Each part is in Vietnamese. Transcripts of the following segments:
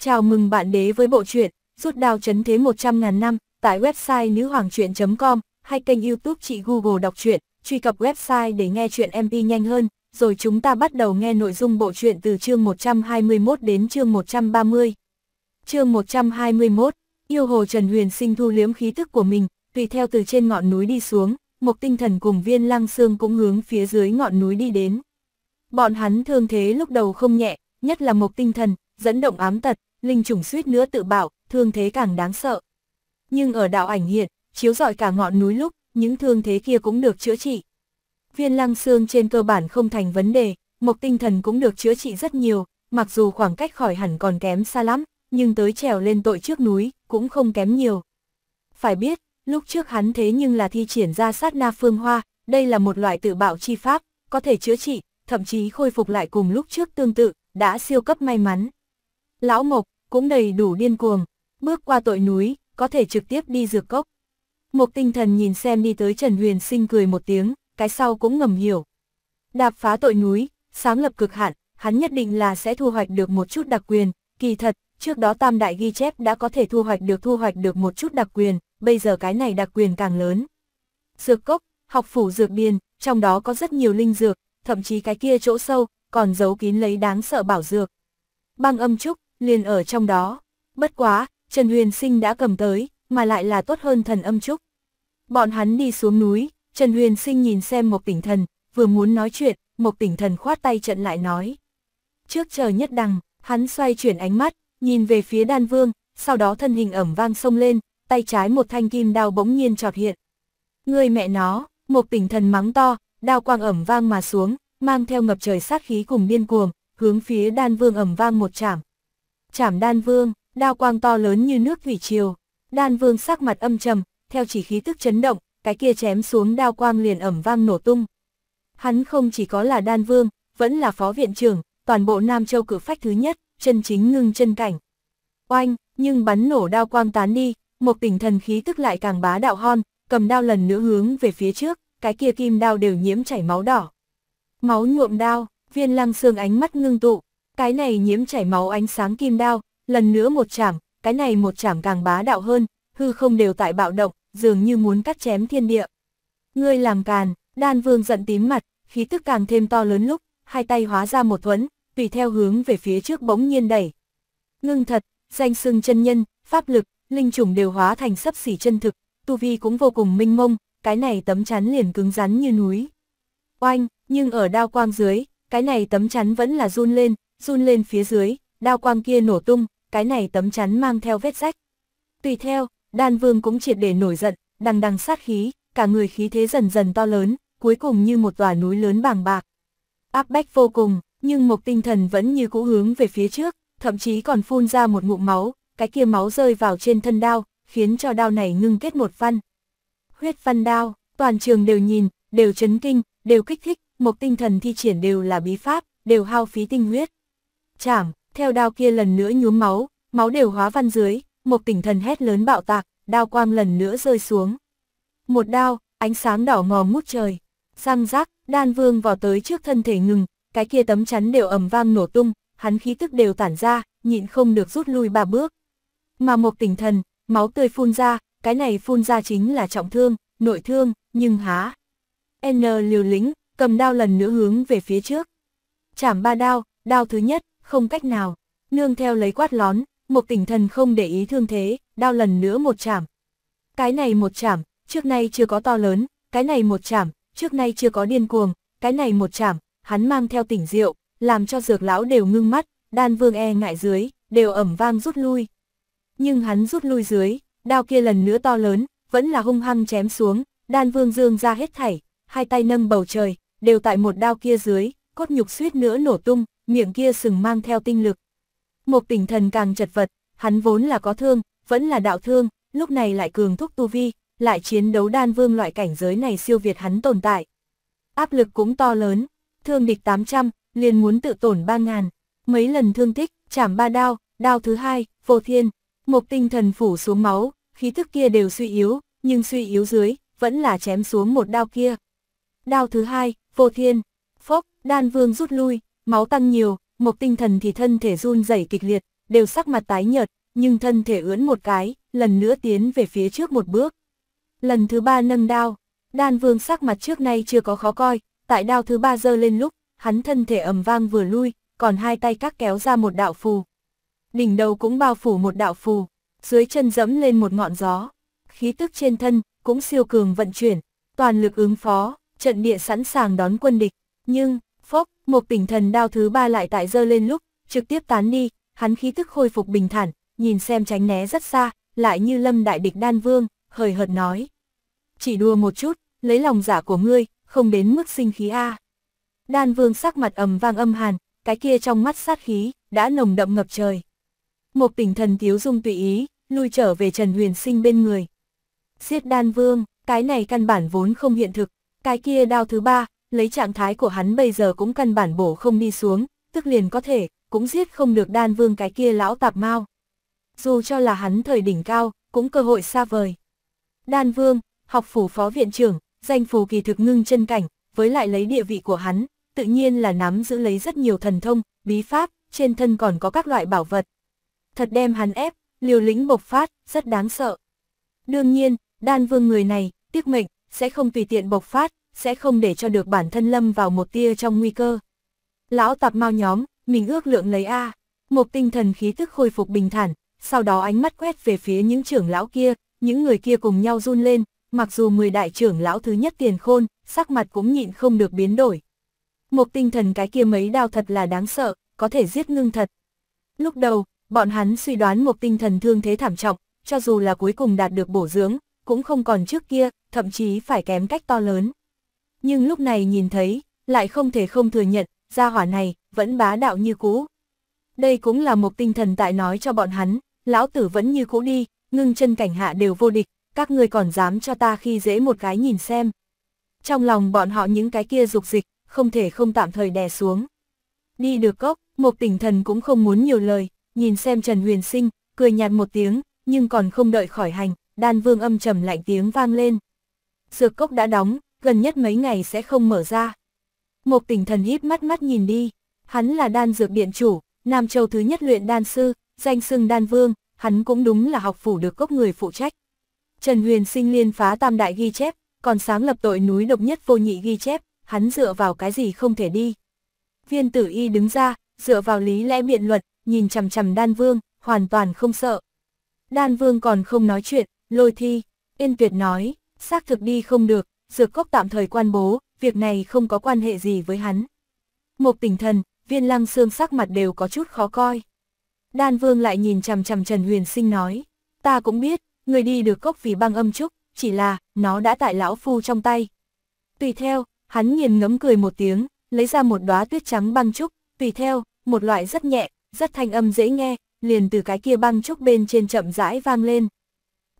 Chào mừng bạn đến với bộ truyện Rút đao chấn thế 100.000 năm tại website nữ hay kênh youtube chị Google đọc truyện. Truy cập website để nghe truyện MP nhanh hơn, rồi chúng ta bắt đầu nghe nội dung bộ truyện từ chương 121 đến chương 130. Chương 121, yêu hồ Trần Huyền Sinh thu liếm khí tức của mình, tùy theo từ trên ngọn núi đi xuống, một tinh thần cùng viên lăng xương cũng hướng phía dưới ngọn núi đi đến. Bọn hắn thương thế lúc đầu không nhẹ, nhất là một tinh thần, dẫn động ám tật, linh trùng suýt nữa tự bạo, thương thế càng đáng sợ. Nhưng ở đạo ảnh hiện, chiếu rọi cả ngọn núi lúc, những thương thế kia cũng được chữa trị. Viên lăng xương trên cơ bản không thành vấn đề, mộc tinh thần cũng được chữa trị rất nhiều, mặc dù khoảng cách khỏi hẳn còn kém xa lắm, nhưng tới trèo lên tội trước núi, cũng không kém nhiều. Phải biết, lúc trước hắn thế nhưng là thi triển ra sát na phương hoa, đây là một loại tự bạo chi pháp, có thể chữa trị, thậm chí khôi phục lại cùng lúc trước tương tự, đã siêu cấp may mắn lão Mộc, cũng đầy đủ điên cuồng, bước qua tội núi, có thể trực tiếp đi dược cốc. Một tinh thần nhìn xem đi tới Trần Huyền sinh cười một tiếng, cái sau cũng ngầm hiểu. Đạp phá tội núi, sáng lập cực hạn, hắn nhất định là sẽ thu hoạch được một chút đặc quyền, kỳ thật, trước đó tam đại ghi chép đã có thể thu hoạch được thu hoạch được một chút đặc quyền, bây giờ cái này đặc quyền càng lớn. Dược cốc, học phủ dược biên trong đó có rất nhiều linh dược, thậm chí cái kia chỗ sâu, còn giấu kín lấy đáng sợ bảo dược. Băng âm trúc, liền ở trong đó. Bất quá, Trần Huyền Sinh đã cầm tới, mà lại là tốt hơn thần âm trúc. Bọn hắn đi xuống núi, Trần Huyền Sinh nhìn xem một Tỉnh Thần, vừa muốn nói chuyện, một Tỉnh Thần khoát tay trận lại nói. Trước chờ nhất đằng, hắn xoay chuyển ánh mắt, nhìn về phía đan vương, sau đó thân hình ẩm vang sông lên, tay trái một thanh kim đao bỗng nhiên trọt hiện. Người mẹ nó, một Tỉnh Thần mắng to, đao quang ẩm vang mà xuống, mang theo ngập trời sát khí cùng điên cuồng, hướng phía đan vương ẩm vang một chạm chảm đan vương, đao quang to lớn như nước thủy triều. Đan vương sắc mặt âm trầm, theo chỉ khí tức chấn động, cái kia chém xuống đao quang liền ẩm vang nổ tung. Hắn không chỉ có là đan vương, vẫn là phó viện trưởng, toàn bộ Nam Châu cử phách thứ nhất, chân chính ngưng chân cảnh. Oanh, nhưng bắn nổ đao quang tán đi, một tỉnh thần khí tức lại càng bá đạo hon, cầm đao lần nữa hướng về phía trước, cái kia kim đao đều nhiễm chảy máu đỏ. Máu nhuộm đao, viên lăng xương ánh mắt ngưng tụ, cái này nhiễm chảy máu ánh sáng kim đao, lần nữa một chảm, cái này một chảm càng bá đạo hơn, hư không đều tại bạo động, dường như muốn cắt chém thiên địa. Ngươi làm càn, đan vương giận tím mặt, khí tức càng thêm to lớn lúc, hai tay hóa ra một thuẫn, tùy theo hướng về phía trước bỗng nhiên đẩy. Ngưng thật, danh xưng chân nhân, pháp lực, linh trùng đều hóa thành sấp xỉ chân thực, tu vi cũng vô cùng minh mông, cái này tấm chắn liền cứng rắn như núi. Oanh, nhưng ở đao quang dưới, cái này tấm chắn vẫn là run lên, run lên phía dưới, đao quang kia nổ tung, cái này tấm chắn mang theo vết rách. Tùy theo, đan vương cũng triệt để nổi giận, đằng đằng sát khí, cả người khí thế dần dần to lớn, cuối cùng như một tòa núi lớn bàng bạc. Áp bách vô cùng, nhưng một tinh thần vẫn như cũ hướng về phía trước, thậm chí còn phun ra một ngụm máu, cái kia máu rơi vào trên thân đao, khiến cho đao này ngưng kết một văn. Huyết văn đao, toàn trường đều nhìn, đều chấn kinh, đều kích thích, một tinh thần thi triển đều là bí pháp, đều hao phí tinh huyết chảm, theo đao kia lần nữa nhuốm máu, máu đều hóa văn dưới, một tỉnh thần hét lớn bạo tạc, đao quang lần nữa rơi xuống. Một đao, ánh sáng đỏ ngòm mút trời, răng rác, đan vương vào tới trước thân thể ngừng, cái kia tấm chắn đều ầm vang nổ tung, hắn khí tức đều tản ra, nhịn không được rút lui ba bước. Mà một tỉnh thần, máu tươi phun ra, cái này phun ra chính là trọng thương, nội thương, nhưng há. N liều lĩnh, cầm đao lần nữa hướng về phía trước. Chảm ba đao, đao thứ nhất, không cách nào. Nương theo lấy quát lón, một tỉnh thần không để ý thương thế, đao lần nữa một chảm. Cái này một chảm, trước nay chưa có to lớn, cái này một chảm, trước nay chưa có điên cuồng, cái này một chảm, hắn mang theo tỉnh rượu, làm cho dược lão đều ngưng mắt, đan vương e ngại dưới, đều ẩm vang rút lui. Nhưng hắn rút lui dưới, đao kia lần nữa to lớn, vẫn là hung hăng chém xuống, đan vương dương ra hết thảy, hai tay nâng bầu trời, đều tại một đao kia dưới, cốt nhục suýt nữa nổ tung, miệng kia sừng mang theo tinh lực. Một tỉnh thần càng chật vật, hắn vốn là có thương, vẫn là đạo thương, lúc này lại cường thúc tu vi, lại chiến đấu đan vương loại cảnh giới này siêu việt hắn tồn tại. Áp lực cũng to lớn, thương địch 800, liền muốn tự tổn 3.000, mấy lần thương tích, chảm ba đao, đao thứ hai, vô thiên, một tinh thần phủ xuống máu, khí thức kia đều suy yếu, nhưng suy yếu dưới, vẫn là chém xuống một đao kia. Đao thứ hai, vô thiên, phốc, đan vương rút lui, Máu tăng nhiều, một tinh thần thì thân thể run rẩy kịch liệt, đều sắc mặt tái nhợt, nhưng thân thể ưỡn một cái, lần nữa tiến về phía trước một bước. Lần thứ ba nâng đao, đan vương sắc mặt trước nay chưa có khó coi, tại đao thứ ba giơ lên lúc, hắn thân thể ầm vang vừa lui, còn hai tay các kéo ra một đạo phù. Đỉnh đầu cũng bao phủ một đạo phù, dưới chân dẫm lên một ngọn gió, khí tức trên thân cũng siêu cường vận chuyển, toàn lực ứng phó, trận địa sẵn sàng đón quân địch, nhưng một bình thần đao thứ ba lại tại dơ lên lúc, trực tiếp tán đi, hắn khí tức khôi phục bình thản, nhìn xem tránh né rất xa, lại như lâm đại địch đan vương, hời hợt nói. Chỉ đùa một chút, lấy lòng giả dạ của ngươi, không đến mức sinh khí A. Đan vương sắc mặt ầm vang âm hàn, cái kia trong mắt sát khí, đã nồng đậm ngập trời. Một tỉnh thần thiếu dung tùy ý, lui trở về Trần Huyền Sinh bên người. Giết đan vương, cái này căn bản vốn không hiện thực, cái kia đao thứ ba, lấy trạng thái của hắn bây giờ cũng căn bản bổ không đi xuống, tức liền có thể, cũng giết không được đan vương cái kia lão tạp mau. Dù cho là hắn thời đỉnh cao, cũng cơ hội xa vời. Đan vương, học phủ phó viện trưởng, danh phù kỳ thực ngưng chân cảnh, với lại lấy địa vị của hắn, tự nhiên là nắm giữ lấy rất nhiều thần thông, bí pháp, trên thân còn có các loại bảo vật. Thật đem hắn ép, liều lĩnh bộc phát, rất đáng sợ. Đương nhiên, đan vương người này, tiếc mệnh, sẽ không tùy tiện bộc phát, sẽ không để cho được bản thân lâm vào một tia trong nguy cơ. Lão tạp mau nhóm, mình ước lượng lấy A, một tinh thần khí tức khôi phục bình thản, sau đó ánh mắt quét về phía những trưởng lão kia, những người kia cùng nhau run lên, mặc dù 10 đại trưởng lão thứ nhất tiền khôn, sắc mặt cũng nhịn không được biến đổi. Một tinh thần cái kia mấy đao thật là đáng sợ, có thể giết ngưng thật. Lúc đầu, bọn hắn suy đoán một tinh thần thương thế thảm trọng, cho dù là cuối cùng đạt được bổ dưỡng, cũng không còn trước kia, thậm chí phải kém cách to lớn nhưng lúc này nhìn thấy, lại không thể không thừa nhận, gia hỏa này, vẫn bá đạo như cũ. Đây cũng là một tinh thần tại nói cho bọn hắn, lão tử vẫn như cũ đi, ngưng chân cảnh hạ đều vô địch, các ngươi còn dám cho ta khi dễ một cái nhìn xem. Trong lòng bọn họ những cái kia dục dịch, không thể không tạm thời đè xuống. Đi được cốc, một tinh thần cũng không muốn nhiều lời, nhìn xem Trần Huyền Sinh, cười nhạt một tiếng, nhưng còn không đợi khỏi hành, đan vương âm trầm lạnh tiếng vang lên. Dược cốc đã đóng, gần nhất mấy ngày sẽ không mở ra. Một tỉnh thần híp mắt mắt nhìn đi, hắn là đan dược điện chủ, Nam Châu thứ nhất luyện đan sư, danh xưng đan vương, hắn cũng đúng là học phủ được cốc người phụ trách. Trần Huyền sinh liên phá tam đại ghi chép, còn sáng lập tội núi độc nhất vô nhị ghi chép, hắn dựa vào cái gì không thể đi. Viên tử y đứng ra, dựa vào lý lẽ biện luật, nhìn chằm chằm đan vương, hoàn toàn không sợ. Đan vương còn không nói chuyện, lôi thi, yên tuyệt nói, xác thực đi không được, dược cốc tạm thời quan bố, việc này không có quan hệ gì với hắn. Một tỉnh thần, viên lăng xương sắc mặt đều có chút khó coi. Đan vương lại nhìn chằm chằm Trần Huyền Sinh nói, ta cũng biết, người đi được cốc vì băng âm trúc, chỉ là, nó đã tại lão phu trong tay. Tùy theo, hắn nghiền ngấm cười một tiếng, lấy ra một đóa tuyết trắng băng trúc, tùy theo, một loại rất nhẹ, rất thanh âm dễ nghe, liền từ cái kia băng trúc bên trên chậm rãi vang lên.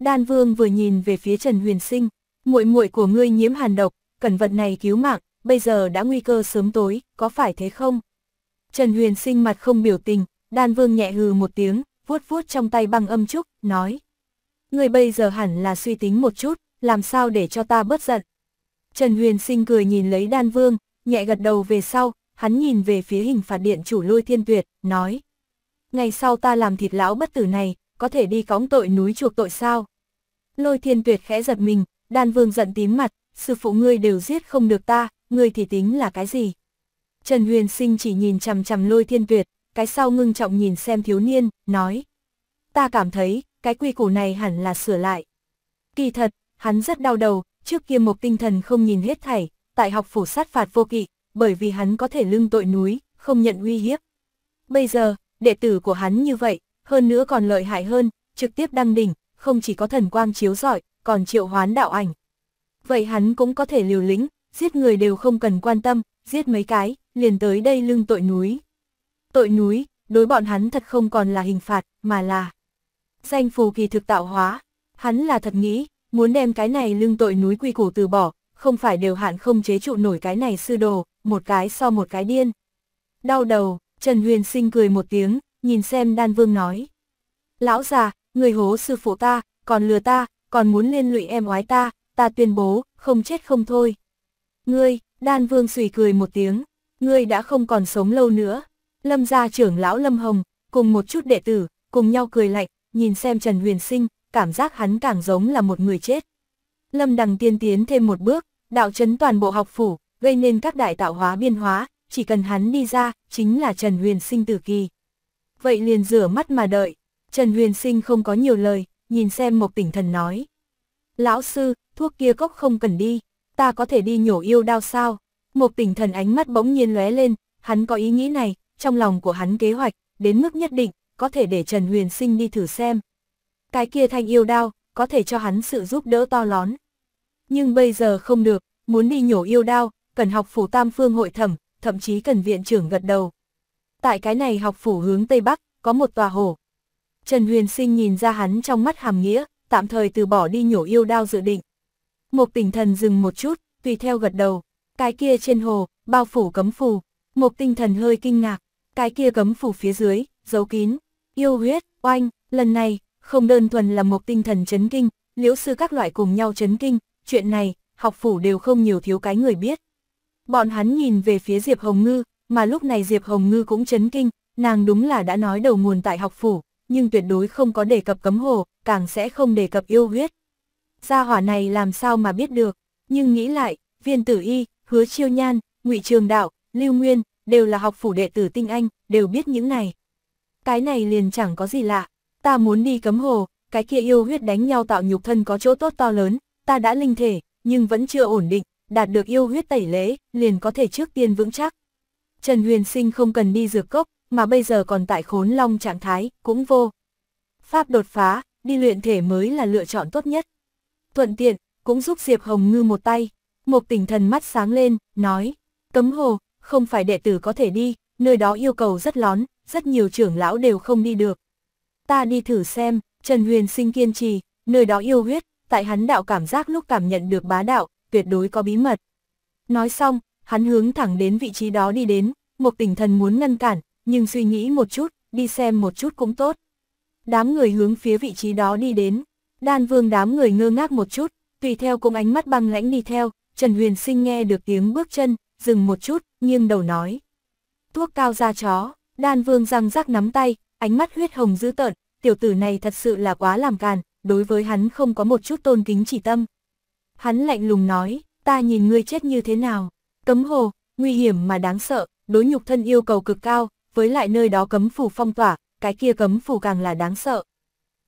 Đan Vương vừa nhìn về phía Trần Huyền Sinh, muội muội của ngươi nhiễm hàn độc, cần vật này cứu mạng, bây giờ đã nguy cơ sớm tối, có phải thế không? Trần Huyền sinh mặt không biểu tình, đan vương nhẹ hừ một tiếng, vuốt vuốt trong tay băng âm trúc, nói. Ngươi bây giờ hẳn là suy tính một chút, làm sao để cho ta bớt giận. Trần Huyền sinh cười nhìn lấy đan vương, nhẹ gật đầu về sau, hắn nhìn về phía hình phạt điện chủ lôi thiên tuyệt, nói. Ngày sau ta làm thịt lão bất tử này, có thể đi cõng tội núi chuộc tội sao? Lôi thiên tuyệt khẽ giật mình, Đan Vương giận tím mặt, sư phụ ngươi đều giết không được ta, ngươi thì tính là cái gì? Trần Huyền Sinh chỉ nhìn chằm chằm lôi thiên tuyệt, cái sau ngưng trọng nhìn xem thiếu niên, nói. Ta cảm thấy, cái quy củ này hẳn là sửa lại. Kỳ thật, hắn rất đau đầu, trước kia một tinh thần không nhìn hết thảy, tại học phủ sát phạt vô kỵ, bởi vì hắn có thể lưng tội núi, không nhận uy hiếp. Bây giờ, đệ tử của hắn như vậy, hơn nữa còn lợi hại hơn, trực tiếp đăng đỉnh, không chỉ có thần quang chiếu rọi, còn triệu hoán đạo ảnh. Vậy hắn cũng có thể liều lĩnh, giết người đều không cần quan tâm, giết mấy cái, liền tới đây lưng tội núi. Tội núi, đối bọn hắn thật không còn là hình phạt, mà là danh phù kỳ thực tạo hóa. Hắn là thật nghĩ, muốn đem cái này lưng tội núi quy củ từ bỏ, không phải đều hạn không chế trụ nổi cái này sư đồ, một cái so một cái điên. Đau đầu, Trần Huyền sinh cười một tiếng, nhìn xem đan vương nói. Lão già, người hố sư phụ ta, còn lừa ta, còn muốn liên lụy em oái ta, ta tuyên bố, không chết không thôi. Ngươi, đan vương sùi cười một tiếng, ngươi đã không còn sống lâu nữa. Lâm gia trưởng lão Lâm Hồng, cùng một chút đệ tử, cùng nhau cười lạnh, nhìn xem Trần Huyền Sinh, cảm giác hắn càng giống là một người chết. Lâm Đằng tiên tiến thêm một bước, đạo chấn toàn bộ học phủ, gây nên các đại tạo hóa biên hóa, chỉ cần hắn đi ra, chính là Trần Huyền Sinh tử kỳ. Vậy liền rửa mắt mà đợi, Trần Huyền Sinh không có nhiều lời, nhìn xem một Tỉnh Thần nói. Lão sư, thuốc kia cốc không cần đi, ta có thể đi nhổ yêu đao sao? một Tỉnh Thần ánh mắt bỗng nhiên lóe lên, hắn có ý nghĩ này, trong lòng của hắn kế hoạch, đến mức nhất định, có thể để Trần Huyền Sinh đi thử xem. Cái kia thanh yêu đao, có thể cho hắn sự giúp đỡ to lớn. Nhưng bây giờ không được, muốn đi nhổ yêu đao, cần học phủ tam phương hội thẩm, thậm chí cần viện trưởng gật đầu. Tại cái này học phủ hướng Tây Bắc, có một tòa hồ, Trần Huyền Sinh nhìn ra hắn trong mắt hàm nghĩa, tạm thời từ bỏ đi nhổ yêu đao dự định. Một tinh thần dừng một chút, tùy theo gật đầu, cái kia trên hồ, bao phủ cấm phù, một tinh thần hơi kinh ngạc, cái kia cấm phủ phía dưới, giấu kín, yêu huyết, oanh, lần này, không đơn thuần là một tinh thần chấn kinh, liễu sư các loại cùng nhau chấn kinh, chuyện này, học phủ đều không nhiều thiếu cái người biết. Bọn hắn nhìn về phía Diệp Hồng Ngư, mà lúc này Diệp Hồng Ngư cũng chấn kinh, nàng đúng là đã nói đầu nguồn tại học phủ, nhưng tuyệt đối không có đề cập cấm hồ, càng sẽ không đề cập yêu huyết. Gia hỏa này làm sao mà biết được, nhưng nghĩ lại, viên tử y, hứa chiêu nhan, ngụy trường đạo, lưu nguyên, đều là học phủ đệ tử tinh anh, đều biết những này. Cái này liền chẳng có gì lạ, ta muốn đi cấm hồ, cái kia yêu huyết đánh nhau tạo nhục thân có chỗ tốt to lớn, ta đã linh thể, nhưng vẫn chưa ổn định, đạt được yêu huyết tẩy lễ, liền có thể trước tiên vững chắc. Trần Huyền Sinh không cần đi dược cốc, mà bây giờ còn tại khốn long trạng thái, cũng vô. Pháp đột phá, đi luyện thể mới là lựa chọn tốt nhất. Thuận tiện, cũng giúp Diệp Hồng Ngư một tay. Một tỉnh thần mắt sáng lên, nói, cấm hồ, không phải đệ tử có thể đi, nơi đó yêu cầu rất lón, rất nhiều trưởng lão đều không đi được. Ta đi thử xem, Trần Huyền sinh kiên trì, nơi đó yêu huyết, tại hắn đạo cảm giác lúc cảm nhận được bá đạo, tuyệt đối có bí mật. Nói xong, hắn hướng thẳng đến vị trí đó đi đến, một tỉnh thần muốn ngăn cản, nhưng suy nghĩ một chút, đi xem một chút cũng tốt. Đám người hướng phía vị trí đó đi đến, đan vương đám người ngơ ngác một chút, tùy theo cùng ánh mắt băng lãnh đi theo, Trần Huyền Sinh nghe được tiếng bước chân, dừng một chút, nghiêng đầu nói. Thuốc cao ra chó, đan vương răng rắc nắm tay, ánh mắt huyết hồng dữ tợn, tiểu tử này thật sự là quá làm càn, đối với hắn không có một chút tôn kính chỉ tâm. Hắn lạnh lùng nói, ta nhìn ngươi chết như thế nào, cấm hồ, nguy hiểm mà đáng sợ, đối nhục thân yêu cầu cực cao, với lại nơi đó cấm phủ phong tỏa, cái kia cấm phủ càng là đáng sợ.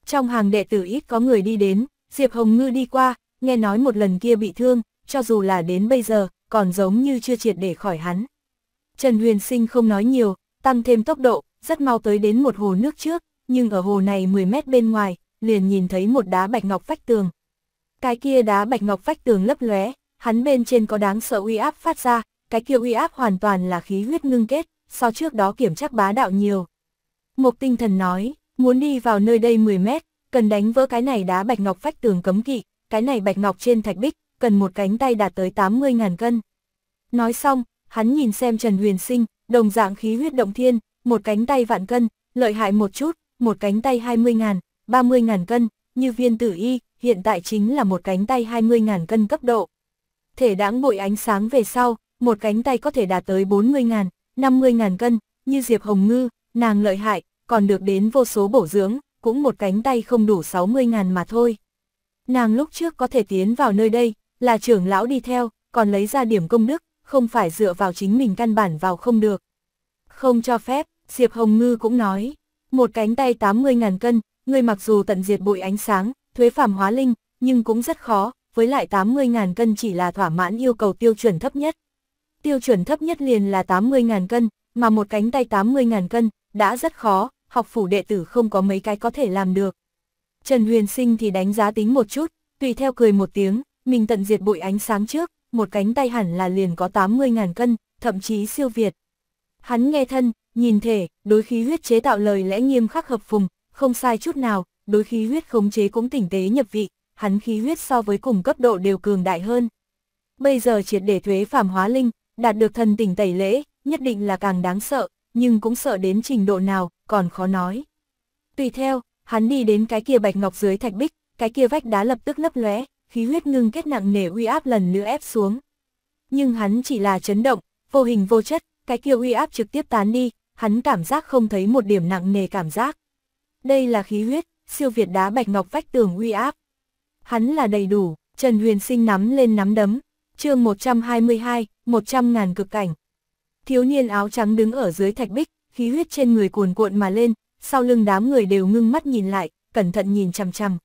Trong hàng đệ tử ít có người đi đến, Diệp Hồng Ngư đi qua, nghe nói một lần kia bị thương, cho dù là đến bây giờ, còn giống như chưa triệt để khỏi hắn. Trần Huyền Sinh không nói nhiều, tăng thêm tốc độ, rất mau tới đến một hồ nước trước, nhưng ở hồ này 10 mét bên ngoài, liền nhìn thấy một đá bạch ngọc vách tường. Cái kia đá bạch ngọc vách tường lấp lóe, hắn bên trên có đáng sợ uy áp phát ra, cái kia uy áp hoàn toàn là khí huyết ngưng kết, so trước đó kiểm chắc bá đạo nhiều. Mục tinh thần nói, muốn đi vào nơi đây 10 mét, cần đánh vỡ cái này đá bạch ngọc phách tường cấm kỵ, cái này bạch ngọc trên thạch bích, cần một cánh tay đạt tới 80 ngàn cân. Nói xong, hắn nhìn xem Trần Huyền Sinh, đồng dạng khí huyết động thiên, một cánh tay vạn cân, lợi hại một chút, một cánh tay 20.000, 30 ngàn cân, như viên tử y, hiện tại chính là một cánh tay 20 ngàn cân cấp độ. Thể đáng bội ánh sáng về sau, một cánh tay có thể đạt tới 40 ngàn 50.000 cân, như Diệp Hồng Ngư, nàng lợi hại, còn được đến vô số bổ dưỡng, cũng một cánh tay không đủ 60.000 mà thôi. Nàng lúc trước có thể tiến vào nơi đây, là trưởng lão đi theo, còn lấy ra điểm công đức, không phải dựa vào chính mình căn bản vào không được. Không cho phép, Diệp Hồng Ngư cũng nói, một cánh tay 80.000 cân, người mặc dù tận diệt bụi ánh sáng, thuế phàm hóa linh, nhưng cũng rất khó, với lại 80.000 cân chỉ là thỏa mãn yêu cầu tiêu chuẩn thấp nhất, tiêu chuẩn thấp nhất liền là 80.000 cân, mà một cánh tay 80.000 cân, đã rất khó, học phủ đệ tử không có mấy cái có thể làm được. Trần Huyền Sinh thì đánh giá tính một chút, tùy theo cười một tiếng, mình tận diệt bụi ánh sáng trước, một cánh tay hẳn là liền có 80.000 cân, thậm chí siêu việt. Hắn nghe thân, nhìn thể, đối khí huyết chế tạo lời lẽ nghiêm khắc hợp phùng, không sai chút nào, đối khí huyết khống chế cũng tỉnh tế nhập vị, hắn khí huyết so với cùng cấp độ đều cường đại hơn. Bây giờ triệt để thuế phàm hóa linh, đạt được thần tỉnh tẩy lễ, nhất định là càng đáng sợ, nhưng cũng sợ đến trình độ nào, còn khó nói. Tùy theo, hắn đi đến cái kia bạch ngọc dưới thạch bích, cái kia vách đá lập tức lấp lóe, khí huyết ngưng kết nặng nề uy áp lần nữa ép xuống. Nhưng hắn chỉ là chấn động, vô hình vô chất, cái kia uy áp trực tiếp tán đi, hắn cảm giác không thấy một điểm nặng nề cảm giác. Đây là khí huyết, siêu việt đá bạch ngọc vách tường uy áp. Hắn là đầy đủ, Trần Huyền Sinh nắm lên nắm đấm, chương 122, một trăm ngàn cực cảnh. Thiếu niên áo trắng đứng ở dưới thạch bích, khí huyết trên người cuồn cuộn mà lên, sau lưng đám người đều ngưng mắt nhìn lại, cẩn thận nhìn chằm chằm.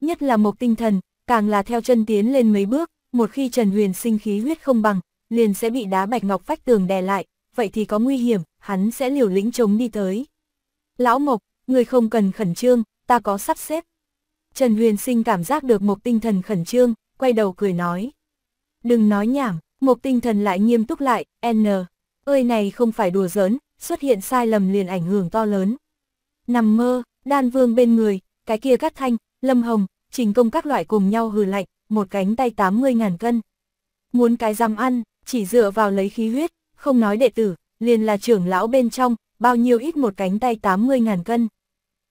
Nhất là một tinh thần, càng là theo chân tiến lên mấy bước, một khi Trần Huyền sinh khí huyết không bằng, liền sẽ bị đá bạch ngọc phách tường đè lại, vậy thì có nguy hiểm, hắn sẽ liều lĩnh chống đi tới. Lão Mộc, người không cần khẩn trương, ta có sắp xếp. Trần Huyền sinh cảm giác được một tinh thần khẩn trương, quay đầu cười nói. Đừng nói nhảm, một tinh thần lại nghiêm túc lại, N. Ơi này không phải đùa giỡn, xuất hiện sai lầm liền ảnh hưởng to lớn. Nằm mơ, đan vương bên người, cái kia cắt thanh, lâm hồng, trình công các loại cùng nhau hừ lạnh, một cánh tay 80.000 cân. Muốn cái rằm ăn, chỉ dựa vào lấy khí huyết, không nói đệ tử, liền là trưởng lão bên trong, bao nhiêu ít một cánh tay 80.000 cân.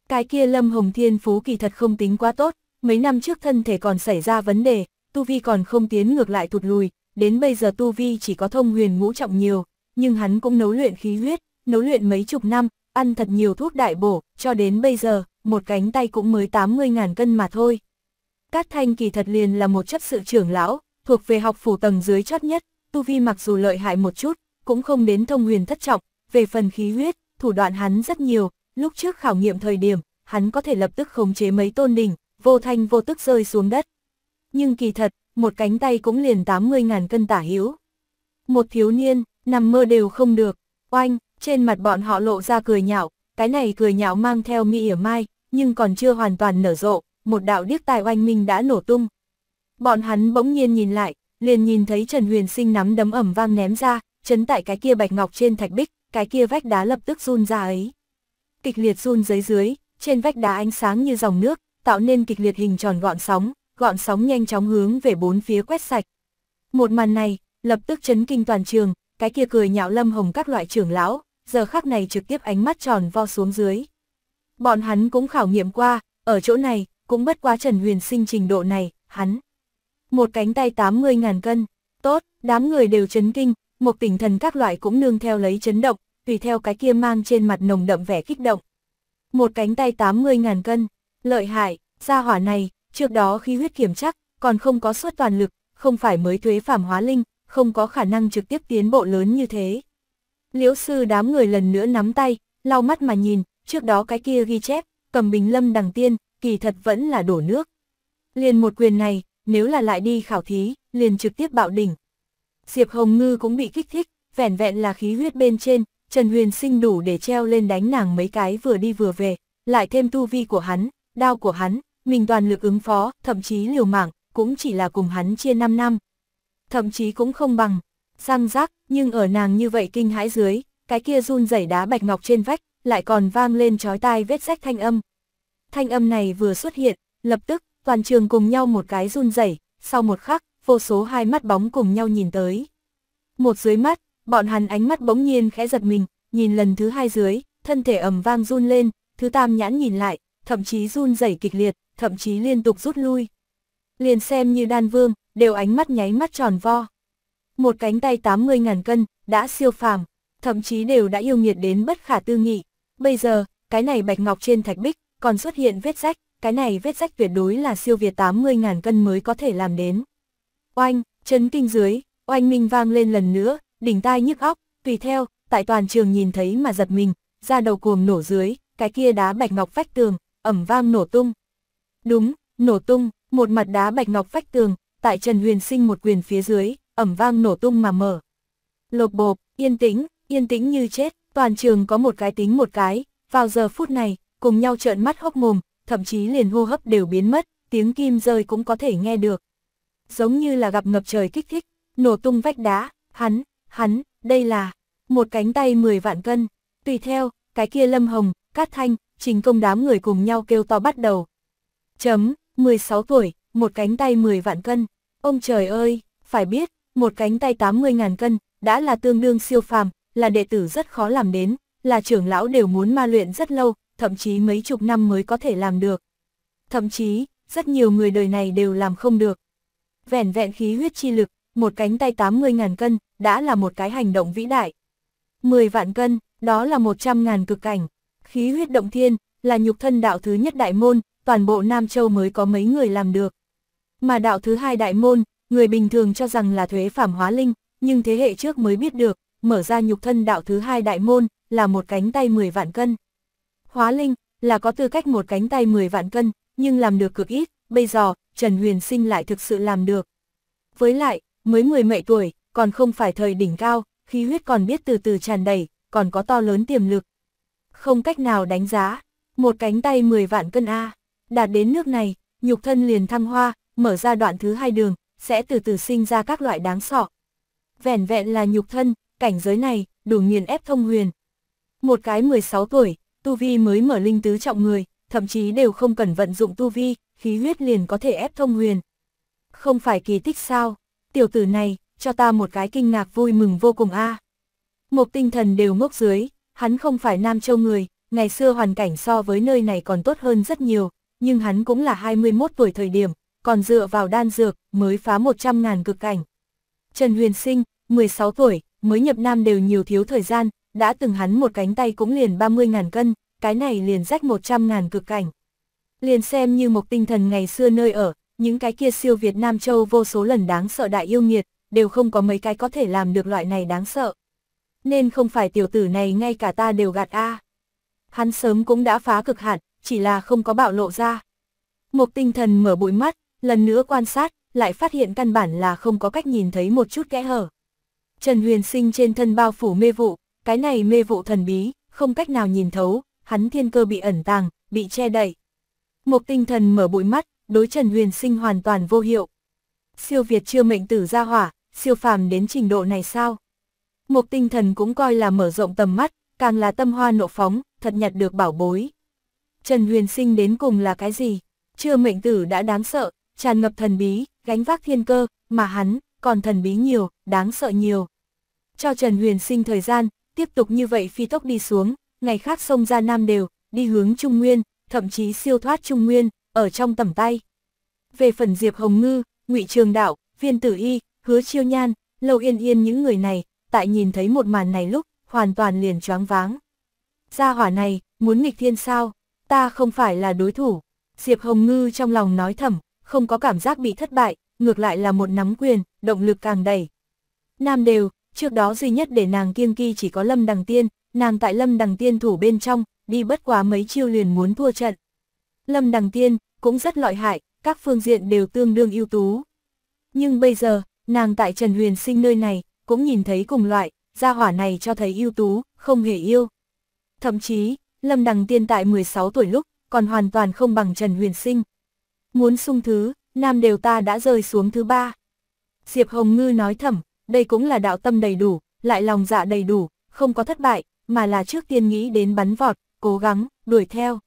Cái kia lâm hồng thiên phú kỳ thật không tính quá tốt, mấy năm trước thân thể còn xảy ra vấn đề, tu vi còn không tiến ngược lại thụt lùi, đến bây giờ tu vi chỉ có thông huyền ngũ trọng nhiều, nhưng hắn cũng nấu luyện khí huyết, nấu luyện mấy chục năm, ăn thật nhiều thuốc đại bổ, cho đến bây giờ, một cánh tay cũng mới 80.000 cân mà thôi. Cát Thanh kỳ thật liền là một chấp sự trưởng lão, thuộc về học phủ tầng dưới chót nhất, tu vi mặc dù lợi hại một chút, cũng không đến thông huyền thất trọng, về phần khí huyết, thủ đoạn hắn rất nhiều, lúc trước khảo nghiệm thời điểm, hắn có thể lập tức khống chế mấy tôn đỉnh, vô thanh vô tức rơi xuống đất. Nhưng kỳ thật, một cánh tay cũng liền 80.000 cân tả hữu. Một thiếu niên, nằm mơ đều không được, oanh, trên mặt bọn họ lộ ra cười nhạo, cái này cười nhạo mang theo mi ỉa mai, nhưng còn chưa hoàn toàn nở rộ, một đạo điếc tài oanh minh đã nổ tung. Bọn hắn bỗng nhiên nhìn lại, liền nhìn thấy Trần Huyền Sinh nắm đấm ẩm vang ném ra, chấn tại cái kia bạch ngọc trên thạch bích, cái kia vách đá lập tức run ra ấy. Kịch liệt run dưới dưới, trên vách đá ánh sáng như dòng nước, tạo nên kịch liệt hình tròn gọn sóng, gọn sóng nhanh chóng hướng về bốn phía quét sạch. Một màn này, lập tức chấn kinh toàn trường, cái kia cười nhạo lâm hồng các loại trưởng lão, giờ khắc này trực tiếp ánh mắt tròn vo xuống dưới. Bọn hắn cũng khảo nghiệm qua, ở chỗ này, cũng bất quá Trần Huyền Sinh trình độ này, hắn. Một cánh tay 80.000 cân, tốt, đám người đều chấn kinh, một tỉnh thần các loại cũng nương theo lấy chấn động, tùy theo cái kia mang trên mặt nồng đậm vẻ kích động. Một cánh tay 80.000 cân, lợi hại, gia hỏa này, Trước đó khi huyết kiểm chắc, còn không có suất toàn lực, không phải mới thuế phảm hóa linh, không có khả năng trực tiếp tiến bộ lớn như thế. Liễu sư đám người lần nữa nắm tay, lau mắt mà nhìn, trước đó cái kia ghi chép, cầm bình lâm đằng tiên, kỳ thật vẫn là đổ nước. Liền một quyền này, nếu là lại đi khảo thí, liền trực tiếp bạo đỉnh. Diệp Hồng Ngư cũng bị kích thích, vẻn vẹn là khí huyết bên trên, Trần Huyền sinh đủ để treo lên đánh nàng mấy cái vừa đi vừa về, lại thêm tu vi của hắn, đao của hắn, mình toàn lực ứng phó, thậm chí liều mạng, cũng chỉ là cùng hắn chia 5 năm. Thậm chí cũng không bằng, răng rác, nhưng ở nàng như vậy kinh hãi dưới, cái kia run rẩy đá bạch ngọc trên vách, lại còn vang lên chói tai vết rách thanh âm. Thanh âm này vừa xuất hiện, lập tức, toàn trường cùng nhau một cái run rẩy sau một khắc, vô số hai mắt bóng cùng nhau nhìn tới. Một dưới mắt, bọn hắn ánh mắt bỗng nhiên khẽ giật mình, nhìn lần thứ hai dưới, thân thể ầm vang run lên, thứ tam nhãn nhìn lại, thậm chí run rẩy kịch liệt, thậm chí liên tục rút lui. Liền xem như đan vương, đều ánh mắt nháy mắt tròn vo. Một cánh tay 80.000 cân, đã siêu phàm, thậm chí đều đã yêu nghiệt đến bất khả tư nghị. Bây giờ, cái này bạch ngọc trên thạch bích, còn xuất hiện vết rách, cái này vết rách tuyệt đối là siêu việt 80.000 cân mới có thể làm đến. Oanh, chấn kinh dưới, oanh minh vang lên lần nữa, đỉnh tai nhức óc, tùy theo, tại toàn trường nhìn thấy mà giật mình, ra đầu cuồng nổ dưới, cái kia đá bạch ngọc vách tường, ẩm vang nổ tung. Đúng, nổ tung, một mặt đá bạch ngọc phách tường, tại Trần Huyền Sinh một quyền phía dưới, ẩm vang nổ tung mà mở. Lộp bộp, yên tĩnh, yên tĩnh như chết, toàn trường có một cái tính một cái, vào giờ phút này, cùng nhau trợn mắt hốc mồm, thậm chí liền hô hấp đều biến mất, tiếng kim rơi cũng có thể nghe được. Giống như là gặp ngập trời kích thích, nổ tung vách đá, hắn, hắn, đây là một cánh tay 10 vạn cân. Tùy theo, cái kia Lâm Hồng, Cát Thanh, Trình Công đám người cùng nhau kêu to bắt đầu, Chấm, 16 tuổi, một cánh tay 10 vạn cân. Ông trời ơi, phải biết, một cánh tay 80.000 cân, đã là tương đương siêu phàm, là đệ tử rất khó làm đến, là trưởng lão đều muốn ma luyện rất lâu, thậm chí mấy chục năm mới có thể làm được. Thậm chí, rất nhiều người đời này đều làm không được. Vẻn vẹn khí huyết chi lực, một cánh tay 80.000 cân, đã là một cái hành động vĩ đại. 10 vạn cân, đó là 100.000 cực cảnh. Khí huyết động thiên, là nhục thân đạo thứ nhất đại môn, toàn bộ Nam Châu mới có mấy người làm được. Mà đạo thứ hai đại môn, người bình thường cho rằng là thuế phạm hóa linh, nhưng thế hệ trước mới biết được, mở ra nhục thân đạo thứ hai đại môn, là một cánh tay 10 vạn cân. Hóa linh, là có tư cách một cánh tay 10 vạn cân, nhưng làm được cực ít, bây giờ, Trần Huyền Sinh lại thực sự làm được. Với lại, mới mười mệ tuổi, còn không phải thời đỉnh cao, khí huyết còn biết từ từ tràn đầy, còn có to lớn tiềm lực. Không cách nào đánh giá, một cánh tay 10 vạn cân A đạt đến nước này, nhục thân liền thăng hoa, mở ra đoạn thứ hai đường, sẽ từ từ sinh ra các loại đáng sọ. Vẻn vẹn là nhục thân, cảnh giới này, đủ nghiền ép thông huyền. Một cái 16 tuổi, tu vi mới mở linh tứ trọng người, thậm chí đều không cần vận dụng tu vi, khí huyết liền có thể ép thông huyền. Không phải kỳ tích sao, tiểu tử này, cho ta một cái kinh ngạc vui mừng vô cùng a. Một tinh thần đều ngốc dưới, hắn không phải Nam Châu người, ngày xưa hoàn cảnh so với nơi này còn tốt hơn rất nhiều, nhưng hắn cũng là 21 tuổi thời điểm, còn dựa vào đan dược mới phá 100.000 cực cảnh. Trần Huyền Sinh, 16 tuổi, mới nhập nam đều nhiều thiếu thời gian, đã từng hắn một cánh tay cũng liền 30.000 cân, cái này liền rách 100.000 cực cảnh. Liền xem như một tinh thần ngày xưa nơi ở, những cái kia siêu Việt Nam Châu vô số lần đáng sợ đại yêu nghiệt, đều không có mấy cái có thể làm được loại này đáng sợ. Nên không phải tiểu tử này ngay cả ta đều gạt a. Hắn sớm cũng đã phá cực hạn, chỉ là không có bạo lộ ra. Một tinh thần mở bụi mắt, lần nữa quan sát, lại phát hiện căn bản là không có cách nhìn thấy một chút kẽ hở. Trần Huyền Sinh trên thân bao phủ mê vụ, cái này mê vụ thần bí, không cách nào nhìn thấu, hắn thiên cơ bị ẩn tàng, bị che đậy. Một tinh thần mở bụi mắt, đối Trần Huyền Sinh hoàn toàn vô hiệu. Siêu Việt chưa mệnh tử ra hỏa, siêu phàm đến trình độ này sao? Một tinh thần cũng coi là mở rộng tầm mắt, càng là tâm hoa nộ phóng, thật nhặt được bảo bối. Trần Huyền Sinh đến cùng là cái gì? Chưa mệnh tử đã đáng sợ, tràn ngập thần bí, gánh vác thiên cơ, mà hắn, còn thần bí nhiều, đáng sợ nhiều. Cho Trần Huyền Sinh thời gian, tiếp tục như vậy phi tốc đi xuống, ngày khác sông ra Nam Đều, đi hướng Trung Nguyên, thậm chí siêu thoát Trung Nguyên, ở trong tầm tay. Về phần Diệp Hồng Ngư, ngụy Trường Đạo, Viên Tử Y, Hứa Chiêu Nhan, Lâu Yên Yên những người này, tại nhìn thấy một màn này lúc, hoàn toàn liền choáng váng. Gia hỏa này, muốn nghịch thiên sao? ta không phải là đối thủ. Diệp Hồng Ngư trong lòng nói thầm, không có cảm giác bị thất bại, ngược lại là một nắm quyền, động lực càng đầy. Nam đều, trước đó duy nhất để nàng kiêng kỳ chỉ có Lâm Đằng Tiên, nàng tại Lâm Đằng Tiên thủ bên trong, đi bất quá mấy chiêu liền muốn thua trận. Lâm Đằng Tiên cũng rất lợi hại, các phương diện đều tương đương ưu tú. Nhưng bây giờ, nàng tại Trần Huyền Sinh nơi này, cũng nhìn thấy cùng loại, gia hỏa này cho thấy ưu tú, không hề yêu. Thậm chí, Lâm Đằng Tiên tại 16 tuổi lúc, còn hoàn toàn không bằng Trần Huyền Sinh. Muốn sung thứ, nam đều ta đã rơi xuống thứ ba. Diệp Hồng Ngư nói thầm, đây cũng là đạo tâm đầy đủ, lại lòng dạ đầy đủ, không có thất bại, mà là trước tiên nghĩ đến bắn vọt, cố gắng, đuổi theo.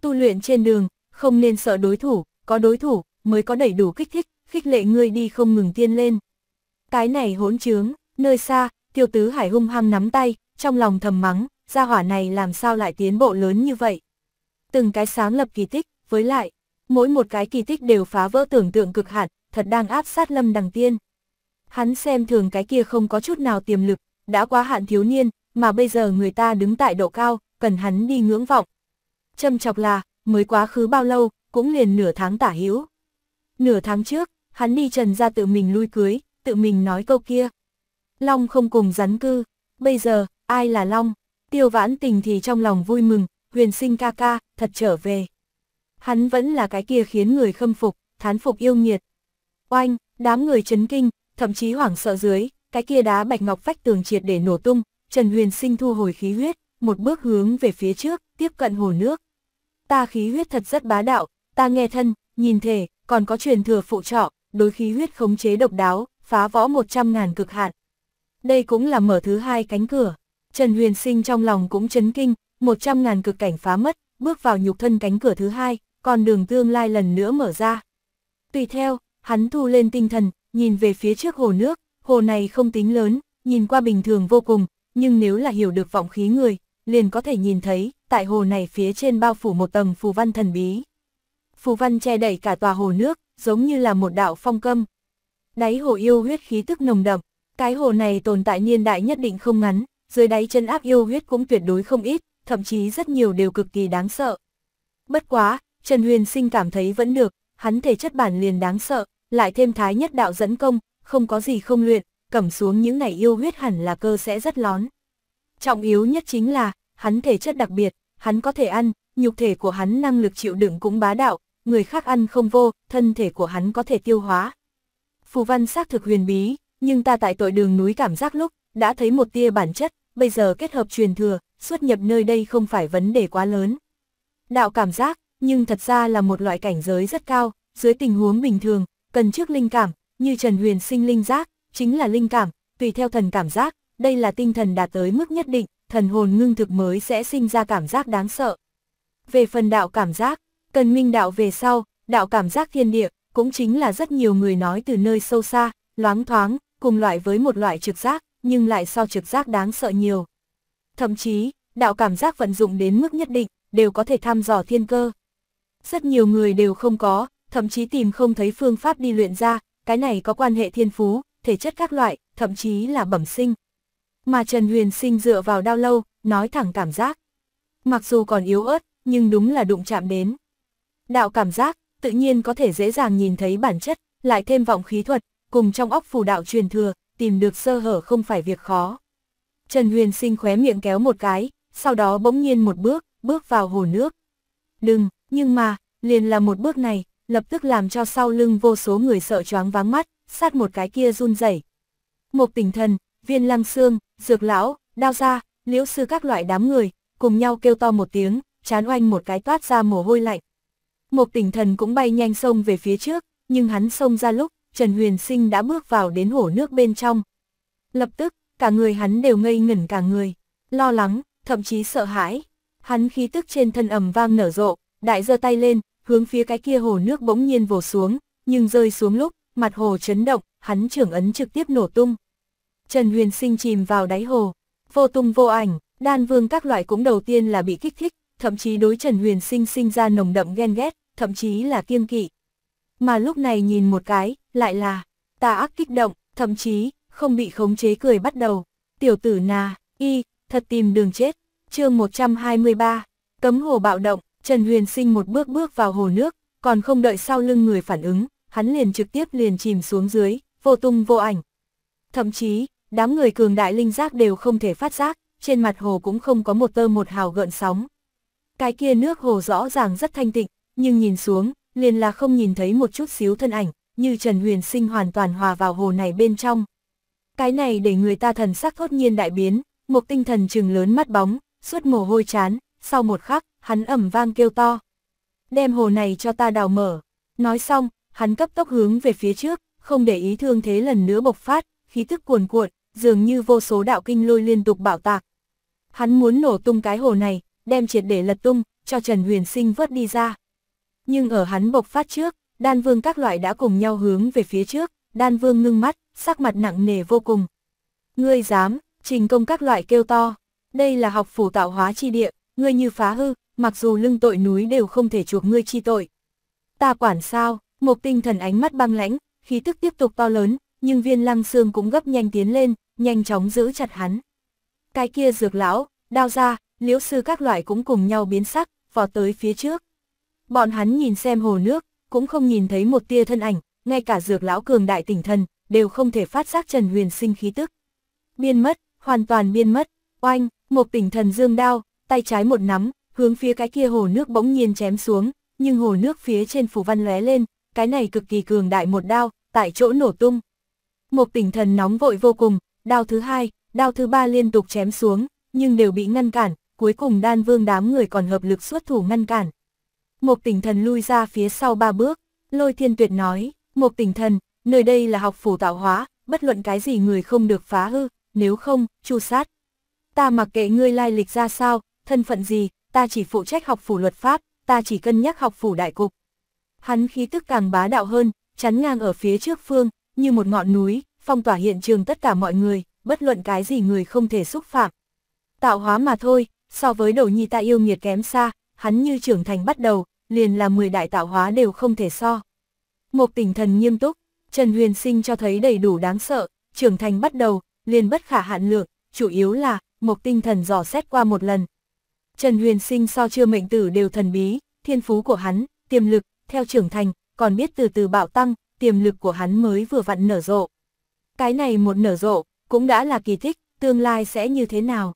Tu luyện trên đường, không nên sợ đối thủ, có đối thủ, mới có đầy đủ kích thích, khích lệ ngươi đi không ngừng tiên lên. Cái này hỗn trướng, nơi xa, tiêu tứ hải hung hăng nắm tay, trong lòng thầm mắng, gia hỏa này làm sao lại tiến bộ lớn như vậy. Từng cái sáng lập kỳ tích, với lại, mỗi một cái kỳ tích đều phá vỡ tưởng tượng cực hạn, thật đang áp sát lâm đằng tiên. Hắn xem thường cái kia không có chút nào tiềm lực, đã quá hạn thiếu niên, mà bây giờ người ta đứng tại độ cao, cần hắn đi ngưỡng vọng. Châm chọc là, mới quá khứ bao lâu, cũng liền nửa tháng tả hữu. Nửa tháng trước, hắn đi trần ra tự mình lui cưới, tự mình nói câu kia. Long không cùng rắn cư, bây giờ, ai là Long? tiêu vãn tình thì trong lòng vui mừng, huyền sinh ca ca, thật trở về. Hắn vẫn là cái kia khiến người khâm phục, thán phục yêu nghiệt. Oanh, đám người chấn kinh, thậm chí hoảng sợ dưới, cái kia đá bạch ngọc vách tường triệt để nổ tung, Trần Huyền Sinh thu hồi khí huyết, một bước hướng về phía trước, tiếp cận hồ nước. Ta khí huyết thật rất bá đạo, ta nghe thân, nhìn thể, còn có truyền thừa phụ trọ, đối khí huyết khống chế độc đáo, phá võ 100.000 cực hạn. Đây cũng là mở thứ hai cánh cửa. Trần Huyền Sinh trong lòng cũng chấn kinh, 100.000 cực cảnh phá mất, bước vào nhục thân cánh cửa thứ hai, con đường tương lai lần nữa mở ra. Tùy theo, hắn thu lên tinh thần, nhìn về phía trước hồ nước, hồ này không tính lớn, nhìn qua bình thường vô cùng, nhưng nếu là hiểu được vọng khí người, liền có thể nhìn thấy, tại hồ này phía trên bao phủ một tầng phù văn thần bí. Phù văn che đẩy cả tòa hồ nước, giống như là một đạo phong câm. Đáy hồ yêu huyết khí tức nồng đậm, cái hồ này tồn tại niên đại nhất định không ngắn, dưới đáy chân áp yêu huyết cũng tuyệt đối không ít, thậm chí rất nhiều đều cực kỳ đáng sợ. Bất quá, Trần Huyền Sinh cảm thấy vẫn được, hắn thể chất bản liền đáng sợ, lại thêm thái nhất đạo dẫn công, không có gì không luyện, cầm xuống những này yêu huyết hẳn là cơ sẽ rất lón. Trọng yếu nhất chính là, hắn thể chất đặc biệt, hắn có thể ăn, nhục thể của hắn năng lực chịu đựng cũng bá đạo, người khác ăn không vô, thân thể của hắn có thể tiêu hóa. Phù văn xác thực huyền bí, nhưng ta tại tội đường núi cảm giác lúc, đã thấy một tia bản chất, bây giờ kết hợp truyền thừa, xuất nhập nơi đây không phải vấn đề quá lớn. Đạo cảm giác, nhưng thật ra là một loại cảnh giới rất cao, dưới tình huống bình thường, cần trước linh cảm, như Trần Huyền sinh linh giác, chính là linh cảm, tùy theo thần cảm giác, đây là tinh thần đạt tới mức nhất định, thần hồn ngưng thực mới sẽ sinh ra cảm giác đáng sợ. Về phần đạo cảm giác, cần minh đạo về sau, đạo cảm giác thiên địa, cũng chính là rất nhiều người nói từ nơi sâu xa, loáng thoáng, cùng loại với một loại trực giác, nhưng lại so trực giác đáng sợ nhiều. Thậm chí, đạo cảm giác vận dụng đến mức nhất định, đều có thể thăm dò thiên cơ. Rất nhiều người đều không có, thậm chí tìm không thấy phương pháp đi luyện ra, cái này có quan hệ thiên phú, thể chất các loại, thậm chí là bẩm sinh. Mà Trần Huyền Sinh dựa vào đau lâu, nói thẳng cảm giác. Mặc dù còn yếu ớt, nhưng đúng là đụng chạm đến. Đạo cảm giác, tự nhiên có thể dễ dàng nhìn thấy bản chất, lại thêm vọng khí thuật, cùng trong óc phù đạo truyền thừa, tìm được sơ hở không phải việc khó. Trần Huyền Sinh khóe miệng kéo một cái, sau đó bỗng nhiên một bước, bước vào hồ nước. Đừng, nhưng mà, liền là một bước này, lập tức làm cho sau lưng vô số người sợ choáng váng mắt, sát một cái kia run rẩy. Một tỉnh thần, viên lăng xương, dược lão, đao gia, liễu sư các loại đám người, cùng nhau kêu to một tiếng, chán oanh một cái toát ra mồ hôi lạnh. Một tỉnh thần cũng bay nhanh sông về phía trước, nhưng hắn sông ra lúc, Trần Huyền Sinh đã bước vào đến hổ nước bên trong. Lập tức, cả người hắn đều ngây ngẩn cả người, lo lắng, thậm chí sợ hãi. Hắn khí tức trên thân ầm vang nở rộ, đại giơ tay lên, hướng phía cái kia hồ nước bỗng nhiên vồ xuống, nhưng rơi xuống lúc, mặt hồ chấn động, hắn trưởng ấn trực tiếp nổ tung. Trần Huyền Sinh chìm vào đáy hồ, vô tung vô ảnh, đan vương các loại cũng đầu tiên là bị kích thích, thậm chí đối Trần Huyền Sinh sinh ra nồng đậm ghen ghét, thậm chí là kiêng kỵ. Mà lúc này nhìn một cái, lại là ta ác kích động, thậm chí không bị khống chế cười bắt đầu. Tiểu tử nà, y, thật tìm đường chết. Chương 123, cấm hồ bạo động, Trần Huyền Sinh một bước bước vào hồ nước, còn không đợi sau lưng người phản ứng, hắn liền trực tiếp liền chìm xuống dưới, vô tung vô ảnh. Thậm chí, đám người cường đại linh giác đều không thể phát giác, trên mặt hồ cũng không có một tơ một hào gợn sóng. Cái kia nước hồ rõ ràng rất thanh tịnh, nhưng nhìn xuống, liền là không nhìn thấy một chút xíu thân ảnh, như Trần Huyền Sinh hoàn toàn hòa vào hồ này bên trong. Cái này để người ta thần sắc thốt nhiên đại biến, một tinh thần trừng lớn mắt bóng, suốt mồ hôi chán, sau một khắc, hắn ẩm vang kêu to. Đem hồ này cho ta đào mở. Nói xong, hắn cấp tốc hướng về phía trước, không để ý thương thế lần nữa bộc phát, khí tức cuồn cuộn, dường như vô số đạo kinh lôi liên tục bạo tạc. Hắn muốn nổ tung cái hồ này, đem triệt để lật tung, cho Trần Huyền Sinh vớt đi ra. Nhưng ở hắn bộc phát trước, đan vương các loại đã cùng nhau hướng về phía trước, đan vương ngưng mắt, sắc mặt nặng nề vô cùng. Ngươi dám, trình công các loại kêu to, đây là học phủ tạo hóa chi địa, ngươi như phá hư, mặc dù lưng tội núi đều không thể chuộc ngươi chi tội. Ta quản sao, một tinh thần ánh mắt băng lãnh, khí tức tiếp tục to lớn, nhưng viên lăng xương cũng gấp nhanh tiến lên, nhanh chóng giữ chặt hắn. Cái kia dược lão, đao ra, liễu sư các loại cũng cùng nhau biến sắc, vọt tới phía trước. Bọn hắn nhìn xem hồ nước, cũng không nhìn thấy một tia thân ảnh, ngay cả dược lão cường đại tỉnh thần, đều không thể phát giác Trần Huyền sinh khí tức. Biên mất, hoàn toàn biên mất, oanh, một tỉnh thần dương đao, tay trái một nắm, hướng phía cái kia hồ nước bỗng nhiên chém xuống, nhưng hồ nước phía trên phù văn lóe lên, cái này cực kỳ cường đại một đao, tại chỗ nổ tung. Một tỉnh thần nóng vội vô cùng, đao thứ hai, đao thứ ba liên tục chém xuống, nhưng đều bị ngăn cản, cuối cùng đan vương đám người còn hợp lực xuất thủ ngăn cản, một Tỉnh Thần lui ra phía sau ba bước, Lôi Thiên Tuyệt nói, Một Tỉnh Thần, nơi đây là học phủ tạo hóa, bất luận cái gì người không được phá hư, nếu không, chu sát. Ta mặc kệ ngươi lai lịch ra sao, thân phận gì, ta chỉ phụ trách học phủ luật pháp, ta chỉ cân nhắc học phủ đại cục. Hắn khí tức càng bá đạo hơn, chắn ngang ở phía trước phương, như một ngọn núi, phong tỏa hiện trường tất cả mọi người, bất luận cái gì người không thể xúc phạm. Tạo hóa mà thôi, so với đầu nhi ta yêu nghiệt kém xa, hắn như trưởng thành bắt đầu, liền là 10 đại tạo hóa đều không thể so. Một tỉnh thần nghiêm túc, Trần Huyền Sinh cho thấy đầy đủ đáng sợ, trưởng thành bắt đầu, liền bất khả hạn lượng, chủ yếu là, một tinh thần dò xét qua một lần. Trần Huyền Sinh so chưa mệnh tử đều thần bí, thiên phú của hắn, tiềm lực, theo trưởng thành, còn biết từ từ bạo tăng, tiềm lực của hắn mới vừa vặn nở rộ. Cái này một nở rộ, cũng đã là kỳ thích, tương lai sẽ như thế nào?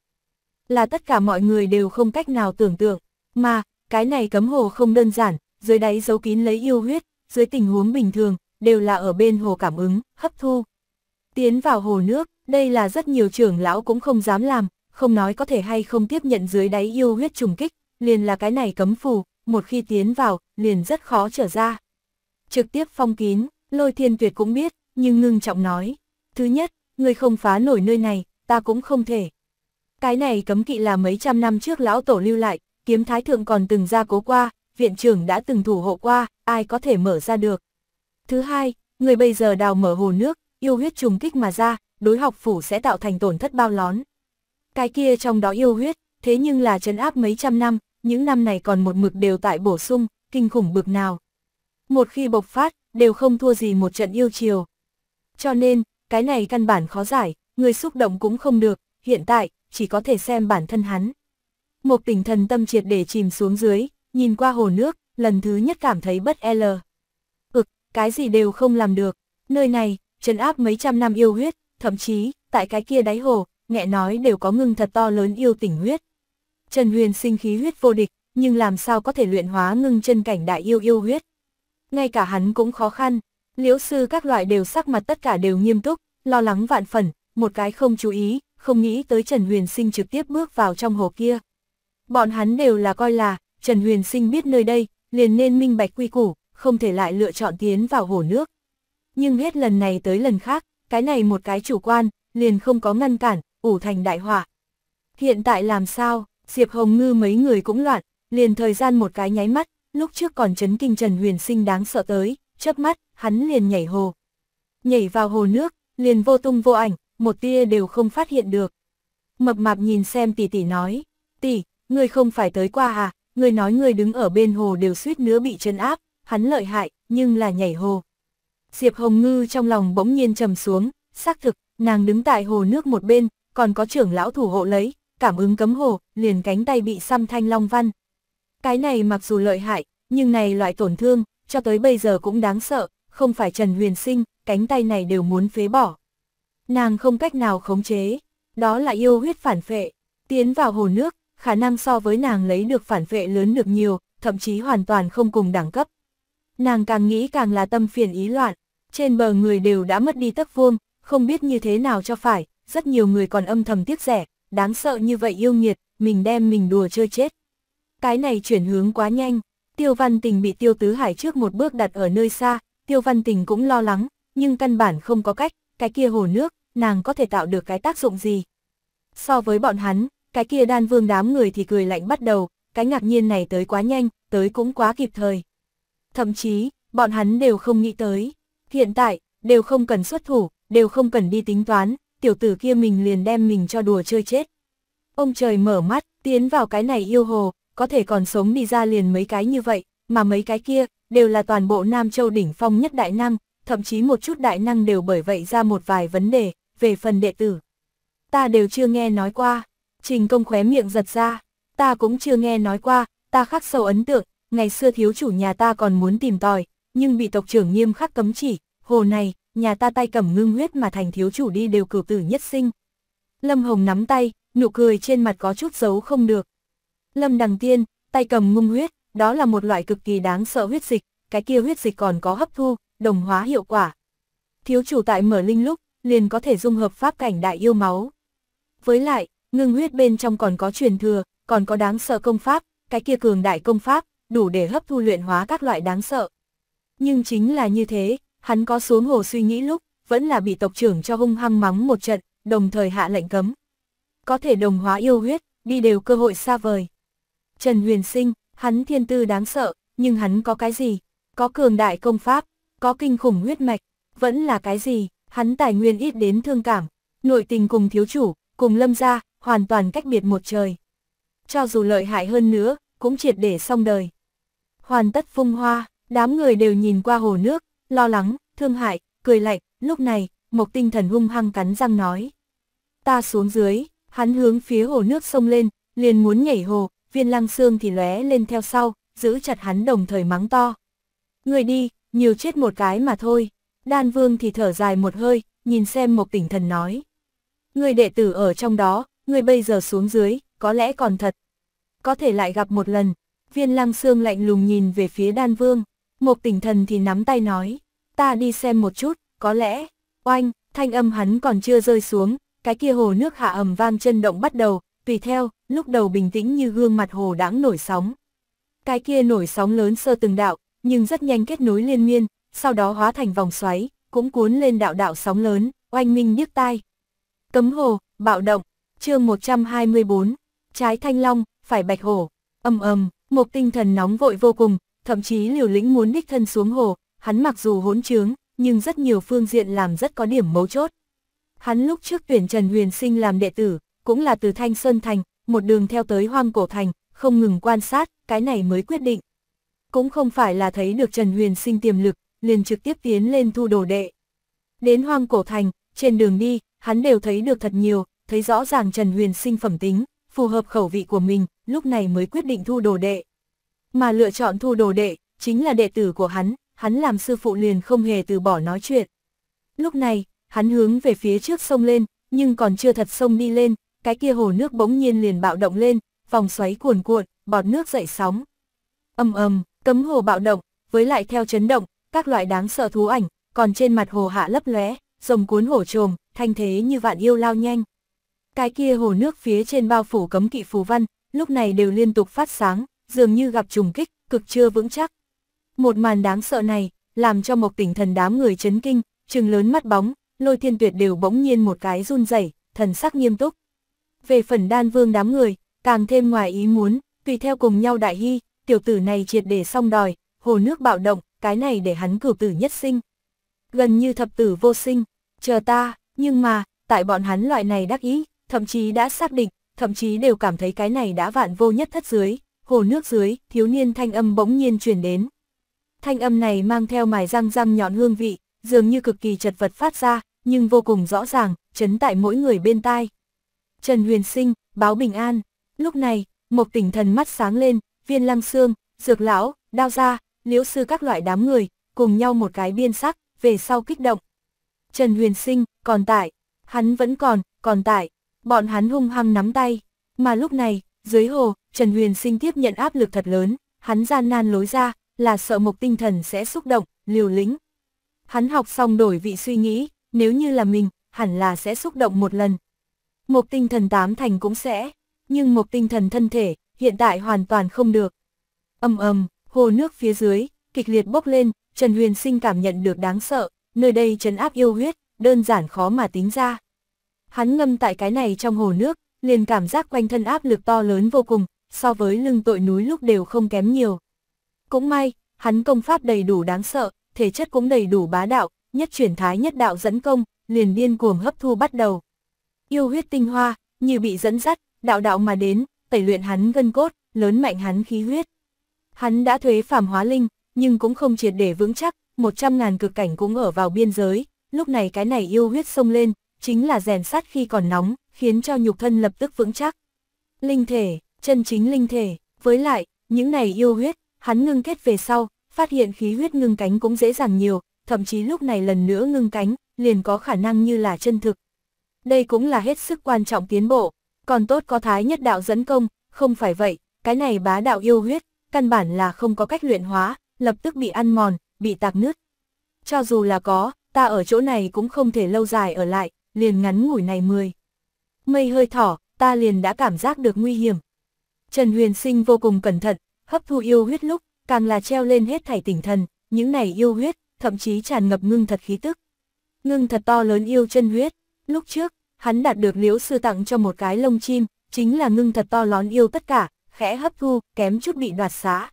Là tất cả mọi người đều không cách nào tưởng tượng, mà, cái này cấm hồ không đơn giản, dưới đáy giấu kín lấy yêu huyết, dưới tình huống bình thường, đều là ở bên hồ cảm ứng, hấp thu. Tiến vào hồ nước, đây là rất nhiều trưởng lão cũng không dám làm, không nói có thể hay không tiếp nhận dưới đáy yêu huyết trùng kích, liền là cái này cấm phù, một khi tiến vào, liền rất khó trở ra. Trực tiếp phong kín, lôi thiên tuyệt cũng biết, nhưng ngưng trọng nói. Thứ nhất, người không phá nổi nơi này, ta cũng không thể. Cái này cấm kỵ là mấy trăm năm trước lão tổ lưu lại, kiếm thái thượng còn từng ra cố qua, viện trưởng đã từng thủ hộ qua, ai có thể mở ra được. Thứ hai, người bây giờ đào mở hồ nước, yêu huyết trùng kích mà ra, đối học phủ sẽ tạo thành tổn thất bao lón. Cái kia trong đó yêu huyết, thế nhưng là trấn áp mấy trăm năm, những năm này còn một mực đều tại bổ sung, kinh khủng bực nào. Một khi bộc phát, đều không thua gì một trận yêu chiều. Cho nên, cái này căn bản khó giải, người xúc động cũng không được, hiện tại, chỉ có thể xem bản thân hắn. Một tỉnh thần tâm triệt để chìm xuống dưới, nhìn qua hồ nước, lần thứ nhất cảm thấy bất l. Ực, cái gì đều không làm được, nơi này, trấn áp mấy trăm năm yêu huyết, thậm chí, tại cái kia đáy hồ, nghe nói đều có ngưng thật to lớn yêu tỉnh huyết. Trần Huyền sinh khí huyết vô địch, nhưng làm sao có thể luyện hóa ngưng chân cảnh đại yêu yêu huyết. Ngay cả hắn cũng khó khăn, liễu sư các loại đều sắc mặt tất cả đều nghiêm túc, lo lắng vạn phần, một cái không chú ý, không nghĩ tới Trần Huyền sinh trực tiếp bước vào trong hồ kia. Bọn hắn đều là coi là, Trần Huyền Sinh biết nơi đây, liền nên minh bạch quy củ, không thể lại lựa chọn tiến vào hồ nước. Nhưng hết lần này tới lần khác, cái này một cái chủ quan, liền không có ngăn cản, ủ thành đại họa. Hiện tại làm sao, Diệp Hồng Ngư mấy người cũng loạn, liền thời gian một cái nháy mắt, lúc trước còn chấn kinh Trần Huyền Sinh đáng sợ tới, chớp mắt, hắn liền nhảy hồ. Nhảy vào hồ nước, liền vô tung vô ảnh, một tia đều không phát hiện được. Mập mạp nhìn xem tỷ tỷ nói, tỷ, người không phải tới qua à, người nói người đứng ở bên hồ đều suýt nữa bị chân áp, hắn lợi hại, nhưng là nhảy hồ. Diệp Hồng Ngư trong lòng bỗng nhiên trầm xuống, xác thực, nàng đứng tại hồ nước một bên, còn có trưởng lão thủ hộ lấy, cảm ứng cấm hồ, liền cánh tay bị xăm thanh long văn. Cái này mặc dù lợi hại, nhưng này loại tổn thương, cho tới bây giờ cũng đáng sợ, không phải Trần Huyền Sinh, cánh tay này đều muốn phế bỏ. Nàng không cách nào khống chế, đó là yêu huyết phản phệ, tiến vào hồ nước, khả năng so với nàng lấy được phản vệ lớn được nhiều, thậm chí hoàn toàn không cùng đẳng cấp. Nàng càng nghĩ càng là tâm phiền ý loạn, trên bờ người đều đã mất đi tất vuông, không biết như thế nào cho phải, rất nhiều người còn âm thầm tiếc rẻ, đáng sợ như vậy yêu nghiệt, mình đem mình đùa chơi chết. Cái này chuyển hướng quá nhanh, tiêu văn tình bị tiêu tứ hải trước một bước đặt ở nơi xa, tiêu văn tình cũng lo lắng, nhưng căn bản không có cách, cái kia hồ nước, nàng có thể tạo được cái tác dụng gì. So với bọn hắn, cái kia đan vương đám người thì cười lạnh bắt đầu, cái ngạc nhiên này tới quá nhanh, tới cũng quá kịp thời. Thậm chí, bọn hắn đều không nghĩ tới. Hiện tại, đều không cần xuất thủ, đều không cần đi tính toán, tiểu tử kia mình liền đem mình cho đùa chơi chết. Ông trời mở mắt, tiến vào cái này yêu hồ, có thể còn sống đi ra liền mấy cái như vậy, mà mấy cái kia, đều là toàn bộ Nam Châu đỉnh phong nhất đại năng, thậm chí một chút đại năng đều bởi vậy ra một vài vấn đề, về phần đệ tử. Ta đều chưa nghe nói qua. Trình công khóe miệng giật ra, ta cũng chưa nghe nói qua, ta khắc sâu ấn tượng, ngày xưa thiếu chủ nhà ta còn muốn tìm tòi, nhưng bị tộc trưởng nghiêm khắc cấm chỉ, hồ này, nhà ta tay cầm ngưng huyết mà thành thiếu chủ đi đều cửu tử nhất sinh. Lâm Hồng nắm tay, nụ cười trên mặt có chút giấu không được. Lâm Đằng Tiên, tay cầm ngưng huyết, đó là một loại cực kỳ đáng sợ huyết dịch, cái kia huyết dịch còn có hấp thu, đồng hóa hiệu quả. Thiếu chủ tại mở linh lúc, liền có thể dung hợp pháp cảnh đại yêu máu. Với lại, ngưng huyết bên trong còn có truyền thừa, còn có đáng sợ công pháp, cái kia cường đại công pháp, đủ để hấp thu luyện hóa các loại đáng sợ. Nhưng chính là như thế, hắn có xuống hồ suy nghĩ lúc, vẫn là bị tộc trưởng cho hung hăng mắng một trận, đồng thời hạ lệnh cấm. Có thể đồng hóa yêu huyết, đi đều cơ hội xa vời. Trần Huyền Sinh, hắn thiên tư đáng sợ, nhưng hắn có cái gì? Có cường đại công pháp, có kinh khủng huyết mạch, vẫn là cái gì? Hắn tài nguyên ít đến thương cảm, nội tình cùng thiếu chủ, cùng lâm gia, hoàn toàn cách biệt một trời. Cho dù lợi hại hơn nữa, cũng triệt để xong đời. Hoàn tất phung hoa, đám người đều nhìn qua hồ nước, lo lắng, thương hại, cười lạnh, lúc này, một Tinh Thần hung hăng cắn răng nói. Ta xuống dưới, hắn hướng phía hồ nước sông lên, liền muốn nhảy hồ, viên lăng xương thì lóe lên theo sau, giữ chặt hắn đồng thời mắng to. Người đi, nhiều chết một cái mà thôi. Đan Vương thì thở dài một hơi, nhìn xem một Tỉnh Thần nói. Người đệ tử ở trong đó, ngươi bây giờ xuống dưới, có lẽ còn thật. Có thể lại gặp một lần, viên lăng xương lạnh lùng nhìn về phía đan vương, một tỉnh thần thì nắm tay nói, ta đi xem một chút, có lẽ, oanh, thanh âm hắn còn chưa rơi xuống, cái kia hồ nước hạ ầm vang chân động bắt đầu, tùy theo, lúc đầu bình tĩnh như gương mặt hồ đãng nổi sóng. Cái kia nổi sóng lớn sơ từng đạo, nhưng rất nhanh kết nối liên miên, sau đó hóa thành vòng xoáy, cũng cuốn lên đạo đạo sóng lớn, oanh minh nhức tai. Cấm hồ, bạo động, chương 124, trái thanh long, phải bạch hổ, âm ầm, một tinh thần nóng vội vô cùng, thậm chí liều lĩnh muốn đích thân xuống hồ, hắn mặc dù hỗn trướng, nhưng rất nhiều phương diện làm rất có điểm mấu chốt. Hắn lúc trước tuyển Trần Huyền Sinh làm đệ tử, cũng là từ Thanh Sơn Thành, một đường theo tới Hoang Cổ Thành, không ngừng quan sát, cái này mới quyết định. Cũng không phải là thấy được Trần Huyền Sinh tiềm lực, liền trực tiếp tiến lên thu đồ đệ. Đến Hoang Cổ Thành, trên đường đi, hắn đều thấy được thật nhiều, thấy rõ ràng Trần Huyền Sinh phẩm tính, phù hợp khẩu vị của mình, lúc này mới quyết định thu đồ đệ. Mà lựa chọn thu đồ đệ, chính là đệ tử của hắn, hắn làm sư phụ liền không hề từ bỏ nói chuyện. Lúc này, hắn hướng về phía trước sông lên, nhưng còn chưa thật sông đi lên, cái kia hồ nước bỗng nhiên liền bạo động lên, vòng xoáy cuồn cuộn, bọt nước dậy sóng. Âm ầm, cấm hồ bạo động, với lại theo chấn động, các loại đáng sợ thú ảnh, còn trên mặt hồ hạ lấp lóe, rồng cuốn hổ trồm, thanh thế như vạn yêu lao nhanh. Cái kia hồ nước phía trên bao phủ cấm kỵ phù văn, lúc này đều liên tục phát sáng, dường như gặp trùng kích, cực chưa vững chắc. Một màn đáng sợ này, làm cho một Tỉnh Thần đám người chấn kinh, trừng lớn mắt bóng, Lôi Thiên Tuyệt đều bỗng nhiên một cái run rẩy, thần sắc nghiêm túc. Về phần Đan Vương đám người, càng thêm ngoài ý muốn, tùy theo cùng nhau đại hy, tiểu tử này triệt để xong đòi, hồ nước bạo động, cái này để hắn cử tử nhất sinh. Gần như thập tử vô sinh, chờ ta, nhưng mà, tại bọn hắn loại này đắc ý, thậm chí đã xác định, thậm chí đều cảm thấy cái này đã vạn vô nhất thất dưới, hồ nước dưới, thiếu niên thanh âm bỗng nhiên truyền đến. Thanh âm này mang theo mài răng răng nhọn hương vị, dường như cực kỳ chật vật phát ra, nhưng vô cùng rõ ràng, chấn tại mỗi người bên tai. Trần Huyền Sinh, báo bình an. Lúc này, một tỉnh thần mắt sáng lên, viên lăng xương, dược lão, đao gia, liễu sư các loại đám người, cùng nhau một cái biên sắc, về sau kích động. Trần Huyền Sinh, còn tại, hắn vẫn còn, còn tại bọn hắn hung hăng nắm tay. Mà lúc này, dưới hồ, Trần Huyền Sinh tiếp nhận áp lực thật lớn, hắn gian nan lối ra, là sợ mục tinh thần sẽ xúc động, liều lĩnh. Hắn học xong đổi vị suy nghĩ, nếu như là mình, hẳn là sẽ xúc động một lần. mục tinh thần tám thành cũng sẽ, nhưng mục tinh thần thân thể, hiện tại hoàn toàn không được. ầm ầm, hồ nước phía dưới, kịch liệt bốc lên, Trần Huyền Sinh cảm nhận được đáng sợ, nơi đây trấn áp yêu huyết, đơn giản khó mà tính ra hắn ngâm tại cái này trong hồ nước, liền cảm giác quanh thân áp lực to lớn vô cùng, so với lưng tội núi lúc đều không kém nhiều. Cũng may, hắn công pháp đầy đủ đáng sợ, thể chất cũng đầy đủ bá đạo, nhất chuyển thái nhất đạo dẫn công, liền điên cuồng hấp thu bắt đầu. Yêu huyết tinh hoa, như bị dẫn dắt, đạo đạo mà đến, tẩy luyện hắn gân cốt, lớn mạnh hắn khí huyết. Hắn đã thuế phàm hóa linh, nhưng cũng không triệt để vững chắc, 100 ngàn cực cảnh cũng ở vào biên giới, lúc này cái này yêu huyết sông lên, chính là rèn sắt khi còn nóng, khiến cho nhục thân lập tức vững chắc. Linh thể, chân chính linh thể, với lại, những này yêu huyết, hắn ngưng kết về sau, phát hiện khí huyết ngưng cánh cũng dễ dàng nhiều, thậm chí lúc này lần nữa ngưng cánh, liền có khả năng như là chân thực. Đây cũng là hết sức quan trọng tiến bộ, còn tốt có thái nhất đạo dẫn công, không phải vậy, cái này bá đạo yêu huyết, căn bản là không có cách luyện hóa, lập tức bị ăn mòn, bị tạc nứt. Cho dù là có, ta ở chỗ này cũng không thể lâu dài ở lại, liền ngắn ngủi này mười Mây hơi thỏ, ta liền đã cảm giác được nguy hiểm. Trần Huyền Sinh vô cùng cẩn thận, hấp thu yêu huyết lúc, càng là treo lên hết thảy tỉnh thần, những này yêu huyết, thậm chí tràn ngập ngưng thật khí tức. Ngưng thật to lớn yêu chân huyết, lúc trước, hắn đạt được liễu sư tặng cho một cái lông chim, chính là ngưng thật to lón yêu tất cả, khẽ hấp thu, kém chút bị đoạt xá.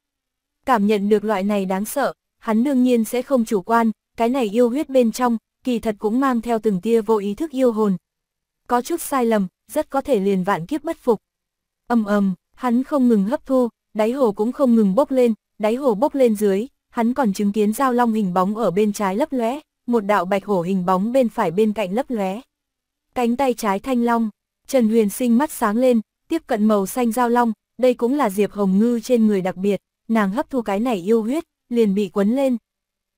Cảm nhận được loại này đáng sợ, hắn đương nhiên sẽ không chủ quan, cái này yêu huyết bên trong, kỳ thật cũng mang theo từng tia vô ý thức yêu hồn. Có chút sai lầm, rất có thể liền vạn kiếp bất phục. Âm ầm, hắn không ngừng hấp thu, đáy hồ cũng không ngừng bốc lên, đáy hồ bốc lên dưới, hắn còn chứng kiến giao long hình bóng ở bên trái lấp lóe, một đạo bạch hổ hình bóng bên phải bên cạnh lấp lóe. Cánh tay trái thanh long, Trần Huyền Sinh mắt sáng lên, tiếp cận màu xanh giao long, đây cũng là diệp hồng ngư trên người đặc biệt, nàng hấp thu cái này yêu huyết, liền bị quấn lên.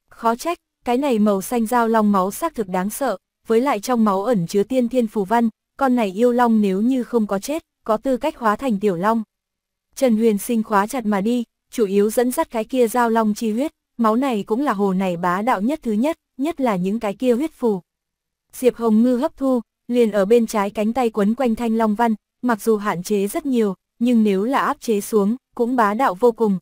Khó trách, cái này màu xanh dao long máu xác thực đáng sợ, với lại trong máu ẩn chứa tiên thiên phù văn, con này yêu long nếu như không có chết, có tư cách hóa thành tiểu long. Trần Huyền sinh khóa chặt mà đi, chủ yếu dẫn dắt cái kia dao long chi huyết, máu này cũng là hồ này bá đạo nhất thứ nhất, nhất là những cái kia huyết phù. Diệp Hồng Ngư hấp thu, liền ở bên trái cánh tay quấn quanh thanh long văn, mặc dù hạn chế rất nhiều, nhưng nếu là áp chế xuống, cũng bá đạo vô cùng.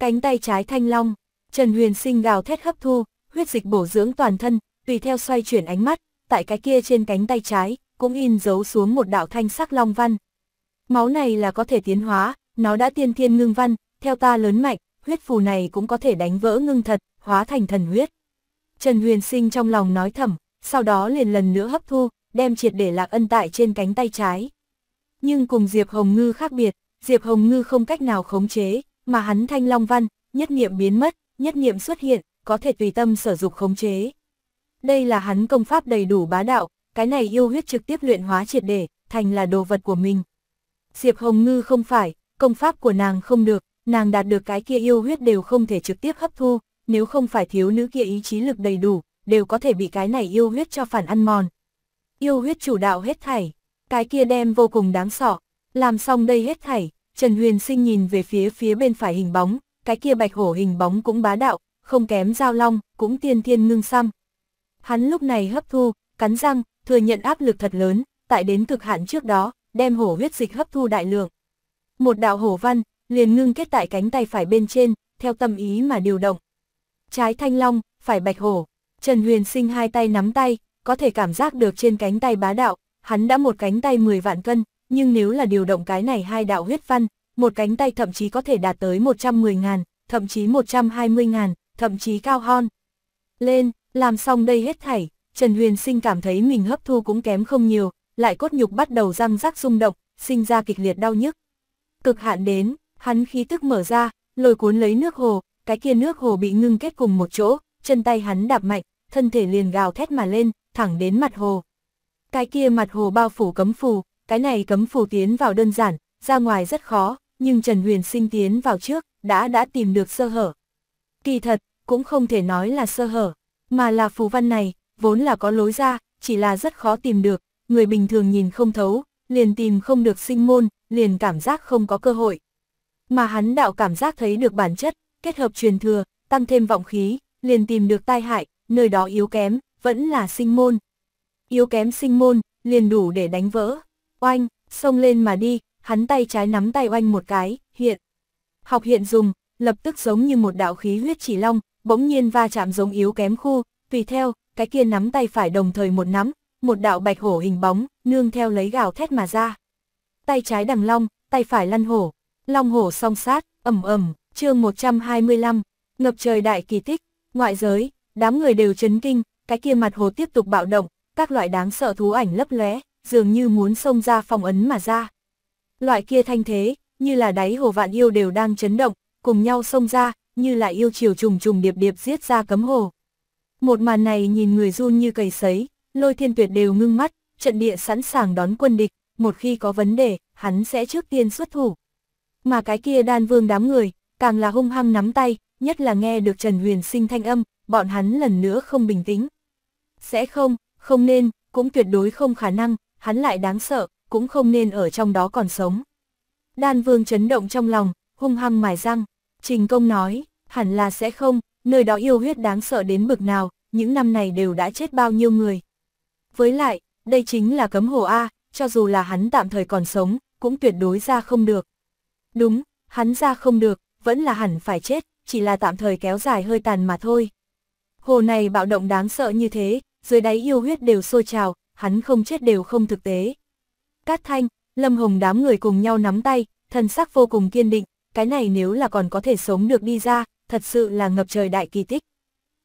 Cánh tay trái thanh long, Trần Huyền Sinh gào thét hấp thu, huyết dịch bổ dưỡng toàn thân, tùy theo xoay chuyển ánh mắt, tại cái kia trên cánh tay trái, cũng in dấu xuống một đạo thanh sắc long văn. Máu này là có thể tiến hóa, nó đã tiên thiên ngưng văn, theo ta lớn mạnh, huyết phù này cũng có thể đánh vỡ ngưng thật, hóa thành thần huyết. Trần Huyền Sinh trong lòng nói thầm, sau đó liền lần nữa hấp thu, đem triệt để lạc ân tại trên cánh tay trái. Nhưng cùng Diệp Hồng Ngư khác biệt, Diệp Hồng Ngư không cách nào khống chế, mà hắn thanh long văn, nhất niệm biến mất, nhất niệm xuất hiện, có thể tùy tâm sở dục khống chế. Đây là hắn công pháp đầy đủ bá đạo, cái này yêu huyết trực tiếp luyện hóa triệt để, thành là đồ vật của mình. Diệp Hồng Ngư không phải, công pháp của nàng không được, nàng đạt được cái kia yêu huyết đều không thể trực tiếp hấp thu, nếu không phải thiếu nữ kia ý chí lực đầy đủ, đều có thể bị cái này yêu huyết cho phản ăn mòn. Yêu huyết chủ đạo hết thảy, cái kia đem vô cùng đáng sợ. Làm xong đây hết thảy, Trần Huyền Sinh nhìn về phía phía bên phải hình bóng, cái kia bạch hổ hình bóng cũng bá đạo, không kém giao long, cũng tiên thiên ngưng xăm. Hắn lúc này hấp thu, cắn răng, thừa nhận áp lực thật lớn, tại đến cực hạn trước đó, đem hổ huyết dịch hấp thu đại lượng. Một đạo hổ văn, liền ngưng kết tại cánh tay phải bên trên, theo tâm ý mà điều động. Trái thanh long, phải bạch hổ. Trần Huyền sinh hai tay nắm tay, có thể cảm giác được trên cánh tay bá đạo, hắn đã một cánh tay 10 vạn cân, nhưng nếu là điều động cái này hai đạo huyết văn, một cánh tay thậm chí có thể đạt tới 110 ngàn, thậm chí 120 ngàn, thậm chí cao hơn Lên, làm xong đây hết thảy, Trần Huyền Sinh cảm thấy mình hấp thu cũng kém không nhiều, lại cốt nhục bắt đầu răng rắc rung động, sinh ra kịch liệt đau nhức. Cực hạn đến, hắn khí tức mở ra, lôi cuốn lấy nước hồ, cái kia nước hồ bị ngưng kết cùng một chỗ, chân tay hắn đạp mạnh, thân thể liền gào thét mà lên, thẳng đến mặt hồ. Cái kia mặt hồ bao phủ cấm phù, cái này cấm phù tiến vào đơn giản, ra ngoài rất khó, nhưng Trần Huyền Sinh tiến vào trước, đã đã tìm được sơ hở, kỳ thật, cũng không thể nói là sơ hở, mà là phù văn này, vốn là có lối ra, chỉ là rất khó tìm được, người bình thường nhìn không thấu, liền tìm không được sinh môn, liền cảm giác không có cơ hội. Mà hắn đạo cảm giác thấy được bản chất, kết hợp truyền thừa, tăng thêm vọng khí, liền tìm được tai hại, nơi đó yếu kém, vẫn là sinh môn. Yếu kém sinh môn, liền đủ để đánh vỡ. Oanh, xông lên mà đi, hắn tay trái nắm tay oanh một cái, hiện. Học hiện dùng, lập tức giống như một đạo khí huyết chỉ long, bỗng nhiên va chạm giống yếu kém khu, tùy theo, cái kia nắm tay phải đồng thời một nắm, một đạo bạch hổ hình bóng, nương theo lấy gào thét mà ra. Tay trái đằng long, tay phải lăn hổ, long hổ song sát, ầm ầm, chương 125, ngập trời đại kỳ tích, ngoại giới, đám người đều chấn kinh, cái kia mặt hồ tiếp tục bạo động, các loại đáng sợ thú ảnh lấp lóe, dường như muốn xông ra phòng ấn mà ra. Loại kia thanh thế, như là đáy hồ vạn yêu đều đang chấn động, cùng nhau xông ra, như là yêu chiều trùng trùng điệp điệp giết ra cấm hồ. Một màn này nhìn người run như cầy sấy, lôi thiên tuyệt đều ngưng mắt, trận địa sẵn sàng đón quân địch, một khi có vấn đề, hắn sẽ trước tiên xuất thủ. Mà cái kia đan vương đám người, càng là hung hăng nắm tay, nhất là nghe được Trần Huyền sinh thanh âm, bọn hắn lần nữa không bình tĩnh. Sẽ không, không nên, cũng tuyệt đối không khả năng, hắn lại đáng sợ, cũng không nên ở trong đó còn sống. Đan vương chấn động trong lòng, hung hăng mài răng. Trình công nói, hẳn là sẽ không, nơi đó yêu huyết đáng sợ đến bực nào, những năm này đều đã chết bao nhiêu người. Với lại, đây chính là cấm hồ A, cho dù là hắn tạm thời còn sống, cũng tuyệt đối ra không được. Đúng, hắn ra không được, vẫn là hẳn phải chết, chỉ là tạm thời kéo dài hơi tàn mà thôi. Hồ này bạo động đáng sợ như thế, dưới đáy yêu huyết đều sôi trào, hắn không chết đều không thực tế. Cát Thanh, Lâm Hồng đám người cùng nhau nắm tay, thân sắc vô cùng kiên định, cái này nếu là còn có thể sống được đi ra, thật sự là ngập trời đại kỳ tích.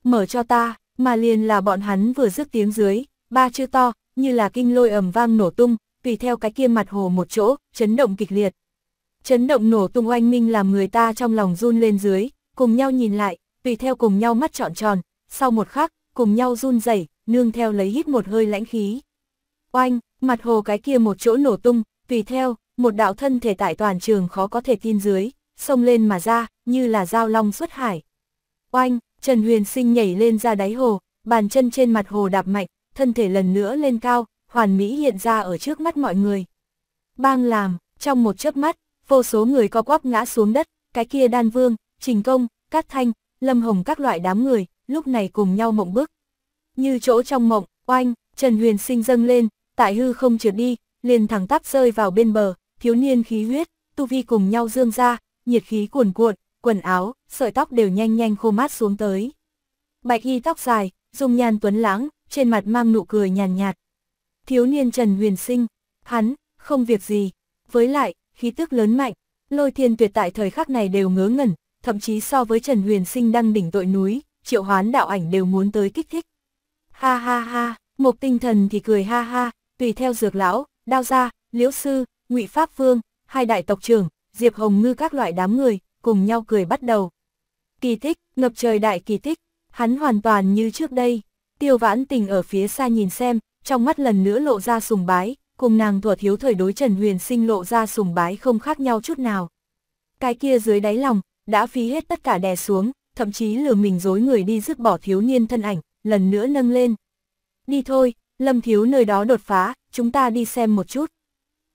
Mở cho ta, mà liền là bọn hắn vừa dứt tiếng dưới, ba chữ to, như là kinh lôi ầm vang nổ tung, tùy theo cái kia mặt hồ một chỗ, chấn động kịch liệt. Chấn động nổ tung oanh minh làm người ta trong lòng run lên dưới, cùng nhau nhìn lại, tùy theo cùng nhau mắt trọn tròn, sau một khắc, cùng nhau run rẩy, nương theo lấy hít một hơi lãnh khí. Oanh, mặt hồ cái kia một chỗ nổ tung, tùy theo, một đạo thân thể tại toàn trường khó có thể tin dưới, xông lên mà ra, như là dao long xuất hải. Oanh, Trần Huyền Sinh nhảy lên ra đáy hồ, bàn chân trên mặt hồ đạp mạnh, thân thể lần nữa lên cao, hoàn mỹ hiện ra ở trước mắt mọi người. Bang làm, trong một chớp mắt, vô số người co quắp ngã xuống đất, cái kia đan vương, trình công, cát thanh, lâm hồng các loại đám người, lúc này cùng nhau mộng bức. Như chỗ trong mộng, oanh, Trần Huyền Sinh dâng lên, tại hư không trượt đi, liền thẳng tắp rơi vào bên bờ, thiếu niên khí huyết, tu vi cùng nhau dương ra, nhiệt khí cuồn cuộn, quần áo, sợi tóc đều nhanh nhanh khô mát xuống tới. Bạch y tóc dài, dung nhan tuấn lãng, trên mặt mang nụ cười nhàn nhạt, nhạt. Thiếu niên Trần Huyền Sinh, hắn, không việc gì, với lại, khí tức lớn mạnh, lôi thiên tuyệt tại thời khắc này đều ngớ ngẩn, thậm chí so với Trần Huyền Sinh đang đỉnh tội núi, triệu hoán đạo ảnh đều muốn tới kích thích. Ha ha ha, một tinh thần thì cười ha ha, tùy theo dược lão, đao gia, liễu sư, ngụy pháp vương, hai đại tộc trưởng, Diệp Hồng Ngư các loại đám người, cùng nhau cười bắt đầu. Kỳ tích, ngập trời đại kỳ tích, hắn hoàn toàn như trước đây. Tiêu vãn tình ở phía xa nhìn xem, trong mắt lần nữa lộ ra sùng bái, cùng nàng thuở thiếu thời đối Trần Huyền sinh lộ ra sùng bái không khác nhau chút nào. Cái kia dưới đáy lòng, đã phí hết tất cả đè xuống, thậm chí lừa mình dối người đi dứt bỏ thiếu niên thân ảnh, lần nữa nâng lên. Đi thôi, lâm thiếu nơi đó đột phá, chúng ta đi xem một chút.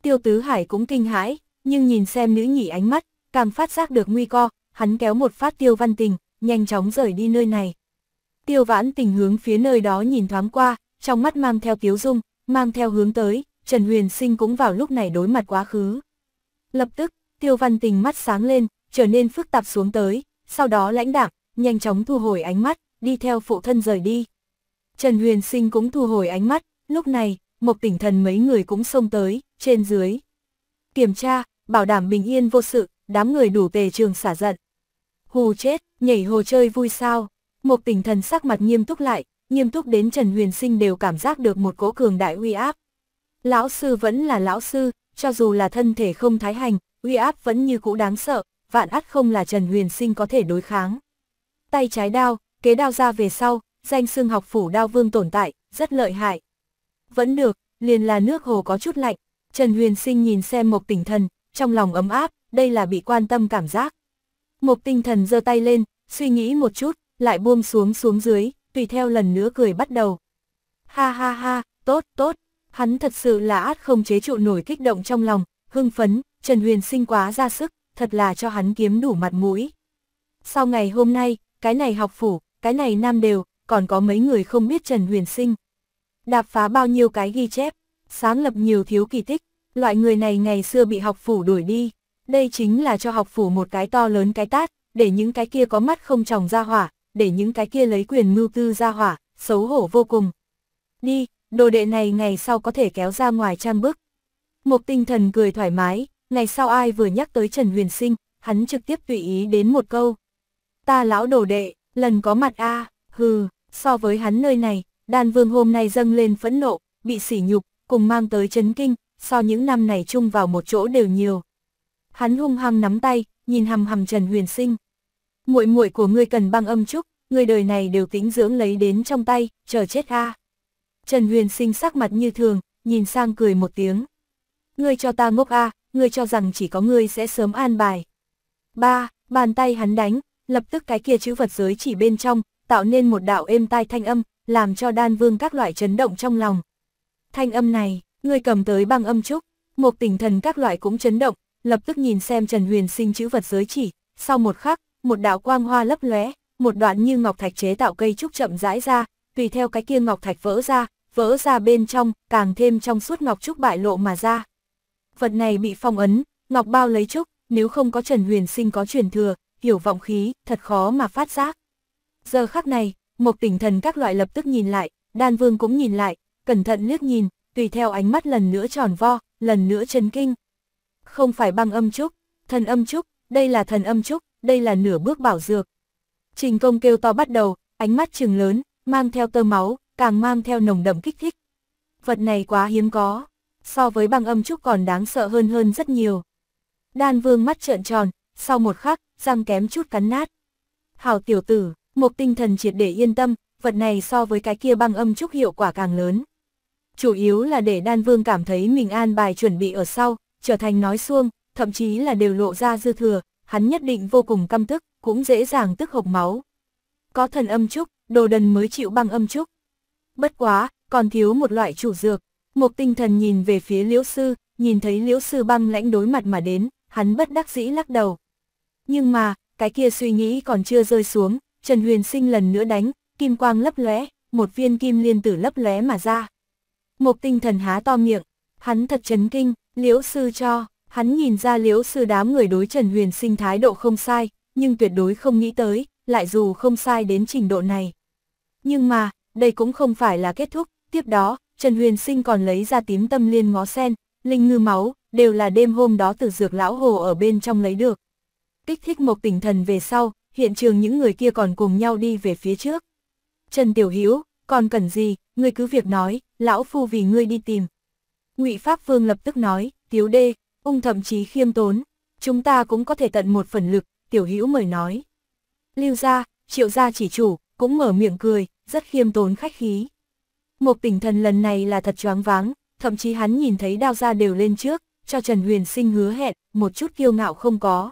Tiêu Tứ Hải cũng kinh hãi, nhưng nhìn xem nữ nhị ánh mắt, càng phát giác được nguy co, hắn kéo một phát tiêu văn tình, nhanh chóng rời đi nơi này. Tiêu vãn tình hướng phía nơi đó nhìn thoáng qua, trong mắt mang theo tiếu dung, mang theo hướng tới, Trần Huyền Sinh cũng vào lúc này đối mặt quá khứ. Lập tức, tiêu văn tình mắt sáng lên, trở nên phức tạp xuống tới, sau đó lãnh đạm, nhanh chóng thu hồi ánh mắt, đi theo phụ thân rời đi. Trần Huyền Sinh cũng thu hồi ánh mắt, lúc này, một Tỉnh Thần mấy người cũng xông tới, trên dưới. Kiểm tra, bảo đảm bình yên vô sự, đám người đủ tề trường xả giận. Hù chết, nhảy hồ chơi vui sao? Một tỉnh thần sắc mặt nghiêm túc lại, nghiêm túc đến Trần Huyền Sinh đều cảm giác được một cỗ cường đại uy áp. Lão sư vẫn là lão sư, cho dù là thân thể không thái hành, uy áp vẫn như cũ đáng sợ, vạn ắt không là Trần Huyền Sinh có thể đối kháng. Tay trái đao, kế đao ra về sau, danh xương học phủ đao vương tồn tại, rất lợi hại. Vẫn được, liền là nước hồ có chút lạnh, Trần Huyền Sinh nhìn xem một Tỉnh Thần, trong lòng ấm áp, đây là bị quan tâm cảm giác. Mộc tinh thần giơ tay lên, suy nghĩ một chút, lại buông xuống xuống dưới, tùy theo lần nữa cười bắt đầu. Ha ha ha, tốt, tốt, hắn thật sự là át không chế trụ nổi kích động trong lòng, hưng phấn, Trần Huyền sinh quá ra sức, thật là cho hắn kiếm đủ mặt mũi. Sau ngày hôm nay, cái này học phủ, cái này nam đều, còn có mấy người không biết Trần Huyền sinh. Đạp phá bao nhiêu cái ghi chép, sáng lập nhiều thiếu kỳ tích, loại người này ngày xưa bị học phủ đuổi đi, đây chính là cho học phủ một cái to lớn cái tát, để những cái kia có mắt không tròng ra hỏa, để những cái kia lấy quyền mưu tư ra hỏa, xấu hổ vô cùng. Đi, đồ đệ này ngày sau có thể kéo ra ngoài trang bức. Một tinh thần cười thoải mái, ngày sau ai vừa nhắc tới Trần Huyền Sinh, hắn trực tiếp tùy ý đến một câu. Ta lão đồ đệ, lần có mặt a hừ, so với hắn nơi này, đàn vương hôm nay dâng lên phẫn nộ, bị sỉ nhục, cùng mang tới chấn kinh, so những năm này chung vào một chỗ đều nhiều. Hắn hung hăng nắm tay, nhìn hầm hầm Trần Huyền Sinh. muội muội của ngươi cần băng âm trúc, người đời này đều tính dưỡng lấy đến trong tay, chờ chết ha Trần Huyền Sinh sắc mặt như thường, nhìn sang cười một tiếng. Ngươi cho ta ngốc a, ngươi cho rằng chỉ có ngươi sẽ sớm an bài. Ba, bàn tay hắn đánh, lập tức cái kia chữ vật giới chỉ bên trong, tạo nên một đạo êm tai thanh âm, làm cho đan vương các loại chấn động trong lòng. Thanh âm này, Ngươi cầm tới băng âm trúc, một tỉnh thần các loại cũng chấn động, lập tức nhìn xem Trần Huyền sinh chữ vật giới chỉ, sau một khắc, một đạo quang hoa lấp lóe, một đoạn như ngọc thạch chế tạo cây trúc chậm rãi ra, tùy theo cái kia ngọc thạch vỡ ra, vỡ ra bên trong, càng thêm trong suốt ngọc trúc bại lộ mà ra. Vật này bị phong ấn, ngọc bao lấy trúc, nếu không có Trần Huyền Sinh có truyền thừa, hiểu vọng khí, thật khó mà phát giác. Giờ khắc này, một tỉnh thần các loại lập tức nhìn lại, đan vương cũng nhìn lại, cẩn thận liếc nhìn, tùy theo ánh mắt lần nữa tròn vo, lần nữa chấn kinh. Không phải băng âm trúc, thần âm trúc, đây là thần âm trúc, đây là nửa bước bảo dược. Trình công kêu to bắt đầu, ánh mắt trừng lớn, mang theo tơ máu, càng mang theo nồng đậm kích thích. Vật này quá hiếm có, so với băng âm trúc còn đáng sợ hơn hơn rất nhiều. Đan vương mắt trợn tròn, sau một khắc, răng kém chút cắn nát. Hảo tiểu tử, một tinh thần triệt để yên tâm, vật này so với cái kia băng âm trúc hiệu quả càng lớn chủ yếu là để đan vương cảm thấy mình an bài chuẩn bị ở sau, trở thành nói xuông, thậm chí là đều lộ ra dư thừa, hắn nhất định vô cùng căm tức, cũng dễ dàng tức hộc máu. Có thần âm trúc, đồ đần mới chịu băng âm trúc. Bất quá, còn thiếu một loại chủ dược, một tinh thần nhìn về phía liễu sư, nhìn thấy liễu sư băng lãnh đối mặt mà đến, hắn bất đắc dĩ lắc đầu. Nhưng mà, cái kia suy nghĩ còn chưa rơi xuống, Trần Huyền Sinh lần nữa đánh, kim quang lấp lóe, một viên kim liên tử lấp lóe mà ra một tinh thần há to miệng, hắn thật chấn kinh, liễu sư cho, hắn nhìn ra liễu sư đám người đối Trần Huyền sinh thái độ không sai, nhưng tuyệt đối không nghĩ tới, lại dù không sai đến trình độ này. Nhưng mà, đây cũng không phải là kết thúc, tiếp đó, Trần Huyền sinh còn lấy ra tím tâm liên ngó sen, linh ngư máu, đều là đêm hôm đó từ dược lão hồ ở bên trong lấy được. Kích thích một tinh thần về sau, hiện trường những người kia còn cùng nhau đi về phía trước. Trần Tiểu Hữu còn cần gì, ngươi cứ việc nói, lão phu vì ngươi đi tìm. ngụy Pháp Vương lập tức nói, tiếu đê, ung thậm chí khiêm tốn, chúng ta cũng có thể tận một phần lực, tiểu hữu mời nói. Lưu gia, triệu gia chỉ chủ, cũng mở miệng cười, rất khiêm tốn khách khí. Một tỉnh thần lần này là thật choáng váng, thậm chí hắn nhìn thấy đao gia đều lên trước, cho Trần Huyền Sinh hứa hẹn, một chút kiêu ngạo không có.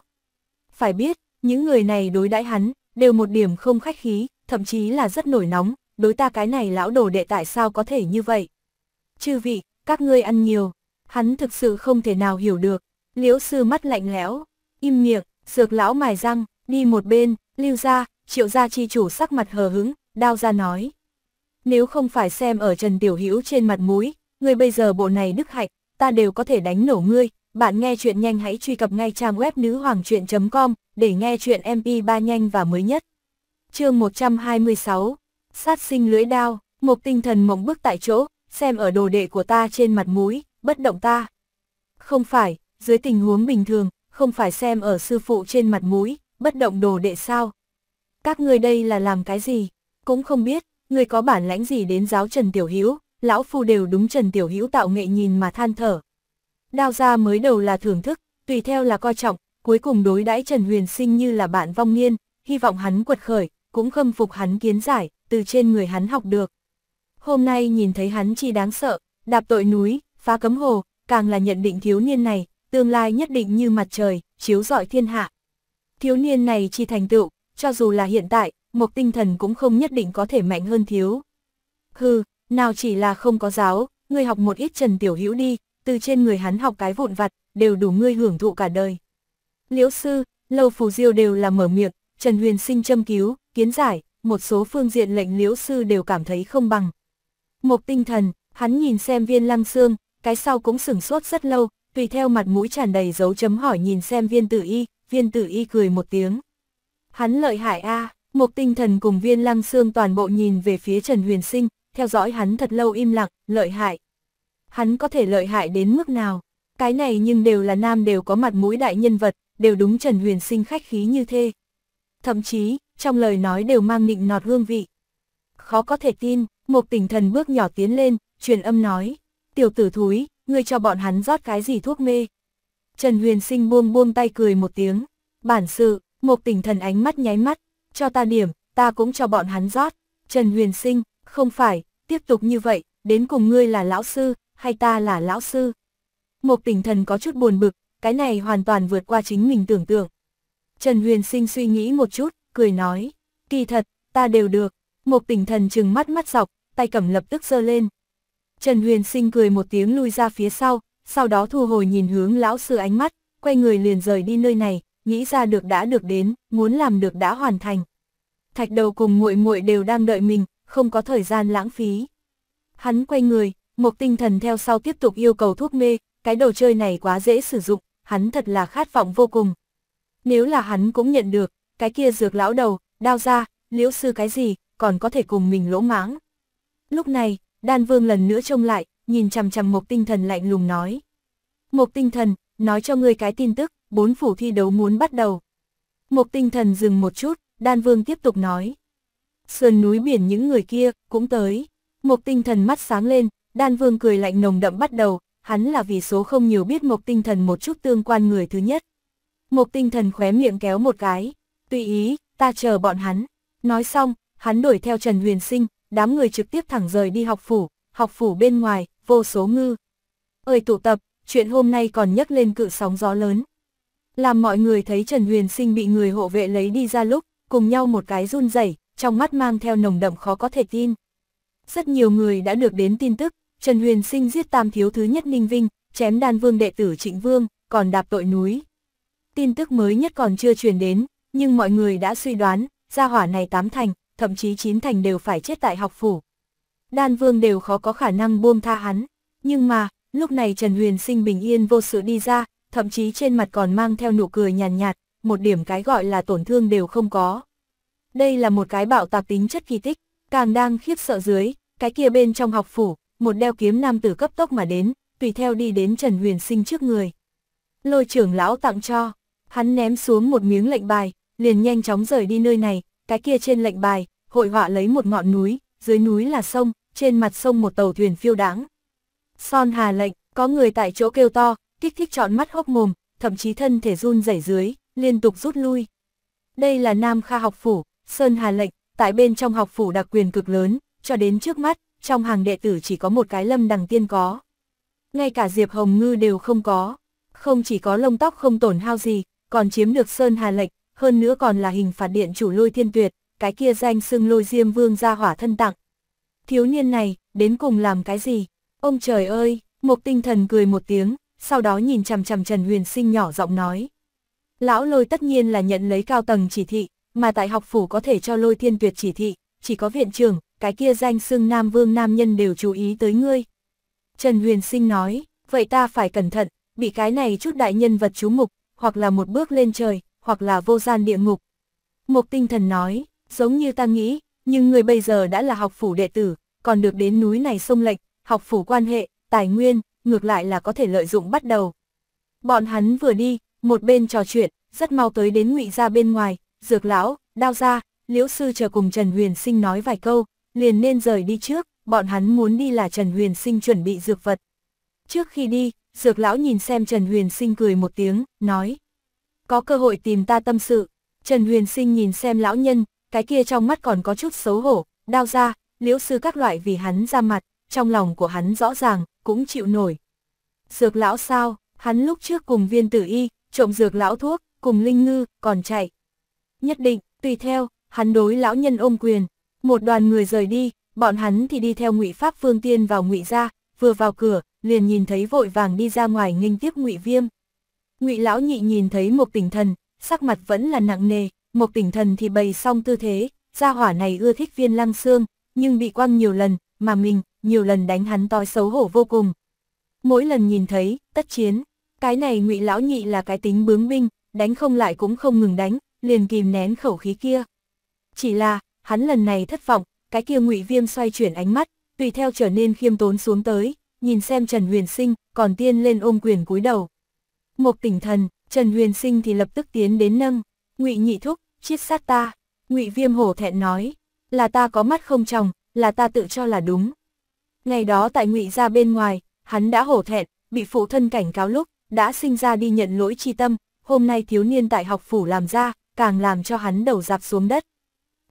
Phải biết, những người này đối đãi hắn, đều một điểm không khách khí, thậm chí là rất nổi nóng, đối ta cái này lão đồ đệ tại sao có thể như vậy? Chư vị, các ngươi ăn nhiều, hắn thực sự không thể nào hiểu được. Liễu sư mắt lạnh lẽo, im miệng, dược lão mài răng, đi một bên, lưu ra, triệu gia chi chủ sắc mặt hờ hứng, đao ra nói. Nếu không phải xem ở Trần Tiểu Hữu trên mặt mũi, ngươi bây giờ bộ này đức hạnh, ta đều có thể đánh nổ ngươi. Bạn nghe chuyện nhanh hãy truy cập ngay trang web nữ hoàng chuyện.com để nghe chuyện MP3 nhanh và mới nhất. Chương 126, sát sinh lưỡi đao, một tinh thần mộng bước tại chỗ, xem ở đồ đệ của ta trên mặt mũi, bất động ta. Không phải, dưới tình huống bình thường, không phải xem ở sư phụ trên mặt mũi, bất động đồ đệ sao. Các người đây là làm cái gì, cũng không biết, người có bản lãnh gì đến giáo Trần Tiểu Hữu lão phu đều đúng Trần Tiểu Hữu tạo nghệ nhìn mà than thở. Đao ra mới đầu là thưởng thức, tùy theo là coi trọng, cuối cùng đối đãi Trần Huyền Sinh như là bạn vong niên, hy vọng hắn quật khởi, cũng khâm phục hắn kiến giải, từ trên người hắn học được. Hôm nay nhìn thấy hắn chi đáng sợ, đạp tội núi, phá cấm hồ, càng là nhận định thiếu niên này, tương lai nhất định như mặt trời, chiếu rọi thiên hạ. Thiếu niên này chi thành tựu, cho dù là hiện tại, một tinh thần cũng không nhất định có thể mạnh hơn thiếu. Hừ, nào chỉ là không có giáo, ngươi học một ít trần tiểu hữu đi, từ trên người hắn học cái vụn vặt, đều đủ ngươi hưởng thụ cả đời. Liễu sư, lâu phù diêu đều là mở miệng, Trần Huyền sinh châm cứu, kiến giải, một số phương diện lệnh liễu sư đều cảm thấy không bằng. Một tinh thần, hắn nhìn xem viên lăng xương, cái sau cũng sửng sốt rất lâu, tùy theo mặt mũi tràn đầy dấu chấm hỏi nhìn xem viên tử y, viên tử y cười một tiếng. Hắn lợi hại a à, một tinh thần cùng viên lăng xương toàn bộ nhìn về phía Trần Huyền Sinh, theo dõi hắn thật lâu im lặng, lợi hại. Hắn có thể lợi hại đến mức nào? Cái này nhưng đều là nam đều có mặt mũi đại nhân vật, đều đúng Trần Huyền Sinh khách khí như thế. Thậm chí, trong lời nói đều mang nịnh nọt hương vị. Khó có thể tin, một tỉnh thần bước nhỏ tiến lên, truyền âm nói, tiểu tử thúi, ngươi cho bọn hắn rót cái gì thuốc mê. Trần Huyền Sinh buông buông tay cười một tiếng, bản sự, một tỉnh thần ánh mắt nháy mắt, cho ta điểm, ta cũng cho bọn hắn rót. Trần Huyền Sinh, không phải, tiếp tục như vậy, đến cùng ngươi là lão sư, hay ta là lão sư. Một tỉnh thần có chút buồn bực, cái này hoàn toàn vượt qua chính mình tưởng tượng. Trần Huyền Sinh suy nghĩ một chút, cười nói, kỳ thật, ta đều được, một tỉnh thần chừng mắt mắt dọc, tay cầm lập tức giơ lên. Trần Huyền sinh cười một tiếng lui ra phía sau, sau đó thu hồi nhìn hướng lão sư ánh mắt, quay người liền rời đi nơi này, nghĩ ra được đã được đến, muốn làm được đã hoàn thành. Thạch đầu cùng muội muội đều đang đợi mình, không có thời gian lãng phí. Hắn quay người, một tinh thần theo sau tiếp tục yêu cầu thuốc mê, cái đồ chơi này quá dễ sử dụng, hắn thật là khát vọng vô cùng. Nếu là hắn cũng nhận được, cái kia dược lão đầu, đao ra, liễu sư cái gì, còn có thể cùng mình lỗ mãng. Lúc này, đan vương lần nữa trông lại, nhìn chằm chằm một tinh thần lạnh lùng nói. Một tinh thần, nói cho ngươi cái tin tức, bốn phủ thi đấu muốn bắt đầu. Một tinh thần dừng một chút, đan vương tiếp tục nói. Sườn núi biển những người kia, cũng tới. Một tinh thần mắt sáng lên, đan vương cười lạnh nồng đậm bắt đầu, hắn là vì số không nhiều biết một tinh thần một chút tương quan người thứ nhất. Một tinh thần khóe miệng kéo một cái tùy ý, ta chờ bọn hắn. Nói xong, hắn đuổi theo Trần Huyền Sinh, đám người trực tiếp thẳng rời đi học phủ, học phủ bên ngoài, vô số ngư. Ơi tụ tập, chuyện hôm nay còn nhấc lên cự sóng gió lớn. Làm mọi người thấy Trần Huyền Sinh bị người hộ vệ lấy đi ra lúc, cùng nhau một cái run rẩy, trong mắt mang theo nồng đậm khó có thể tin. Rất nhiều người đã được đến tin tức, Trần Huyền Sinh giết tam thiếu thứ nhất Ninh Vinh, chém đan vương đệ tử Trịnh Vương, còn đạp tội núi. Tin tức mới nhất còn chưa truyền đến, nhưng mọi người đã suy đoán, gia hỏa này tám thành, thậm chí chín thành đều phải chết tại học phủ. Đan Vương đều khó có khả năng buông tha hắn, nhưng mà, lúc này Trần Huyền Sinh bình yên vô sự đi ra, thậm chí trên mặt còn mang theo nụ cười nhàn nhạt, nhạt, một điểm cái gọi là tổn thương đều không có. Đây là một cái bạo tạc tính chất kỳ tích, càng đang khiếp sợ dưới, cái kia bên trong học phủ, một đeo kiếm nam tử cấp tốc mà đến, tùy theo đi đến Trần Huyền Sinh trước người. Lôi trưởng lão tặng cho, hắn ném xuống một miếng lệnh bài, liền nhanh chóng rời đi nơi này, cái kia trên lệnh bài, hội họa lấy một ngọn núi, dưới núi là sông, trên mặt sông một tàu thuyền phiêu đáng. Son Hà lệnh, có người tại chỗ kêu to, kích thích trọn mắt hốc mồm, thậm chí thân thể run rẩy dưới, liên tục rút lui. Đây là Nam Kha học phủ, Sơn Hà lệnh, tại bên trong học phủ đặc quyền cực lớn, cho đến trước mắt, trong hàng đệ tử chỉ có một cái lâm đằng tiên có. Ngay cả Diệp Hồng Ngư đều không có, không chỉ có lông tóc không tổn hao gì, còn chiếm được Sơn Hà lệnh, hơn nữa còn là hình phạt điện chủ lôi thiên tuyệt, cái kia danh xưng lôi diêm vương ra hỏa thân tặng. Thiếu niên này, đến cùng làm cái gì? Ông trời ơi, một tinh thần cười một tiếng, sau đó nhìn chằm chằm Trần Huyền Sinh nhỏ giọng nói. Lão lôi tất nhiên là nhận lấy cao tầng chỉ thị, mà tại học phủ có thể cho lôi thiên tuyệt chỉ thị, chỉ có viện trưởng, cái kia danh xưng nam vương nam nhân đều chú ý tới ngươi. Trần Huyền Sinh nói, vậy ta phải cẩn thận, bị cái này chút đại nhân vật chú mục, hoặc là một bước lên trời, hoặc là vô gian địa ngục. Mục tinh thần nói, giống như ta nghĩ, nhưng người bây giờ đã là học phủ đệ tử, còn được đến núi này sông lệch, học phủ quan hệ, tài nguyên, ngược lại là có thể lợi dụng bắt đầu. Bọn hắn vừa đi, một bên trò chuyện, rất mau tới đến ngụy ra bên ngoài, dược lão, đao ra, liễu sư chờ cùng Trần Huyền Sinh nói vài câu, liền nên rời đi trước, bọn hắn muốn đi là Trần Huyền Sinh chuẩn bị dược vật. Trước khi đi, dược lão nhìn xem Trần Huyền Sinh cười một tiếng, nói, có cơ hội tìm ta tâm sự. Trần Huyền Sinh nhìn xem lão nhân, cái kia trong mắt còn có chút xấu hổ, đau ra, liễu sư các loại vì hắn ra mặt, trong lòng của hắn rõ ràng, cũng chịu nổi. Dược lão sao, hắn lúc trước cùng viên tử y, trộm dược lão thuốc, cùng linh ngư, còn chạy. Nhất định, tùy theo, hắn đối lão nhân ôm quyền, một đoàn người rời đi, bọn hắn thì đi theo ngụy Pháp Phương Tiên vào ngụy ra, vừa vào cửa, liền nhìn thấy vội vàng đi ra ngoài nghênh tiếp ngụy Viêm. Ngụy lão nhị nhìn thấy một tỉnh thần, sắc mặt vẫn là nặng nề, một tỉnh thần thì bày xong tư thế, gia hỏa này ưa thích viên lăng xương, nhưng bị quăng nhiều lần, mà mình, nhiều lần đánh hắn toi xấu hổ vô cùng. Mỗi lần nhìn thấy, tất chiến, cái này ngụy lão nhị là cái tính bướng binh, đánh không lại cũng không ngừng đánh, liền kìm nén khẩu khí kia. Chỉ là, hắn lần này thất vọng, cái kia ngụy viêm xoay chuyển ánh mắt, tùy theo trở nên khiêm tốn xuống tới, nhìn xem Trần Huyền Sinh, còn tiên lên ôm quyền cúi đầu. Một tỉnh thần, Trần Huyền Sinh thì lập tức tiến đến nâng, ngụy nhị thúc, chiết sát ta, ngụy viêm hổ thẹn nói, là ta có mắt không chồng, là ta tự cho là đúng. Ngày đó tại ngụy gia bên ngoài, hắn đã hổ thẹn, bị phụ thân cảnh cáo lúc, đã sinh ra đi nhận lỗi chi tâm, hôm nay thiếu niên tại học phủ làm ra, càng làm cho hắn đầu dạp xuống đất.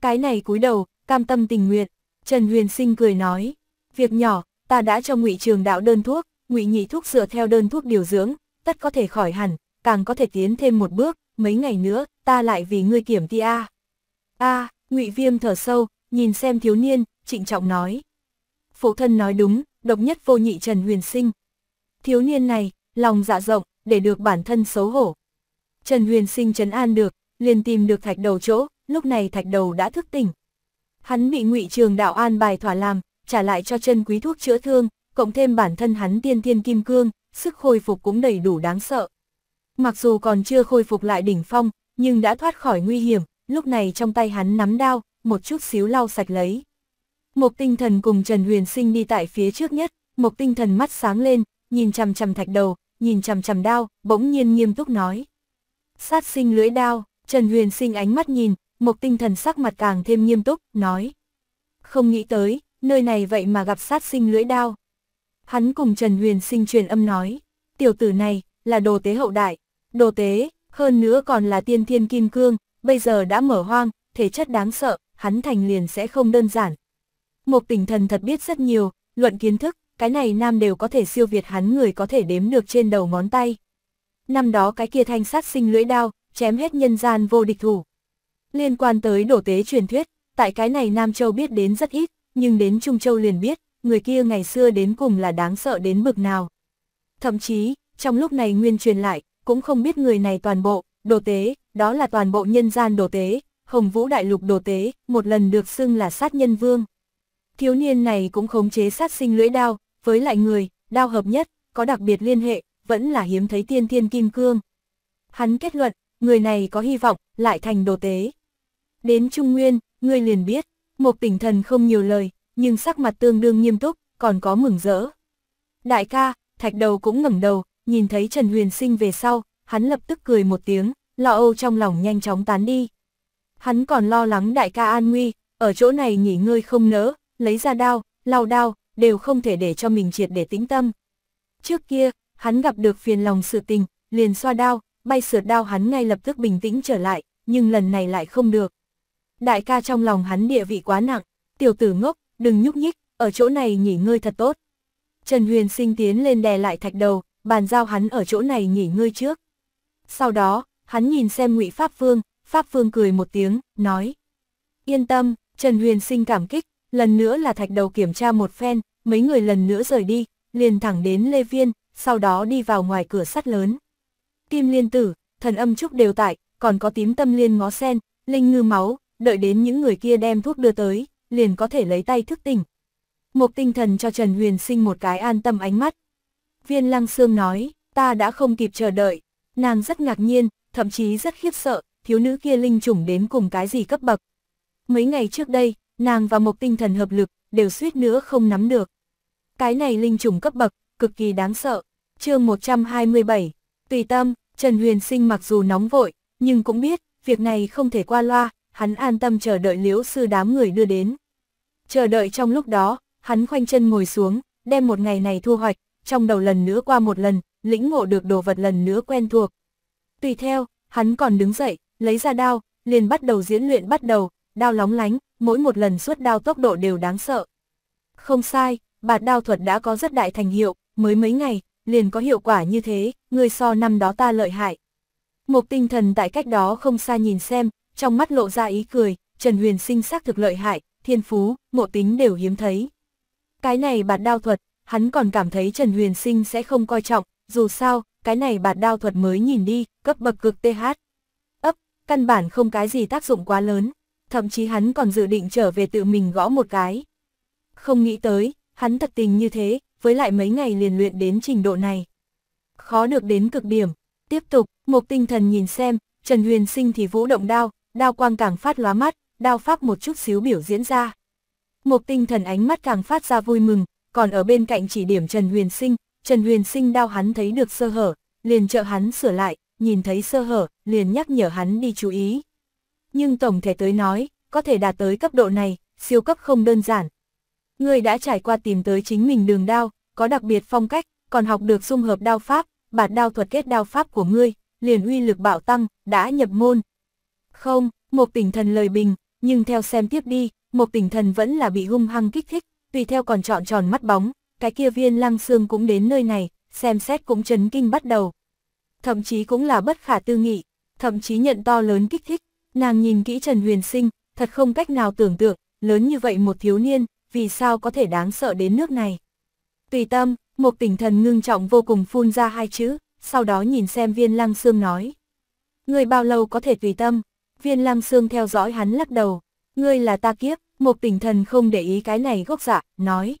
Cái này cúi đầu, cam tâm tình nguyện, Trần Huyền Sinh cười nói, việc nhỏ, ta đã cho ngụy trường đạo đơn thuốc, ngụy nhị thuốc dựa theo đơn thuốc điều dưỡng, tất có thể khỏi hẳn, càng có thể tiến thêm một bước, mấy ngày nữa, ta lại vì ngươi kiểm ti a. A, Ngụy Viêm thở sâu, nhìn xem thiếu niên, trịnh trọng nói. Phụ thân nói đúng, độc nhất vô nhị Trần Huyền Sinh. Thiếu niên này, lòng dạ rộng, để được bản thân xấu hổ. Trần Huyền Sinh trấn an được, liền tìm được thạch đầu chỗ, lúc này thạch đầu đã thức tỉnh. Hắn bị Ngụy Trường Đạo an bài thỏa làm, trả lại cho chân quý thuốc chữa thương, cộng thêm bản thân hắn tiên thiên kim cương, sức khôi phục cũng đầy đủ đáng sợ. Mặc dù còn chưa khôi phục lại đỉnh phong, nhưng đã thoát khỏi nguy hiểm, lúc này trong tay hắn nắm đao, một chút xíu lau sạch lấy. Mộc tinh thần cùng Trần Huyền Sinh đi tại phía trước nhất, mộc tinh thần mắt sáng lên, nhìn chằm chằm thạch đầu, nhìn chằm chằm đao, bỗng nhiên nghiêm túc nói. Sát sinh lưỡi đao, Trần Huyền Sinh ánh mắt nhìn, mộc tinh thần sắc mặt càng thêm nghiêm túc, nói. Không nghĩ tới, nơi này vậy mà gặp sát sinh lưỡi đao. Hắn cùng Trần Huyền sinh truyền âm nói, tiểu tử này, là đồ tế hậu đại, đồ tế, hơn nữa còn là tiên thiên kim cương, bây giờ đã mở hoang, thể chất đáng sợ, hắn thành liền sẽ không đơn giản. Một tỉnh thần thật biết rất nhiều, luận kiến thức, cái này nam đều có thể siêu việt hắn người có thể đếm được trên đầu ngón tay. Năm đó cái kia thanh sát sinh lưỡi đao, chém hết nhân gian vô địch thủ. Liên quan tới đổ tế truyền thuyết, tại cái này Nam Châu biết đến rất ít, nhưng đến Trung Châu liền biết, người kia ngày xưa đến cùng là đáng sợ đến bực nào. Thậm chí, trong lúc này nguyên truyền lại, cũng không biết người này toàn bộ, đồ tế, đó là toàn bộ nhân gian đồ tế, Hồng Vũ Đại Lục đồ tế, một lần được xưng là sát nhân vương. Thiếu niên này cũng khống chế sát sinh lưỡi đao, với lại người, đao hợp nhất, có đặc biệt liên hệ, vẫn là hiếm thấy tiên thiên kim cương. Hắn kết luận, người này có hy vọng, lại thành đồ tế. Đến Trung Nguyên, ngươi liền biết, một tỉnh thần không nhiều lời, nhưng sắc mặt tương đương nghiêm túc, còn có mừng rỡ. Đại ca, thạch đầu cũng ngẩng đầu, nhìn thấy Trần Huyền Sinh về sau, hắn lập tức cười một tiếng, lo âu trong lòng nhanh chóng tán đi. Hắn còn lo lắng đại ca an nguy, ở chỗ này nghỉ ngơi không nỡ, lấy ra đao, lau đao, đều không thể để cho mình triệt để tĩnh tâm. Trước kia, hắn gặp được phiền lòng sự tình, liền xoa đao, bay sượt đao hắn ngay lập tức bình tĩnh trở lại, nhưng lần này lại không được. Đại ca trong lòng hắn địa vị quá nặng, tiểu tử ngốc, đừng nhúc nhích, ở chỗ này nghỉ ngơi thật tốt. Trần Huyền sinh tiến lên đè lại thạch đầu, bàn giao hắn ở chỗ này nghỉ ngơi trước. Sau đó, hắn nhìn xem ngụy Pháp Phương, Pháp Phương cười một tiếng, nói. Yên tâm, Trần Huyền sinh cảm kích, lần nữa là thạch đầu kiểm tra một phen, mấy người lần nữa rời đi, liền thẳng đến Lê Viên, sau đó đi vào ngoài cửa sắt lớn. Kim liên tử, thần âm trúc đều tại, còn có tím tâm liên ngó sen, linh ngư máu, đợi đến những người kia đem thuốc đưa tới, liền có thể lấy tay thức tỉnh. Một tinh thần cho Trần Huyền sinh một cái an tâm ánh mắt. Viên lăng Sương nói, ta đã không kịp chờ đợi, nàng rất ngạc nhiên, thậm chí rất khiếp sợ, thiếu nữ kia linh chủng đến cùng cái gì cấp bậc. Mấy ngày trước đây, nàng và một tinh thần hợp lực, đều suýt nữa không nắm được. Cái này linh chủng cấp bậc, cực kỳ đáng sợ. chương 127, tùy tâm, Trần Huyền Sinh mặc dù nóng vội, nhưng cũng biết, việc này không thể qua loa, hắn an tâm chờ đợi liễu sư đám người đưa đến. Chờ đợi trong lúc đó, hắn khoanh chân ngồi xuống, đem một ngày này thu hoạch, trong đầu lần nữa qua một lần, lĩnh ngộ được đồ vật lần nữa quen thuộc. Tùy theo, hắn còn đứng dậy, lấy ra đao, liền bắt đầu diễn luyện bắt đầu, đao lóng lánh, mỗi một lần suốt đao tốc độ đều đáng sợ. Không sai, bạt đao thuật đã có rất đại thành hiệu, mới mấy ngày, liền có hiệu quả như thế, người so năm đó ta lợi hại. Một tinh thần tại cách đó không xa nhìn xem, trong mắt lộ ra ý cười, Trần Huyền Sinh xác thực lợi hại, thiên phú, ngộ tính đều hiếm thấy. Cái này bạt đao thuật, hắn còn cảm thấy Trần Huyền Sinh sẽ không coi trọng, dù sao, cái này bạt đao thuật mới nhìn đi, cấp bậc cực TH. Ấp, căn bản không cái gì tác dụng quá lớn, thậm chí hắn còn dự định trở về tự mình gõ một cái. Không nghĩ tới, hắn thật tình như thế, với lại mấy ngày liền luyện đến trình độ này. Khó được đến cực điểm, tiếp tục, một tinh thần nhìn xem, Trần Huyền Sinh thì vũ động đao, đao quang càng phát lóa mắt, đao pháp một chút xíu biểu diễn ra. Một tinh thần ánh mắt càng phát ra vui mừng, còn ở bên cạnh chỉ điểm Trần Huyền Sinh, Trần Huyền Sinh đao hắn thấy được sơ hở, liền trợ hắn sửa lại, nhìn thấy sơ hở, liền nhắc nhở hắn đi chú ý. Nhưng tổng thể tới nói, có thể đạt tới cấp độ này, siêu cấp không đơn giản. Người đã trải qua tìm tới chính mình đường đao, có đặc biệt phong cách, còn học được dung hợp đao pháp, bản đao thuật kết đao pháp của ngươi, liền uy lực bạo tăng, đã nhập môn. Không, một tỉnh thần lời bình, nhưng theo xem tiếp đi, một Tỉnh Thần vẫn là bị hung hăng kích thích, tùy theo còn trọn tròn mắt bóng, cái kia viên lăng xương cũng đến nơi này, xem xét cũng chấn kinh bắt đầu. Thậm chí cũng là bất khả tư nghị, thậm chí nhận to lớn kích thích, nàng nhìn kỹ Trần Huyền Sinh, thật không cách nào tưởng tượng, lớn như vậy một thiếu niên, vì sao có thể đáng sợ đến nước này. Tùy tâm, một Tỉnh Thần ngưng trọng vô cùng phun ra hai chữ, sau đó nhìn xem viên lăng xương nói. Người bao lâu có thể tùy tâm? Viên Lam Sương theo dõi hắn lắc đầu. Ngươi là ta kiếp, một tỉnh thần không để ý cái này gốc dạ, nói.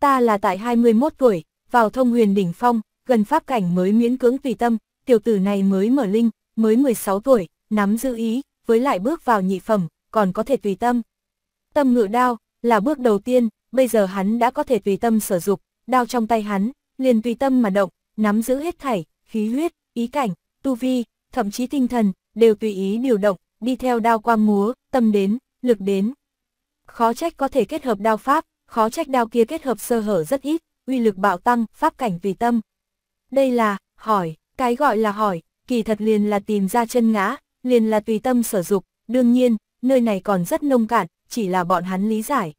Ta là tại 21 tuổi, vào thông huyền đỉnh phong, gần pháp cảnh mới miễn cưỡng tùy tâm, tiểu tử này mới mở linh, mới 16 tuổi, nắm giữ ý, với lại bước vào nhị phẩm, còn có thể tùy tâm. Tâm ngự đao, là bước đầu tiên, bây giờ hắn đã có thể tùy tâm sử dụng đao trong tay hắn, liền tùy tâm mà động, nắm giữ hết thảy, khí huyết, ý cảnh, tu vi, thậm chí tinh thần, đều tùy ý điều động, đi theo đao quang múa, tâm đến, lực đến. Khó trách có thể kết hợp đao pháp, khó trách đao kia kết hợp sơ hở rất ít, uy lực bạo tăng, pháp cảnh vì tâm. Đây là, hỏi, cái gọi là hỏi, kỳ thật liền là tìm ra chân ngã, liền là tùy tâm sở dục, đương nhiên, nơi này còn rất nông cạn, chỉ là bọn hắn lý giải.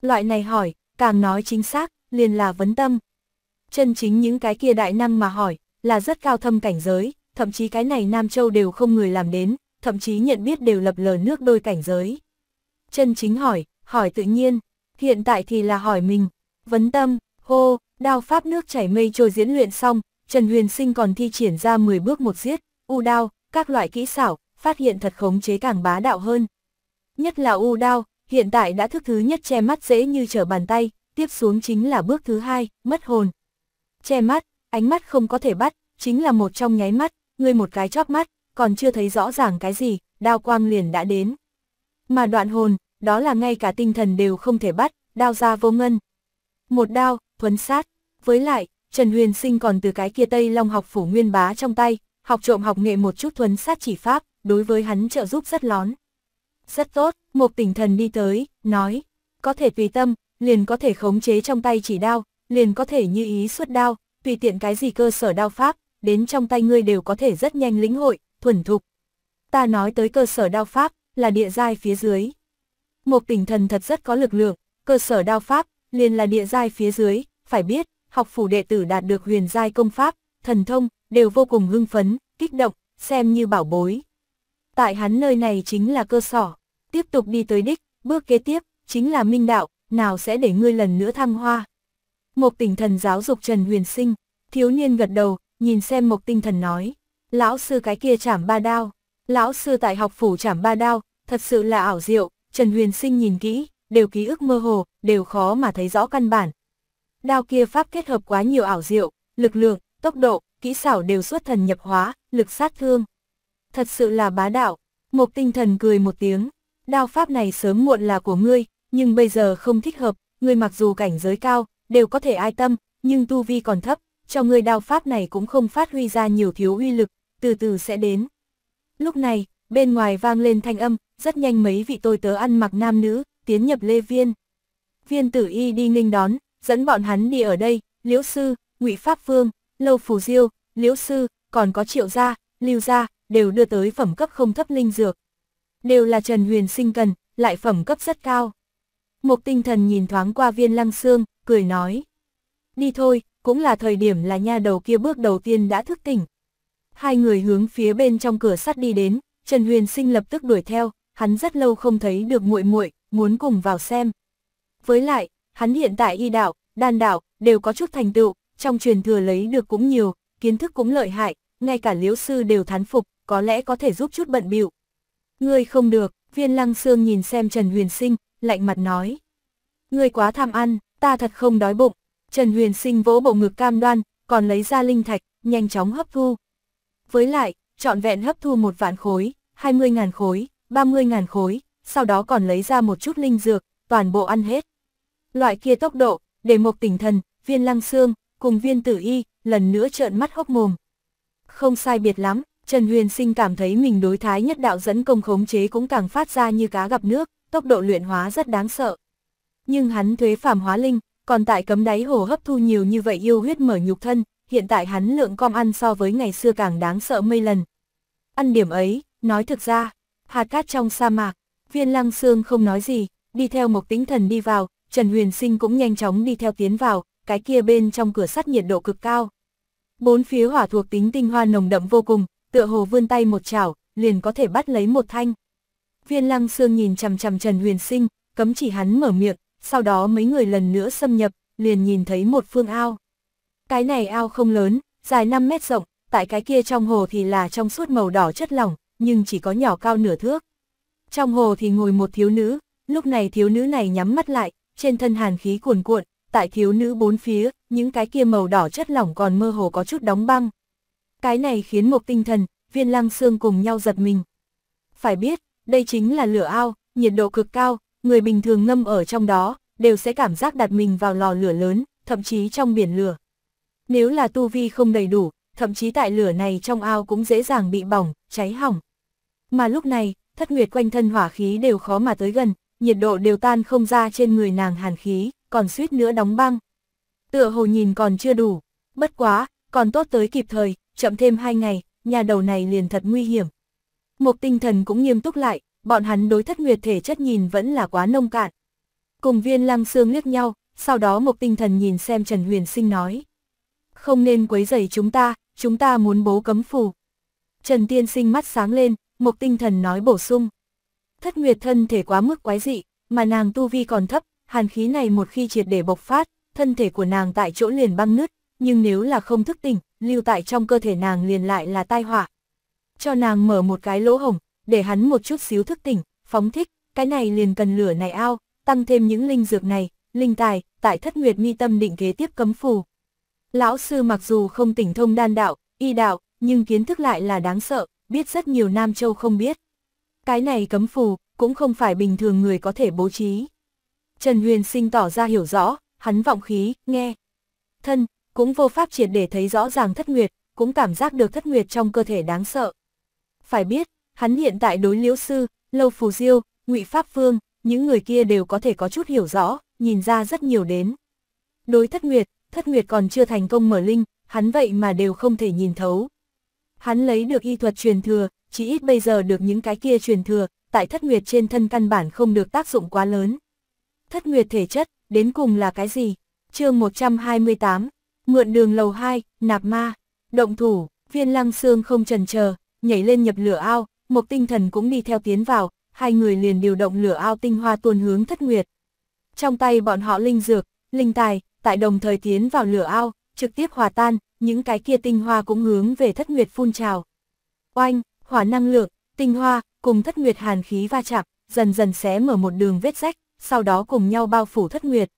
Loại này hỏi, càng nói chính xác, liền là vấn tâm. Chân chính những cái kia đại năng mà hỏi, là rất cao thâm cảnh giới, thậm chí cái này Nam Châu đều không người làm đến, thậm chí nhận biết đều lập lờ nước đôi cảnh giới. Chân chính hỏi, hỏi tự nhiên, hiện tại thì là hỏi mình, vấn tâm, hô, đao pháp nước chảy mây trôi diễn luyện xong, Trần Huyền Sinh còn thi triển ra 10 bước một giết, u đao, các loại kỹ xảo, phát hiện thật khống chế càng bá đạo hơn. Nhất là u đao, hiện tại đã thức thứ nhất che mắt dễ như trở bàn tay, tiếp xuống chính là bước thứ hai, mất hồn. Che mắt, ánh mắt không có thể bắt, chính là một trong nháy mắt, người một cái chóp mắt, còn chưa thấy rõ ràng cái gì, đao quang liền đã đến. Mà đoạn hồn, đó là ngay cả tinh thần đều không thể bắt, đao ra vô ngân. Một đao, thuấn sát. Với lại, Trần Huyền Sinh còn từ cái kia Tây Long học phủ nguyên bá trong tay, học trộm học nghệ một chút thuấn sát chỉ pháp, đối với hắn trợ giúp rất lón. Rất tốt, một tỉnh thần đi tới, nói, có thể tùy tâm, liền có thể khống chế trong tay chỉ đao, liền có thể như ý xuất đao, tùy tiện cái gì cơ sở đao pháp, đến trong tay ngươi đều có thể rất nhanh lĩnh hội, thuần thục. Ta nói tới cơ sở đao pháp, là địa giai phía dưới. Một tỉnh thần thật rất có lực lượng, cơ sở đao pháp, liền là địa giai phía dưới, phải biết, học phủ đệ tử đạt được huyền giai công pháp, thần thông, đều vô cùng hưng phấn, kích động, xem như bảo bối. Tại hắn nơi này chính là cơ sở, tiếp tục đi tới đích, bước kế tiếp, chính là minh đạo, nào sẽ để ngươi lần nữa thăng hoa. Một tỉnh thần giáo dục Trần Huyền Sinh, thiếu niên gật đầu, nhìn xem một tinh thần nói lão sư cái kia chảm ba đao, lão sư tại học phủ chảm ba đao, thật sự là ảo diệu, Trần Huyền Sinh nhìn kỹ, đều ký ức mơ hồ, đều khó mà thấy rõ căn bản. Đao kia pháp kết hợp quá nhiều ảo diệu, lực lượng, tốc độ, kỹ xảo đều xuất thần nhập hóa, lực sát thương. Thật sự là bá đạo, một tinh thần cười một tiếng, đao pháp này sớm muộn là của ngươi, nhưng bây giờ không thích hợp, ngươi mặc dù cảnh giới cao, đều có thể ai tâm, nhưng tu vi còn thấp, cho ngươi đao pháp này cũng không phát huy ra nhiều thiếu uy lực, từ từ sẽ đến. Lúc này, bên ngoài vang lên thanh âm, rất nhanh mấy vị tôi tớ ăn mặc nam nữ, tiến nhập lê viên. Viên tử y đi nghênh đón, dẫn bọn hắn đi ở đây, liễu sư, ngụy pháp phương, lâu phù diêu, liễu sư, còn có triệu gia, lưu gia, đều đưa tới phẩm cấp không thấp linh dược. Đều là Trần Huyền sinh cần, lại phẩm cấp rất cao. Một tinh thần nhìn thoáng qua viên lăng xương, cười nói. Đi thôi, cũng là thời điểm là nha đầu kia bước đầu tiên đã thức tỉnh, Hai người hướng phía bên trong cửa sắt đi đến, Trần Huyền Sinh lập tức đuổi theo, hắn rất lâu không thấy được muội muội, muốn cùng vào xem. Với lại, hắn hiện tại y đạo, đan đạo đều có chút thành tựu, trong truyền thừa lấy được cũng nhiều, kiến thức cũng lợi hại, ngay cả liễu sư đều thán phục, có lẽ có thể giúp chút bận bịu. Ngươi không được, viên lăng Sương nhìn xem Trần Huyền Sinh, lạnh mặt nói. Ngươi quá tham ăn, ta thật không đói bụng. Trần Huyền Sinh vỗ bộ ngực cam đoan, còn lấy ra linh thạch, nhanh chóng hấp thu, với lại, trọn vẹn hấp thu một vạn khối, 20.000 khối, 30.000 khối, sau đó còn lấy ra một chút linh dược, toàn bộ ăn hết. Loại kia tốc độ, để một tỉnh thần, viên lăng xương, cùng viên tử y, lần nữa trợn mắt hốc mồm. Không sai biệt lắm, Trần Huyền Sinh cảm thấy mình đối thái nhất đạo dẫn công khống chế cũng càng phát ra như cá gặp nước, tốc độ luyện hóa rất đáng sợ. Nhưng hắn thuế phàm hóa linh, còn tại cấm đáy hồ hấp thu nhiều như vậy yêu huyết mở nhục thân, hiện tại hắn lượng com ăn so với ngày xưa càng đáng sợ mây lần. Ăn điểm ấy, nói thực ra, hạt cát trong sa mạc, viên lăng xương không nói gì, đi theo một tĩnh thần đi vào, Trần Huyền Sinh cũng nhanh chóng đi theo tiến vào, cái kia bên trong cửa sắt nhiệt độ cực cao. Bốn phía hỏa thuộc tính tinh hoa nồng đậm vô cùng, tựa hồ vươn tay một chảo, liền có thể bắt lấy một thanh. Viên lăng xương nhìn chằm chằm Trần Huyền Sinh, cấm chỉ hắn mở miệng, sau đó mấy người lần nữa xâm nhập, liền nhìn thấy một phương ao. Cái này ao không lớn, dài 5 mét rộng, tại cái kia trong hồ thì là trong suốt màu đỏ chất lỏng, nhưng chỉ có nhỏ cao nửa thước. Trong hồ thì ngồi một thiếu nữ, lúc này thiếu nữ này nhắm mắt lại, trên thân hàn khí cuồn cuộn, tại thiếu nữ bốn phía, những cái kia màu đỏ chất lỏng còn mơ hồ có chút đóng băng. Cái này khiến một tinh thần, viên lăng xương cùng nhau giật mình. Phải biết, đây chính là lửa ao, nhiệt độ cực cao, người bình thường ngâm ở trong đó, đều sẽ cảm giác đặt mình vào lò lửa lớn, thậm chí trong biển lửa. Nếu là tu vi không đầy đủ, thậm chí tại lửa này trong ao cũng dễ dàng bị bỏng, cháy hỏng. Mà lúc này, thất nguyệt quanh thân hỏa khí đều khó mà tới gần, nhiệt độ đều tan không ra trên người nàng hàn khí, còn suýt nữa đóng băng. Tựa hồ nhìn còn chưa đủ, bất quá, còn tốt tới kịp thời, chậm thêm hai ngày, nhà đầu này liền thật nguy hiểm. Một tinh thần cũng nghiêm túc lại, bọn hắn đối thất nguyệt thể chất nhìn vẫn là quá nông cạn. Cùng viên lăng xương liếc nhau, sau đó một tinh thần nhìn xem Trần Huyền Sinh nói không nên quấy rầy chúng ta, chúng ta muốn bố cấm phù. Trần Tiên Sinh mắt sáng lên, một Tinh Thần nói bổ sung. Thất Nguyệt thân thể quá mức quái dị, mà nàng tu vi còn thấp, hàn khí này một khi triệt để bộc phát, thân thể của nàng tại chỗ liền băng nứt, nhưng nếu là không thức tỉnh, lưu tại trong cơ thể nàng liền lại là tai họa. Cho nàng mở một cái lỗ hổng, để hắn một chút xíu thức tỉnh, phóng thích, cái này liền cần lửa này ao, tăng thêm những linh dược này, linh tài, tại thất nguyệt mi tâm định kế tiếp cấm phù. Lão sư mặc dù không tỉnh thông đan đạo, y đạo, nhưng kiến thức lại là đáng sợ, biết rất nhiều Nam Châu không biết. Cái này cấm phù, cũng không phải bình thường người có thể bố trí. Trần Huyền Sinh tỏ ra hiểu rõ, hắn vọng khí, nghe. Thân, cũng vô pháp triệt để thấy rõ ràng thất nguyệt, cũng cảm giác được thất nguyệt trong cơ thể đáng sợ. Phải biết, hắn hiện tại đối liễu sư, lâu phù diêu, ngụy pháp phương, những người kia đều có thể có chút hiểu rõ, nhìn ra rất nhiều đến. Đối thất nguyệt, thất nguyệt còn chưa thành công mở linh, hắn vậy mà đều không thể nhìn thấu. Hắn lấy được y thuật truyền thừa, chỉ ít bây giờ được những cái kia truyền thừa, tại thất nguyệt trên thân căn bản không được tác dụng quá lớn. Thất nguyệt thể chất, đến cùng là cái gì? chương 128, mượn đường lầu 2, nạp ma, động thủ, viên lăng xương không trần chờ nhảy lên nhập lửa ao, một tinh thần cũng đi theo tiến vào, hai người liền điều động lửa ao tinh hoa tuôn hướng thất nguyệt. Trong tay bọn họ linh dược, linh tài, tại đồng thời tiến vào lửa ao, trực tiếp hòa tan, những cái kia tinh hoa cũng hướng về thất nguyệt phun trào. Oanh, hỏa năng lượng, tinh hoa, cùng thất nguyệt hàn khí va chạm, dần dần xé mở một đường vết rách, sau đó cùng nhau bao phủ thất nguyệt.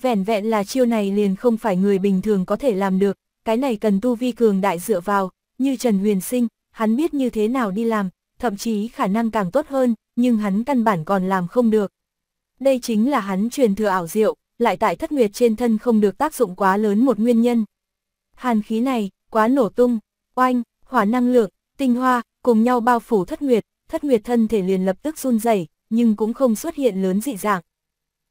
Vẻn vẹn là chiêu này liền không phải người bình thường có thể làm được, cái này cần tu vi cường đại dựa vào, như Trần Huyền Sinh, hắn biết như thế nào đi làm, thậm chí khả năng càng tốt hơn, nhưng hắn căn bản còn làm không được. Đây chính là hắn truyền thừa ảo diệu, lại tại thất nguyệt trên thân không được tác dụng quá lớn một nguyên nhân. Hàn khí này, quá nổ tung, oanh, hỏa năng lượng, tinh hoa, cùng nhau bao phủ thất nguyệt, thất nguyệt thân thể liền lập tức run rẩy nhưng cũng không xuất hiện lớn dị dạng.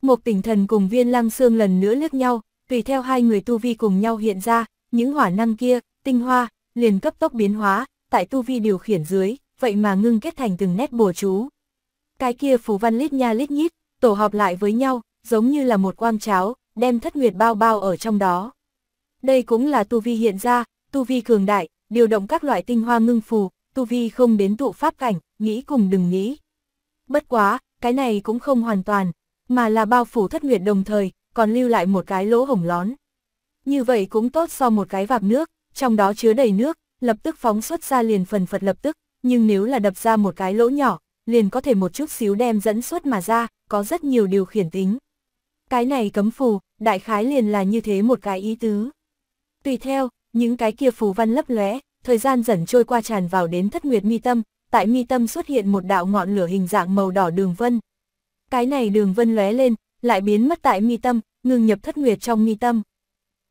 Một tỉnh thần cùng viên lăng xương lần nữa liếc nhau, tùy theo hai người tu vi cùng nhau hiện ra, những hỏa năng kia, tinh hoa, liền cấp tốc biến hóa, tại tu vi điều khiển dưới, vậy mà ngưng kết thành từng nét bùa chú. Cái kia phù văn lít nha lít nhít, tổ hợp lại với nhau, giống như là một quang cháo, đem thất nguyệt bao bao ở trong đó. Đây cũng là tu vi hiện ra, tu vi cường đại, điều động các loại tinh hoa ngưng phù, tu vi không đến tụ pháp cảnh, nghĩ cùng đừng nghĩ. Bất quá, cái này cũng không hoàn toàn, mà là bao phủ thất nguyệt đồng thời, còn lưu lại một cái lỗ hổng lón. Như vậy cũng tốt so một cái vạc nước, trong đó chứa đầy nước, lập tức phóng xuất ra liền phần phật lập tức, nhưng nếu là đập ra một cái lỗ nhỏ, liền có thể một chút xíu đem dẫn xuất mà ra, có rất nhiều điều khiển tính. Cái này cấm phù, đại khái liền là như thế một cái ý tứ. Tùy theo, những cái kia phù văn lấp lóe, thời gian dần trôi qua tràn vào đến thất nguyệt mi tâm, tại mi tâm xuất hiện một đạo ngọn lửa hình dạng màu đỏ đường vân. Cái này đường vân lóe lên, lại biến mất tại mi tâm, ngừng nhập thất nguyệt trong mi tâm.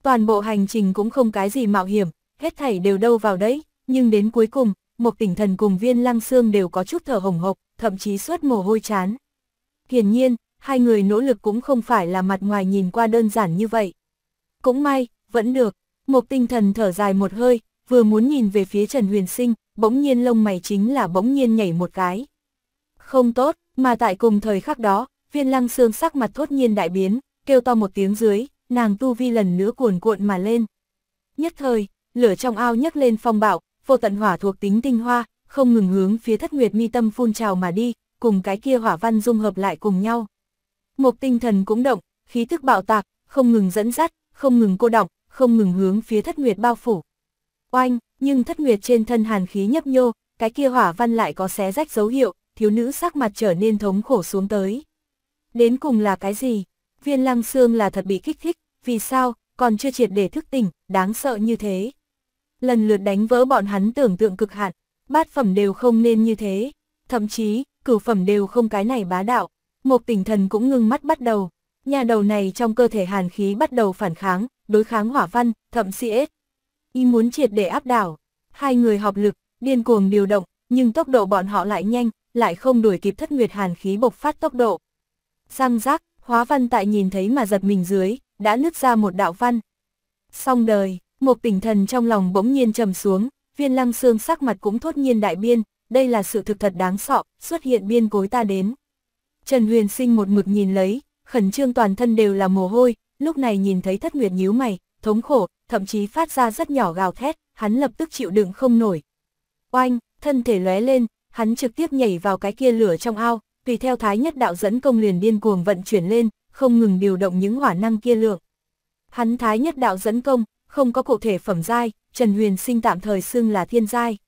Toàn bộ hành trình cũng không cái gì mạo hiểm, hết thảy đều đâu vào đấy, nhưng đến cuối cùng, một tỉnh thần cùng viên lăng xương đều có chút thở hồng hộc, thậm chí suốt mồ hôi chán. Hiển nhiên, hai người nỗ lực cũng không phải là mặt ngoài nhìn qua đơn giản như vậy. Cũng may, vẫn được, một tinh thần thở dài một hơi, vừa muốn nhìn về phía Trần Huyền Sinh, bỗng nhiên lông mày chính là bỗng nhiên nhảy một cái. Không tốt, mà tại cùng thời khắc đó, viên lăng xương sắc mặt thốt nhiên đại biến, kêu to một tiếng dưới, nàng tu vi lần nữa cuồn cuộn mà lên. Nhất thời, lửa trong ao nhấc lên phong bạo, vô tận hỏa thuộc tính tinh hoa, không ngừng hướng phía thất nguyệt mi tâm phun trào mà đi, cùng cái kia hỏa văn dung hợp lại cùng nhau một tinh thần cũng động, khí thức bạo tạc, không ngừng dẫn dắt, không ngừng cô đọng, không ngừng hướng phía thất nguyệt bao phủ. Oanh, nhưng thất nguyệt trên thân hàn khí nhấp nhô, cái kia hỏa văn lại có xé rách dấu hiệu, thiếu nữ sắc mặt trở nên thống khổ xuống tới. Đến cùng là cái gì? Viên lăng xương là thật bị kích thích, vì sao, còn chưa triệt để thức tỉnh, đáng sợ như thế. Lần lượt đánh vỡ bọn hắn tưởng tượng cực hạn, bát phẩm đều không nên như thế, thậm chí, cửu phẩm đều không cái này bá đạo. Một tỉnh thần cũng ngưng mắt bắt đầu. Nhà đầu này trong cơ thể hàn khí bắt đầu phản kháng, đối kháng hỏa văn, thậm sĩ ết. Y muốn triệt để áp đảo. Hai người hợp lực, điên cuồng điều động, nhưng tốc độ bọn họ lại nhanh, lại không đuổi kịp thất nguyệt hàn khí bộc phát tốc độ. sang giác hóa văn tại nhìn thấy mà giật mình dưới, đã nứt ra một đạo văn. Xong đời, một tỉnh thần trong lòng bỗng nhiên trầm xuống, viên lăng xương sắc mặt cũng thốt nhiên đại biên, đây là sự thực thật đáng sọ, xuất hiện biên cối ta đến. Trần Huyền Sinh một mực nhìn lấy, khẩn trương toàn thân đều là mồ hôi, lúc này nhìn thấy thất nguyệt nhíu mày, thống khổ, thậm chí phát ra rất nhỏ gào thét, hắn lập tức chịu đựng không nổi. Oanh, thân thể lóe lên, hắn trực tiếp nhảy vào cái kia lửa trong ao, tùy theo thái nhất đạo dẫn công liền điên cuồng vận chuyển lên, không ngừng điều động những hỏa năng kia lượng. Hắn thái nhất đạo dẫn công, không có cụ thể phẩm giai, Trần Huyền Sinh tạm thời xưng là thiên giai.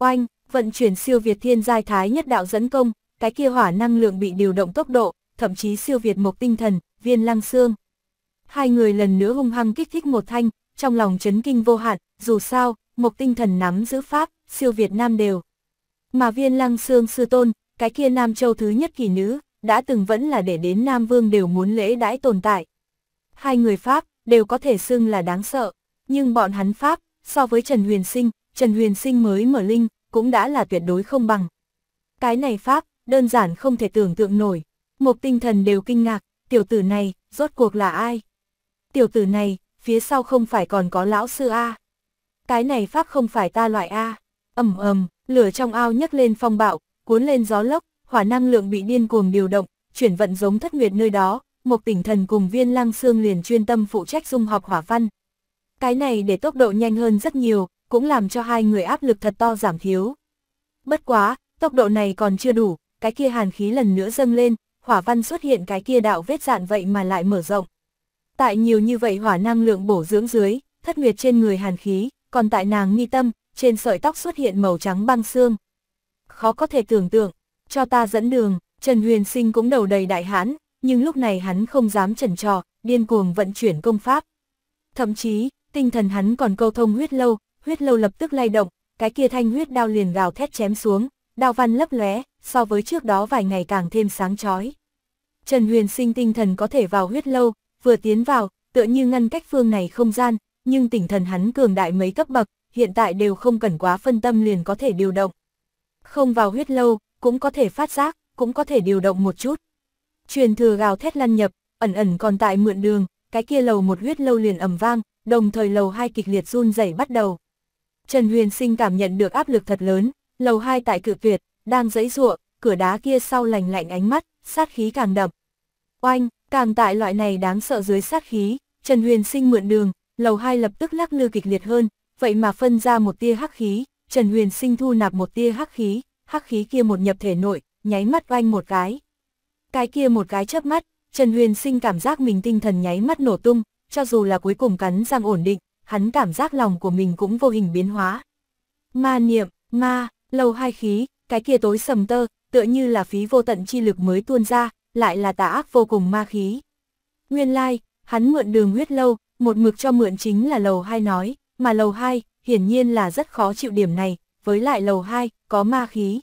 Oanh, vận chuyển siêu việt thiên giai thái nhất đạo dẫn công, cái kia hỏa năng lượng bị điều động tốc độ, thậm chí siêu việt một tinh thần, viên lăng xương. Hai người lần nữa hung hăng kích thích một thanh, trong lòng chấn kinh vô hạn, dù sao, một tinh thần nắm giữ pháp, siêu việt nam đều. Mà viên lăng xương sư tôn, cái kia nam châu thứ nhất kỳ nữ, đã từng vẫn là để đến nam vương đều muốn lễ đãi tồn tại. Hai người pháp, đều có thể xưng là đáng sợ, nhưng bọn hắn pháp, so với Trần Huyền Sinh, Trần Huyền Sinh mới mở linh, cũng đã là tuyệt đối không bằng. Cái này pháp, đơn giản không thể tưởng tượng nổi. Một tinh thần đều kinh ngạc, tiểu tử này, rốt cuộc là ai? Tiểu tử này, phía sau không phải còn có lão sư A. Cái này pháp không phải ta loại A. ầm ầm, lửa trong ao nhấc lên phong bạo, cuốn lên gió lốc, hỏa năng lượng bị điên cuồng điều động, chuyển vận giống thất nguyệt nơi đó, một tinh thần cùng viên lăng xương liền chuyên tâm phụ trách dung họp hỏa văn. Cái này để tốc độ nhanh hơn rất nhiều, cũng làm cho hai người áp lực thật to giảm thiếu. Bất quá, tốc độ này còn chưa đủ, cái kia hàn khí lần nữa dâng lên, hỏa văn xuất hiện cái kia đạo vết dạn vậy mà lại mở rộng. Tại nhiều như vậy hỏa năng lượng bổ dưỡng dưới, thất nguyệt trên người hàn khí, còn tại nàng nghi tâm, trên sợi tóc xuất hiện màu trắng băng xương. Khó có thể tưởng tượng, cho ta dẫn đường, Trần Huyền Sinh cũng đầu đầy đại hãn, nhưng lúc này hắn không dám chần trò, điên cuồng vận chuyển công pháp. Thậm chí, tinh thần hắn còn câu thông huyết lâu, huyết lâu lập tức lay động, cái kia thanh huyết đao liền gào thét chém xuống, đao văn lấp lóe, so với trước đó vài ngày càng thêm sáng chói. Trần Huyền sinh tinh thần có thể vào huyết lâu, vừa tiến vào, tựa như ngăn cách phương này không gian, nhưng tinh thần hắn cường đại mấy cấp bậc, hiện tại đều không cần quá phân tâm liền có thể điều động. Không vào huyết lâu, cũng có thể phát giác, cũng có thể điều động một chút. Truyền thừa gào thét lăn nhập, ẩn ẩn còn tại mượn đường, cái kia lầu một huyết lâu liền ầm vang, đồng thời lầu hai kịch liệt run rẩy bắt đầu. Trần Huyền Sinh cảm nhận được áp lực thật lớn, Lầu 2 tại cự Việt đang giãy giụa, cửa đá kia sau lành lạnh ánh mắt, sát khí càng đậm. Oanh, càng tại loại này đáng sợ dưới sát khí, Trần Huyền Sinh mượn đường, lầu 2 lập tức lắc lư kịch liệt hơn, vậy mà phân ra một tia hắc khí, Trần Huyền Sinh thu nạp một tia hắc khí, hắc khí kia một nhập thể nội, nháy mắt oanh một cái. Cái kia một cái chớp mắt, Trần Huyền Sinh cảm giác mình tinh thần nháy mắt nổ tung, cho dù là cuối cùng cắn răng ổn định, hắn cảm giác lòng của mình cũng vô hình biến hóa. Ma niệm, ma, Lầu hai khí, cái kia tối sầm tơ, tựa như là phí vô tận chi lực mới tuôn ra, lại là tà ác vô cùng ma khí. Nguyên lai, like, hắn mượn đường huyết lâu, một mực cho mượn chính là lầu hai nói, mà lầu hai hiển nhiên là rất khó chịu điểm này, với lại lầu hai có ma khí.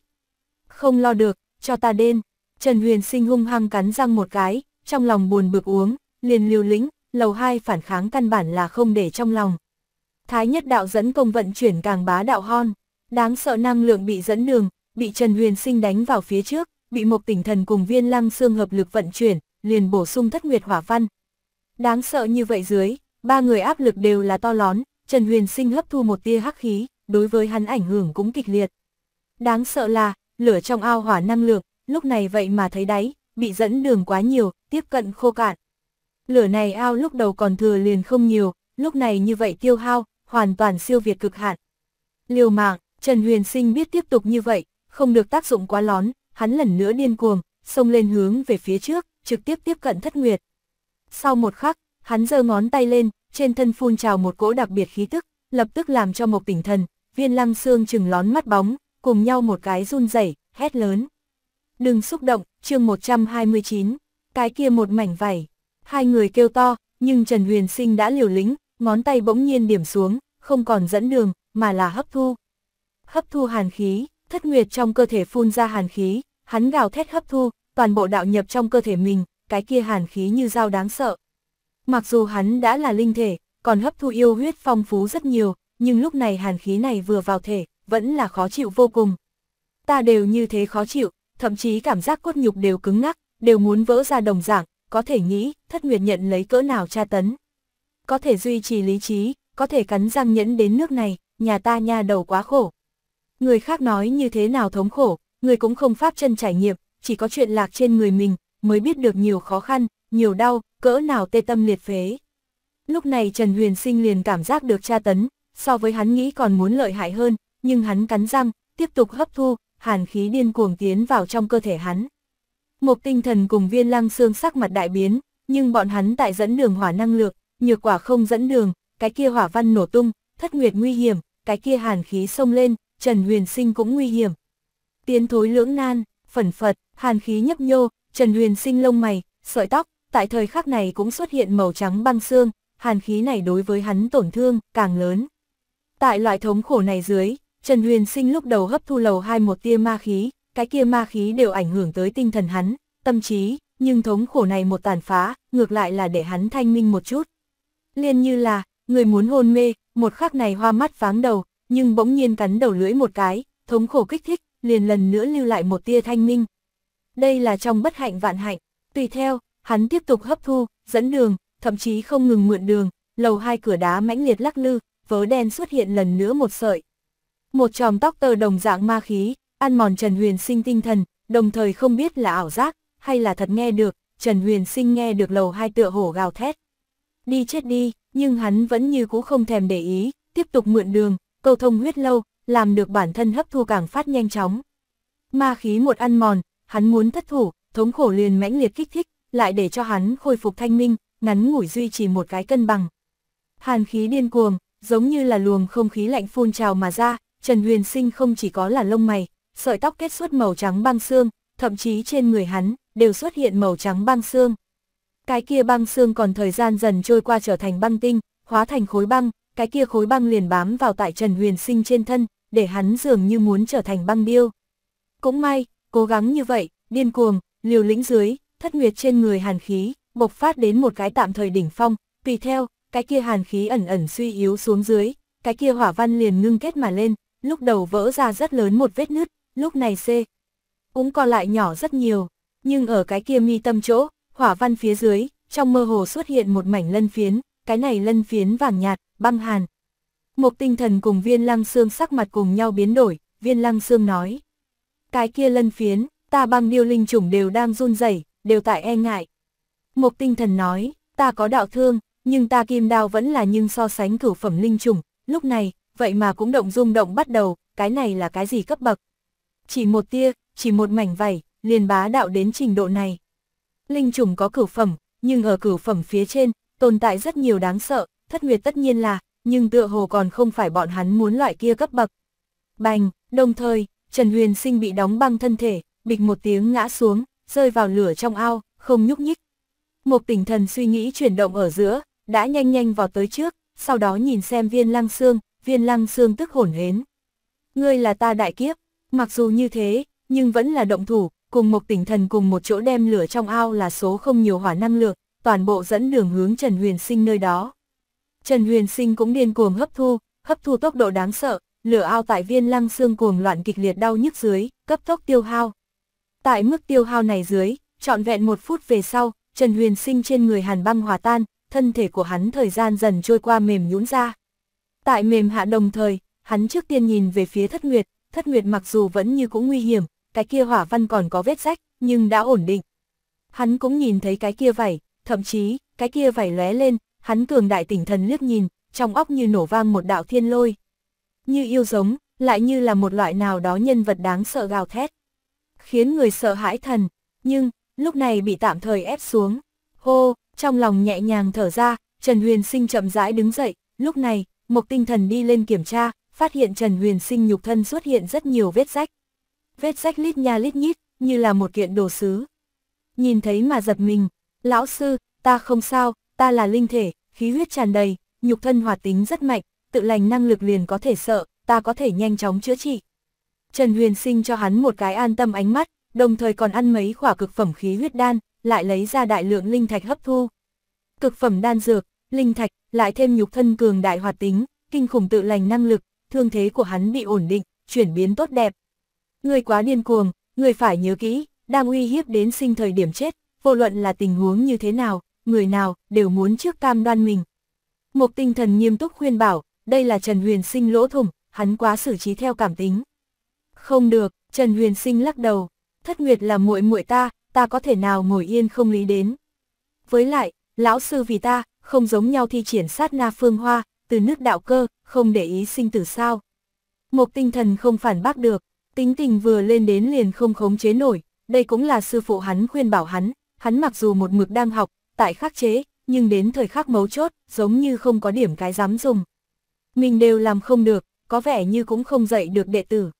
Không lo được, cho ta đên. Trần Huyền Sinh hung hăng cắn răng một cái, trong lòng buồn bực uống, liền lưu lĩnh, lầu hai phản kháng căn bản là không để trong lòng. Thái nhất đạo dẫn công vận chuyển càng bá đạo hon. Đáng sợ năng lượng bị dẫn đường, bị Trần Huyền Sinh đánh vào phía trước, bị một Tỉnh Thần cùng Viên Lăng Xương hợp lực vận chuyển, liền bổ sung thất nguyệt hỏa văn. Đáng sợ như vậy dưới, ba người áp lực đều là to lớn, Trần Huyền Sinh hấp thu một tia hắc khí, đối với hắn ảnh hưởng cũng kịch liệt. Đáng sợ là, lửa trong ao hỏa năng lượng, lúc này vậy mà thấy đáy, bị dẫn đường quá nhiều, tiếp cận khô cạn. Lửa này ao lúc đầu còn thừa liền không nhiều, lúc này như vậy tiêu hao, hoàn toàn siêu việt cực hạn. Liều mạng, Trần Huyền Sinh biết tiếp tục như vậy, không được tác dụng quá lón, hắn lần nữa điên cuồng, xông lên hướng về phía trước, trực tiếp tiếp cận thất nguyệt. Sau một khắc, hắn giơ ngón tay lên, trên thân phun trào một cỗ đặc biệt khí tức, lập tức làm cho một Tỉnh Thần, Viên Lăng Xương chừng lón mắt bóng, cùng nhau một cái run rẩy, hét lớn. Đừng xúc động, chương 129, cái kia một mảnh vảy. Hai người kêu to, nhưng Trần Huyền Sinh đã liều lĩnh, ngón tay bỗng nhiên điểm xuống, không còn dẫn đường, mà là hấp thu, hấp thu hàn khí, thất nguyệt trong cơ thể phun ra hàn khí, hắn gào thét hấp thu, toàn bộ đạo nhập trong cơ thể mình, cái kia hàn khí như dao đáng sợ. Mặc dù hắn đã là linh thể, còn hấp thu yêu huyết phong phú rất nhiều, nhưng lúc này hàn khí này vừa vào thể, vẫn là khó chịu vô cùng. Ta đều như thế khó chịu, thậm chí cảm giác cốt nhục đều cứng ngắc, đều muốn vỡ ra đồng dạng, có thể nghĩ, thất nguyệt nhận lấy cỡ nào tra tấn. Có thể duy trì lý trí, có thể cắn răng nhẫn đến nước này, nhà ta nha đầu quá khổ người khác nói như thế nào thống khổ, người cũng không pháp chân trải nghiệm, chỉ có chuyện lạc trên người mình, mới biết được nhiều khó khăn, nhiều đau, cỡ nào tê tâm liệt phế. Lúc này Trần Huyền Sinh liền cảm giác được tra tấn, so với hắn nghĩ còn muốn lợi hại hơn, nhưng hắn cắn răng, tiếp tục hấp thu, hàn khí điên cuồng tiến vào trong cơ thể hắn. Một tinh thần cùng viên lăng xương sắc mặt đại biến, nhưng bọn hắn tại dẫn đường hỏa năng lượng, nhược quả không dẫn đường, cái kia hỏa văn nổ tung, thất nguyệt nguy hiểm, cái kia hàn khí sông lên, Trần Huyền Sinh cũng nguy hiểm. Tiến thối lưỡng nan, phẩn phật, hàn khí nhấp nhô, Trần Huyền Sinh lông mày, sợi tóc, tại thời khắc này cũng xuất hiện màu trắng băng xương, hàn khí này đối với hắn tổn thương càng lớn. Tại loại thống khổ này dưới, Trần Huyền Sinh lúc đầu hấp thu lầu hai một tia ma khí, cái kia ma khí đều ảnh hưởng tới tinh thần hắn, tâm trí, nhưng thống khổ này một tàn phá, ngược lại là để hắn thanh minh một chút. Liên như là, người muốn hôn mê, một khắc này hoa mắt váng đầu, nhưng bỗng nhiên cắn đầu lưỡi một cái, thống khổ kích thích, liền lần nữa lưu lại một tia thanh minh. Đây là trong bất hạnh vạn hạnh, tùy theo, hắn tiếp tục hấp thu, dẫn đường, thậm chí không ngừng mượn đường, lầu hai cửa đá mãnh liệt lắc lư, vớ đen xuất hiện lần nữa một sợi. Một tròm tóc tơ đồng dạng ma khí, ăn mòn Trần Huyền Sinh tinh thần, đồng thời không biết là ảo giác, hay là thật nghe được, Trần Huyền Sinh nghe được lầu hai tựa hổ gào thét. Đi chết đi, nhưng hắn vẫn như cũ không thèm để ý, tiếp tục mượn đường, tô thông huyết lâu, làm được bản thân hấp thu càng phát nhanh chóng. Ma khí một ăn mòn, hắn muốn thất thủ, thống khổ liền mãnh liệt kích thích, lại để cho hắn khôi phục thanh minh, ngắn ngủi duy trì một cái cân bằng. Hàn khí điên cuồng, giống như là luồng không khí lạnh phun trào mà ra, Trần Huyền Sinh không chỉ có là lông mày, sợi tóc kết xuất màu trắng băng xương, thậm chí trên người hắn đều xuất hiện màu trắng băng xương. Cái kia băng xương còn thời gian dần trôi qua trở thành băng tinh, hóa thành khối băng, cái kia khối băng liền bám vào tại Trần Huyền Sinh trên thân, để hắn dường như muốn trở thành băng điêu. Cũng may, cố gắng như vậy, điên cuồng, liều lĩnh dưới, thất nguyệt trên người hàn khí, bộc phát đến một cái tạm thời đỉnh phong, tùy theo, cái kia hàn khí ẩn ẩn suy yếu xuống dưới, cái kia hỏa văn liền ngưng kết mà lên, lúc đầu vỡ ra rất lớn một vết nứt, lúc này C. Cũng còn lại nhỏ rất nhiều, nhưng ở cái kia mi tâm chỗ, hỏa văn phía dưới, trong mơ hồ xuất hiện một mảnh lân phiến, cái này lân phiến vàng nhạt, băng hàn. Một tinh thần cùng viên lăng xương sắc mặt cùng nhau biến đổi, viên lăng xương nói. Cái kia lân phiến, ta băng điêu linh chủng đều đang run rẩy đều tại e ngại. Một tinh thần nói, ta có đạo thương, nhưng ta kim đao vẫn là nhưng so sánh cửu phẩm linh chủng, lúc này, vậy mà cũng động rung động bắt đầu, cái này là cái gì cấp bậc. Chỉ một tia, chỉ một mảnh vảy, liền bá đạo đến trình độ này. Linh chủng có cửu phẩm, nhưng ở cửu phẩm phía trên, tồn tại rất nhiều đáng sợ, thất nguyệt tất nhiên là, nhưng tựa hồ còn không phải bọn hắn muốn loại kia cấp bậc. Bành, đồng thời, Trần Huyền Sinh bị đóng băng thân thể, bịch một tiếng ngã xuống, rơi vào lửa trong ao, không nhúc nhích. Một tỉnh thần suy nghĩ chuyển động ở giữa, đã nhanh nhanh vào tới trước, sau đó nhìn xem viên lăng xương, viên lăng xương tức hổn hến. Ngươi là ta đại kiếp, mặc dù như thế, nhưng vẫn là động thủ, cùng một tỉnh thần cùng một chỗ đem lửa trong ao là số không nhiều hỏa năng lượng, toàn bộ dẫn đường hướng Trần Huyền Sinh nơi đó. Trần Huyền Sinh cũng điên cuồng hấp thu, hấp thu tốc độ đáng sợ, lửa ao tại viên lăng xương cuồng loạn kịch liệt đau nhức dưới, cấp tốc tiêu hao. Tại mức tiêu hao này dưới, trọn vẹn một phút về sau, Trần Huyền Sinh trên người hàn băng hòa tan, thân thể của hắn thời gian dần trôi qua mềm nhũn ra. Tại mềm hạ đồng thời, hắn trước tiên nhìn về phía thất nguyệt, thất nguyệt mặc dù vẫn như cũng nguy hiểm, cái kia hỏa văn còn có vết rách, nhưng đã ổn định. Hắn cũng nhìn thấy cái kia vảy, thậm chí, cái kia vảy lóe lên, hắn cường đại tỉnh thần liếc nhìn, trong óc như nổ vang một đạo thiên lôi. Như yêu giống, lại như là một loại nào đó nhân vật đáng sợ gào thét. Khiến người sợ hãi thần, nhưng, lúc này bị tạm thời ép xuống. Hô, trong lòng nhẹ nhàng thở ra, Trần Huyền Sinh chậm rãi đứng dậy, lúc này, một tinh thần đi lên kiểm tra, phát hiện Trần Huyền Sinh nhục thân xuất hiện rất nhiều vết rách. Vết rách lít nha lít nhít, như là một kiện đồ sứ. Nhìn thấy mà giật mình, Lão sư, ta không sao, ta là linh thể, khí huyết tràn đầy, nhục thân hoạt tính rất mạnh, tự lành năng lực liền có thể sợ, ta có thể nhanh chóng chữa trị. Trần Huyền Sinh cho hắn một cái an tâm ánh mắt, đồng thời còn ăn mấy quả cực phẩm khí huyết đan, lại lấy ra đại lượng linh thạch hấp thu. Cực phẩm đan dược, linh thạch, lại thêm nhục thân cường đại hoạt tính, kinh khủng tự lành năng lực, thương thế của hắn bị ổn định, chuyển biến tốt đẹp. Người quá điên cuồng, người phải nhớ kỹ, đang uy hiếp đến sinh thời điểm chết, vô luận là tình huống như thế nào, người nào đều muốn trước cam đoan mình. Một tinh thần nghiêm túc khuyên bảo, đây là Trần Huyền Sinh lỗ thủng, hắn quá xử trí theo cảm tính. Không được, Trần Huyền Sinh lắc đầu, Thất Nguyệt là muội muội ta, ta có thể nào ngồi yên không lý đến. Với lại, lão sư vì ta, không giống nhau thi triển sát na phương hoa, từ nước đạo cơ, không để ý sinh tử sao. Một tinh thần không phản bác được, tính tình vừa lên đến liền không khống chế nổi, đây cũng là sư phụ hắn khuyên bảo hắn, hắn mặc dù một mực đang học, tại khắc chế, nhưng đến thời khắc mấu chốt, giống như không có điểm cái dám dùng. Mình đều làm không được, có vẻ như cũng không dạy được đệ tử.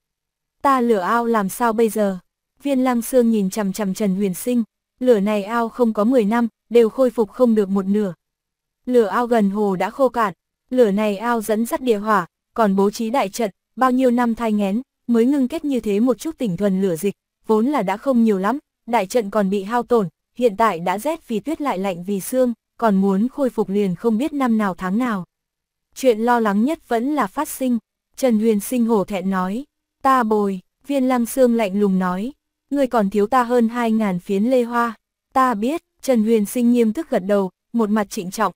Ta lửa ao làm sao bây giờ? Viên lăng xương nhìn chằm chằm Trần Huyền Sinh, lửa này ao không có 10 năm, đều khôi phục không được một nửa. Lửa ao gần hồ đã khô cạn, lửa này ao dẫn dắt địa hỏa, còn bố trí đại trận, bao nhiêu năm thai ngén, mới ngưng kết như thế một chút tỉnh thuần lửa dịch, vốn là đã không nhiều lắm, đại trận còn bị hao tổn, hiện tại đã rét vì tuyết lại lạnh vì xương, còn muốn khôi phục liền không biết năm nào tháng nào. Chuyện lo lắng nhất vẫn là phát sinh, Trần Huyền sinh hổ thẹn nói, ta bồi, viên lăng xương lạnh lùng nói, ngươi còn thiếu ta hơn 2.000 phiến lê hoa, ta biết, Trần Huyền sinh nghiêm túc gật đầu, một mặt trịnh trọng.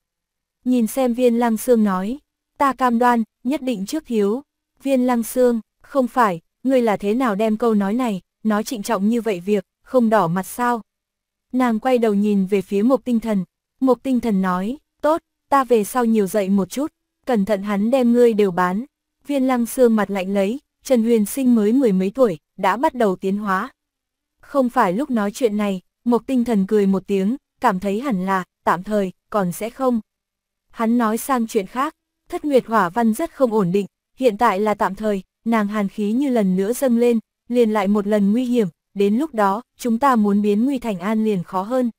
Nhìn xem viên lăng xương nói, ta cam đoan, nhất định trước thiếu, viên lăng xương, không phải, ngươi là thế nào đem câu nói này, nói trịnh trọng như vậy việc, không đỏ mặt sao, Nàng quay đầu nhìn về phía mục tinh thần. Mục tinh thần nói, tốt, ta về sau nhiều dậy một chút, cẩn thận hắn đem ngươi đều bán. Viên lăng xương mặt lạnh lấy, Trần Huyền sinh mới mười mấy tuổi, đã bắt đầu tiến hóa. Không phải lúc nói chuyện này, mục tinh thần cười một tiếng, cảm thấy hẳn là, tạm thời, còn sẽ không. Hắn nói sang chuyện khác, thất nguyệt hỏa văn rất không ổn định, hiện tại là tạm thời, nàng hàn khí như lần nữa dâng lên, liền lại một lần nguy hiểm, đến lúc đó, chúng ta muốn biến nguy thành an liền khó hơn.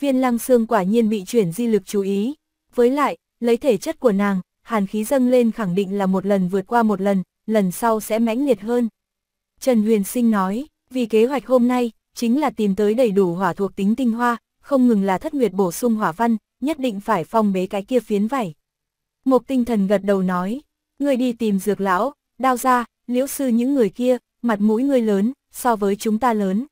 Viên lăng xương quả nhiên bị chuyển di lực chú ý, với lại, lấy thể chất của nàng, hàn khí dâng lên khẳng định là một lần vượt qua một lần, lần sau sẽ mãnh liệt hơn. Trần Huyền Sinh nói, vì kế hoạch hôm nay, chính là tìm tới đầy đủ hỏa thuộc tính tinh hoa, không ngừng là thất nguyệt bổ sung hỏa văn, nhất định phải phong bế cái kia phiến vảy. Mộc tinh thần gật đầu nói, người đi tìm dược lão, đao ra, liễu sư những người kia, mặt mũi người lớn, so với chúng ta lớn.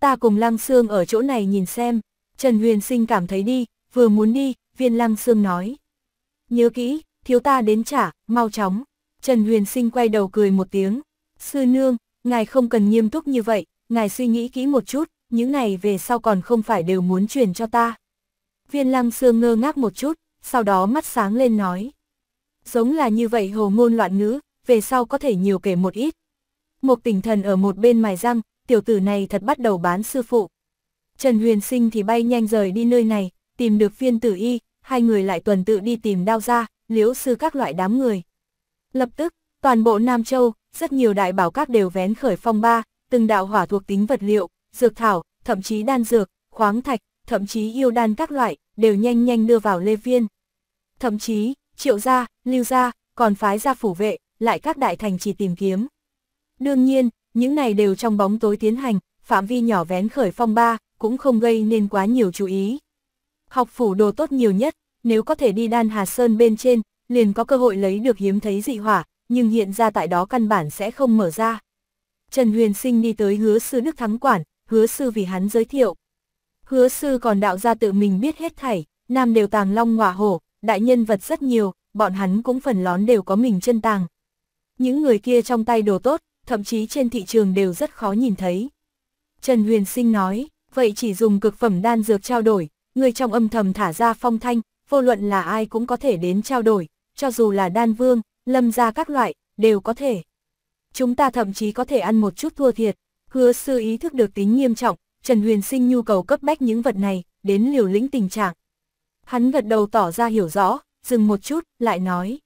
Ta cùng Lăng Sương ở chỗ này nhìn xem, Trần Huyền Sinh cảm thấy đi, vừa muốn đi, viên Lăng Sương nói. Nhớ kỹ, thiếu ta đến trả, mau chóng. Trần Huyền Sinh quay đầu cười một tiếng. Sư nương, ngài không cần nghiêm túc như vậy, ngài suy nghĩ kỹ một chút, những này về sau còn không phải đều muốn truyền cho ta. Viên Lăng Sương ngơ ngác một chút, sau đó mắt sáng lên nói. Giống là như vậy hồ ngôn loạn ngữ, về sau có thể nhiều kể một ít, một tỉnh thần ở một bên mài răng, tiểu tử này thật bắt đầu bán sư phụ. Trần Huyền Sinh thì bay nhanh rời đi nơi này, tìm được phiên tử y, hai người lại tuần tự đi tìm đao ra, liễu sư các loại đám người. Lập tức, toàn bộ Nam Châu, rất nhiều đại bảo các đều vén khởi phong ba, từng đạo hỏa thuộc tính vật liệu, dược thảo, thậm chí đan dược, khoáng thạch, thậm chí yêu đan các loại, đều nhanh nhanh đưa vào lê viên. Thậm chí, triệu gia, lưu gia, còn phái gia phủ vệ, lại các đại thành chỉ tìm kiếm. Đương nhiên, những này đều trong bóng tối tiến hành, phạm vi nhỏ vén khởi phong ba, cũng không gây nên quá nhiều chú ý. Học phủ đồ tốt nhiều nhất, nếu có thể đi đan hà sơn bên trên, liền có cơ hội lấy được hiếm thấy dị hỏa, nhưng hiện ra tại đó căn bản sẽ không mở ra. Trần Huyền Sinh đi tới hứa sư Đức Thắng Quản, hứa sư vì hắn giới thiệu. Hứa sư còn đạo ra tự mình biết hết thảy, nam đều tàng long ngọa hổ, đại nhân vật rất nhiều, bọn hắn cũng phần lón đều có mình chân tàng. Những người kia trong tay đồ tốt, thậm chí trên thị trường đều rất khó nhìn thấy. Trần Huyền Sinh nói, vậy chỉ dùng cực phẩm đan dược trao đổi, người trong âm thầm thả ra phong thanh, vô luận là ai cũng có thể đến trao đổi, cho dù là đan vương, lâm gia các loại, đều có thể. Chúng ta thậm chí có thể ăn một chút thua thiệt, hứa sư ý thức được tính nghiêm trọng, Trần Huyền Sinh nhu cầu cấp bách những vật này, đến liều lĩnh tình trạng. Hắn gật đầu tỏ ra hiểu rõ, dừng một chút, lại nói.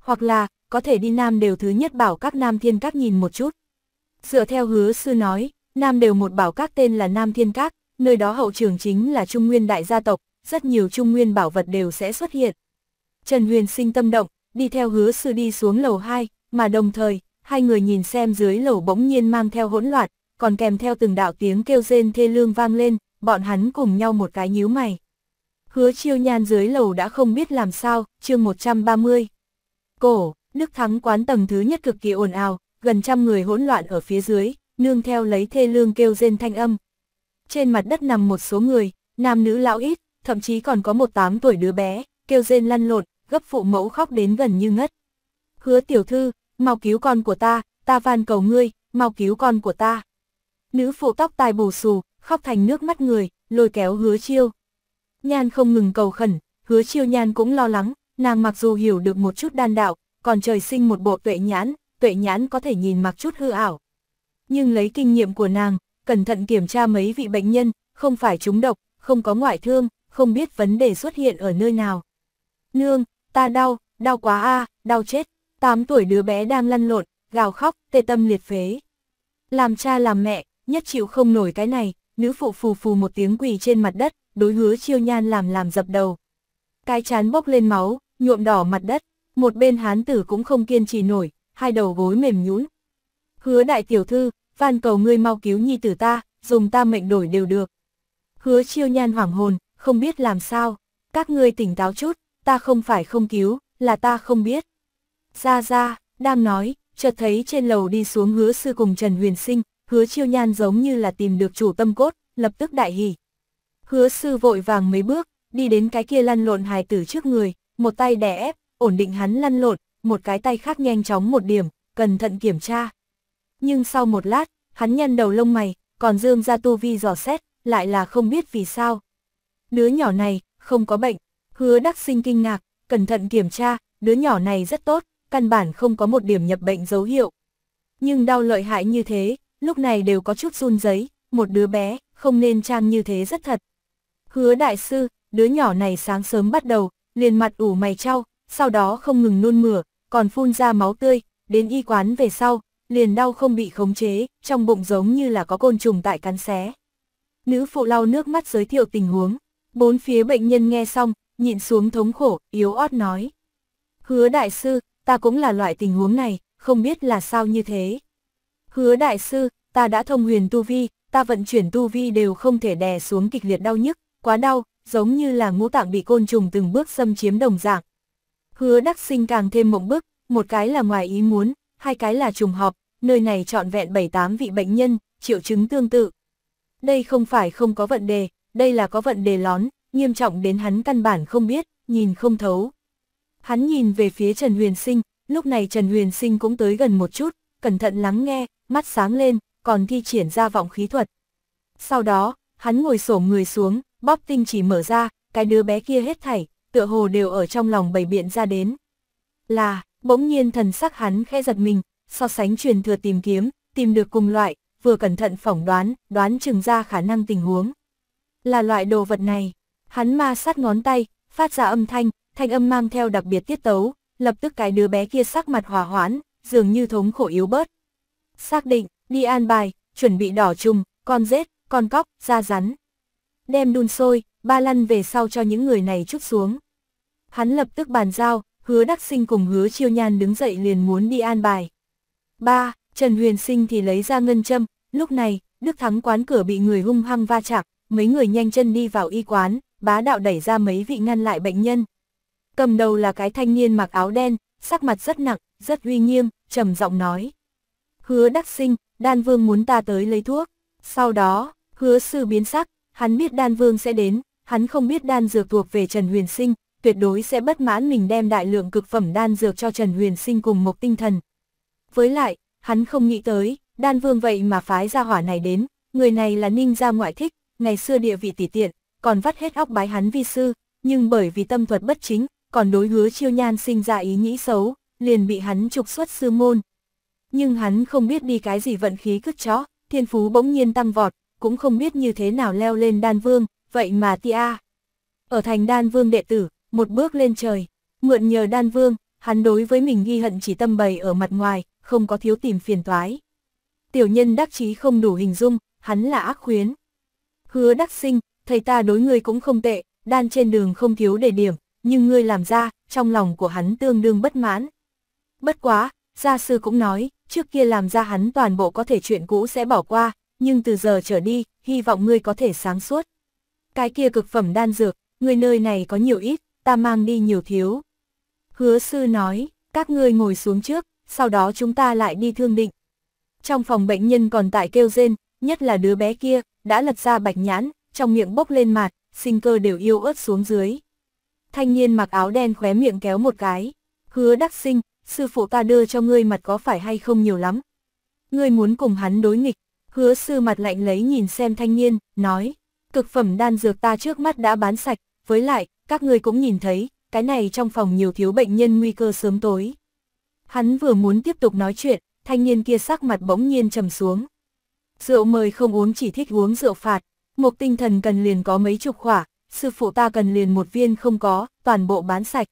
Hoặc là, có thể đi nam đều thứ nhất bảo các nam thiên các nhìn một chút. Dựa theo hứa sư nói, nam đều một bảo các tên là nam thiên các, nơi đó hậu trường chính là trung nguyên đại gia tộc, rất nhiều trung nguyên bảo vật đều sẽ xuất hiện. Trần Huyền sinh tâm động, đi theo hứa sư đi xuống lầu 2, mà đồng thời, hai người nhìn xem dưới lầu bỗng nhiên mang theo hỗn loạn, còn kèm theo từng đạo tiếng kêu rên thê lương vang lên, bọn hắn cùng nhau một cái nhíu mày. Hứa chiêu nhan dưới lầu đã không biết làm sao, chương 130. Cổ Đức Thắng quán tầng thứ nhất cực kỳ ồn ào, gần trăm người hỗn loạn ở phía dưới, nương theo lấy thê lương kêu rên thanh âm. Trên mặt đất nằm một số người, nam nữ lão ít, thậm chí còn có một tám tuổi đứa bé, kêu rên lăn lộn, gấp phụ mẫu khóc đến gần như ngất. Hứa tiểu thư, mau cứu con của ta, ta van cầu ngươi, mau cứu con của ta. Nữ phụ tóc tai bù xù, khóc thành nước mắt người, lôi kéo hứa chiêu. Nhan không ngừng cầu khẩn, hứa chiêu nhan cũng lo lắng, nàng mặc dù hiểu được một chút đan đạo, còn trời sinh một bộ tuệ nhãn, tuệ nhãn có thể nhìn mặc chút hư ảo. Nhưng lấy kinh nghiệm của nàng, cẩn thận kiểm tra mấy vị bệnh nhân, không phải trúng độc, không có ngoại thương, không biết vấn đề xuất hiện ở nơi nào. Nương, ta đau, đau quá a, đau chết. 8 tuổi đứa bé đang lăn lộn, gào khóc, tê tâm liệt phế. Làm cha làm mẹ, nhất chịu không nổi cái này, nữ phụ phù phù một tiếng quỳ trên mặt đất, đối hứa chiêu nhan làm làm dập đầu. Cái chán bốc lên máu, nhuộm đỏ mặt đất, một bên hán tử cũng không kiên trì nổi, hai đầu gối mềm nhũn. Hứa đại tiểu thư, van cầu ngươi mau cứu nhi tử ta, dùng ta mệnh đổi đều được. Hứa chiêu nhan hoảng hồn, không biết làm sao, các ngươi tỉnh táo chút, ta không phải không cứu, là ta không biết. Ra ra, đang nói, chợt thấy trên lầu đi xuống hứa sư cùng Trần Huyền Sinh, hứa chiêu nhan giống như là tìm được chủ tâm cốt, lập tức đại hỉ. Hứa sư vội vàng mấy bước, đi đến cái kia lăn lộn hài tử trước người, một tay đè ép, ổn định hắn lăn lộn, một cái tay khác nhanh chóng một điểm, cẩn thận kiểm tra. Nhưng sau một lát, hắn nhăn đầu lông mày, còn dương ra tu vi dò xét, lại là không biết vì sao. Đứa nhỏ này, không có bệnh, hứa đắc sinh kinh ngạc, cẩn thận kiểm tra, đứa nhỏ này rất tốt, căn bản không có một điểm nhập bệnh dấu hiệu. Nhưng đau lợi hại như thế, lúc này đều có chút run giấy, một đứa bé, không nên trang như thế rất thật. Hứa đại sư, đứa nhỏ này sáng sớm bắt đầu, liền mặt ủ mày trao, sau đó không ngừng nôn mửa, còn phun ra máu tươi, đến y quán về sau, liền đau không bị khống chế, trong bụng giống như là có côn trùng tại cắn xé. Nữ phụ lau nước mắt giới thiệu tình huống, bốn phía bệnh nhân nghe xong, nhịn xuống thống khổ, yếu ót nói. Hứa đại sư, ta cũng là loại tình huống này, không biết là sao như thế. Hứa đại sư, ta đã thông huyền tu vi, ta vận chuyển tu vi đều không thể đè xuống kịch liệt đau nhức, quá đau, giống như là ngũ tạng bị côn trùng từng bước xâm chiếm đồng dạng, Hứa đắc sinh càng thêm mộng bức, một cái là ngoài ý muốn, hai cái là trùng họp, nơi này trọn vẹn 7-8 vị bệnh nhân, triệu chứng tương tự. Đây không phải không có vận đề, đây là có vận đề lón, nghiêm trọng đến hắn căn bản không biết, nhìn không thấu. Hắn nhìn về phía Trần Huyền Sinh, lúc này Trần Huyền Sinh cũng tới gần một chút, cẩn thận lắng nghe, mắt sáng lên, còn thi triển ra vọng khí thuật. Sau đó, hắn ngồi xổm người xuống, bóp tinh chỉ mở ra, cái đứa bé kia hết thảy, tựa hồ đều ở trong lòng bày biện ra đến. Là, bỗng nhiên thần sắc hắn khẽ giật mình, so sánh truyền thừa tìm kiếm, tìm được cùng loại, vừa cẩn thận phỏng đoán, đoán chừng ra khả năng tình huống. Là loại đồ vật này, hắn ma sát ngón tay, phát ra âm thanh, thanh âm mang theo đặc biệt tiết tấu, lập tức cái đứa bé kia sắc mặt hòa hoãn, dường như thống khổ yếu bớt. Xác định, đi an bài, chuẩn bị đỏ trùng, con rết, con cóc, da rắn. Đem đun sôi, ba lăn về sau cho những người này chút xuống hắn lập tức bàn giao, hứa đắc sinh cùng hứa chiêu nhan đứng dậy liền muốn đi an bài. 3. Trần Huyền Sinh thì lấy ra ngân châm, lúc này, Đức Thắng quán cửa bị người hung hăng va chạm, mấy người nhanh chân đi vào y quán, bá đạo đẩy ra mấy vị ngăn lại bệnh nhân. Cầm đầu là cái thanh niên mặc áo đen, sắc mặt rất nặng, rất uy nghiêm, trầm giọng nói. Hứa đắc sinh, đan vương muốn ta tới lấy thuốc. Sau đó, hứa sư biến sắc, hắn biết đan vương sẽ đến, hắn không biết đan dược thuộc về Trần Huyền Sinh, tuyệt đối sẽ bất mãn mình đem đại lượng cực phẩm đan dược cho Trần Huyền Sinh cùng một tinh thần. Với lại, hắn không nghĩ tới, đan vương vậy mà phái ra hỏa này đến, người này là ninh gia ngoại thích, ngày xưa địa vị tỷ tiện, còn vắt hết óc bái hắn vi sư, nhưng bởi vì tâm thuật bất chính, còn đối hứa chiêu nhan sinh ra ý nghĩ xấu, liền bị hắn trục xuất sư môn. Nhưng hắn không biết đi cái gì vận khí cứt chó, thiên phú bỗng nhiên tăng vọt, cũng không biết như thế nào leo lên đan vương, vậy mà tia. Ở thành đan vương đệ tử, một bước lên trời, mượn nhờ đan vương, hắn đối với mình ghi hận chỉ tâm bày ở mặt ngoài, không có thiếu tìm phiền toái. Tiểu nhân đắc chí không đủ hình dung, hắn là ác khuyến. Hứa đắc sinh, thầy ta đối ngươi cũng không tệ, đan trên đường không thiếu đề điểm, nhưng ngươi làm ra, trong lòng của hắn tương đương bất mãn. Bất quá, gia sư cũng nói, trước kia làm ra hắn toàn bộ có thể chuyện cũ sẽ bỏ qua, nhưng từ giờ trở đi, hy vọng ngươi có thể sáng suốt. Cái kia cực phẩm đan dược, ngươi nơi này có nhiều ít ta mang đi nhiều thiếu. Hứa sư nói, các ngươi ngồi xuống trước, sau đó chúng ta lại đi thương định. Trong phòng bệnh nhân còn tại kêu rên, nhất là đứa bé kia, đã lật ra bạch nhãn, trong miệng bốc lên mạt, sinh cơ đều yêu ớt xuống dưới. Thanh niên mặc áo đen khóe miệng kéo một cái, hứa đắc sinh, sư phụ ta đưa cho ngươi mặt có phải hay không nhiều lắm. Ngươi muốn cùng hắn đối nghịch, hứa sư mặt lạnh lấy nhìn xem thanh niên, nói, cực phẩm đan dược ta trước mắt đã bán sạch, với lại, các người cũng nhìn thấy, cái này trong phòng nhiều thiếu bệnh nhân nguy cơ sớm tối. Hắn vừa muốn tiếp tục nói chuyện, thanh niên kia sắc mặt bỗng nhiên trầm xuống. Rượu mời không uống chỉ thích uống rượu phạt, một tinh thần cần liền có mấy chục khỏa, sư phụ ta cần liền một viên không có, toàn bộ bán sạch.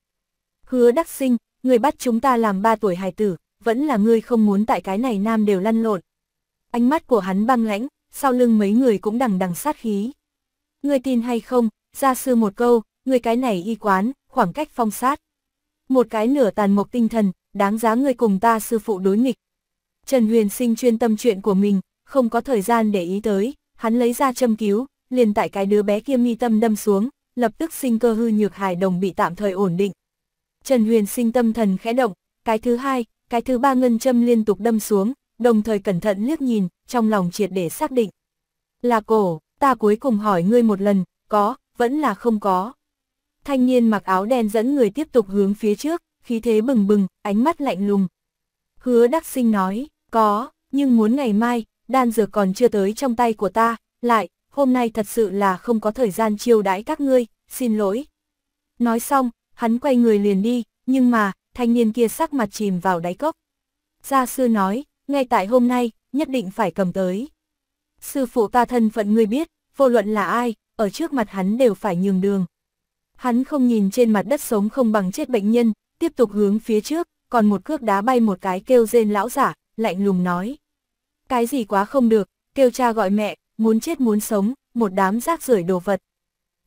Hứa đắc sinh, người bắt chúng ta làm ba tuổi hài tử, vẫn là ngươi không muốn tại cái này nam đều lăn lộn. Ánh mắt của hắn băng lãnh, sau lưng mấy người cũng đằng đằng sát khí. Ngươi tin hay không, ra sư một câu, người cái này y quán, khoảng cách phong sát. Một cái nửa tàn mộc tinh thần, đáng giá người cùng ta sư phụ đối nghịch. Trần Huyền Sinh chuyên tâm chuyện của mình, không có thời gian để ý tới, hắn lấy ra châm cứu, liền tại cái đứa bé kia mi tâm đâm xuống, lập tức sinh cơ hư nhược hài đồng bị tạm thời ổn định. Trần Huyền Sinh tâm thần khẽ động, cái thứ hai, cái thứ ba ngân châm liên tục đâm xuống, đồng thời cẩn thận liếc nhìn, trong lòng triệt để xác định. Là cổ, ta cuối cùng hỏi ngươi một lần, có, vẫn là không có thanh niên mặc áo đen dẫn người tiếp tục hướng phía trước, khí thế bừng bừng, ánh mắt lạnh lùng. Hứa đắc sinh nói, có, nhưng muốn ngày mai, đan dược còn chưa tới trong tay của ta, lại, hôm nay thật sự là không có thời gian chiêu đãi các ngươi, xin lỗi. Nói xong, hắn quay người liền đi, nhưng mà, thanh niên kia sắc mặt chìm vào đáy cốc. Gia sư nói, ngay tại hôm nay, nhất định phải cầm tới. Sư phụ ta thân phận ngươi biết, vô luận là ai, ở trước mặt hắn đều phải nhường đường. Hắn không nhìn trên mặt đất sống không bằng chết bệnh nhân, tiếp tục hướng phía trước, còn một cước đá bay một cái kêu rên lão giả, lạnh lùng nói. Cái gì quá không được, kêu cha gọi mẹ, muốn chết muốn sống, một đám rác rưởi đồ vật.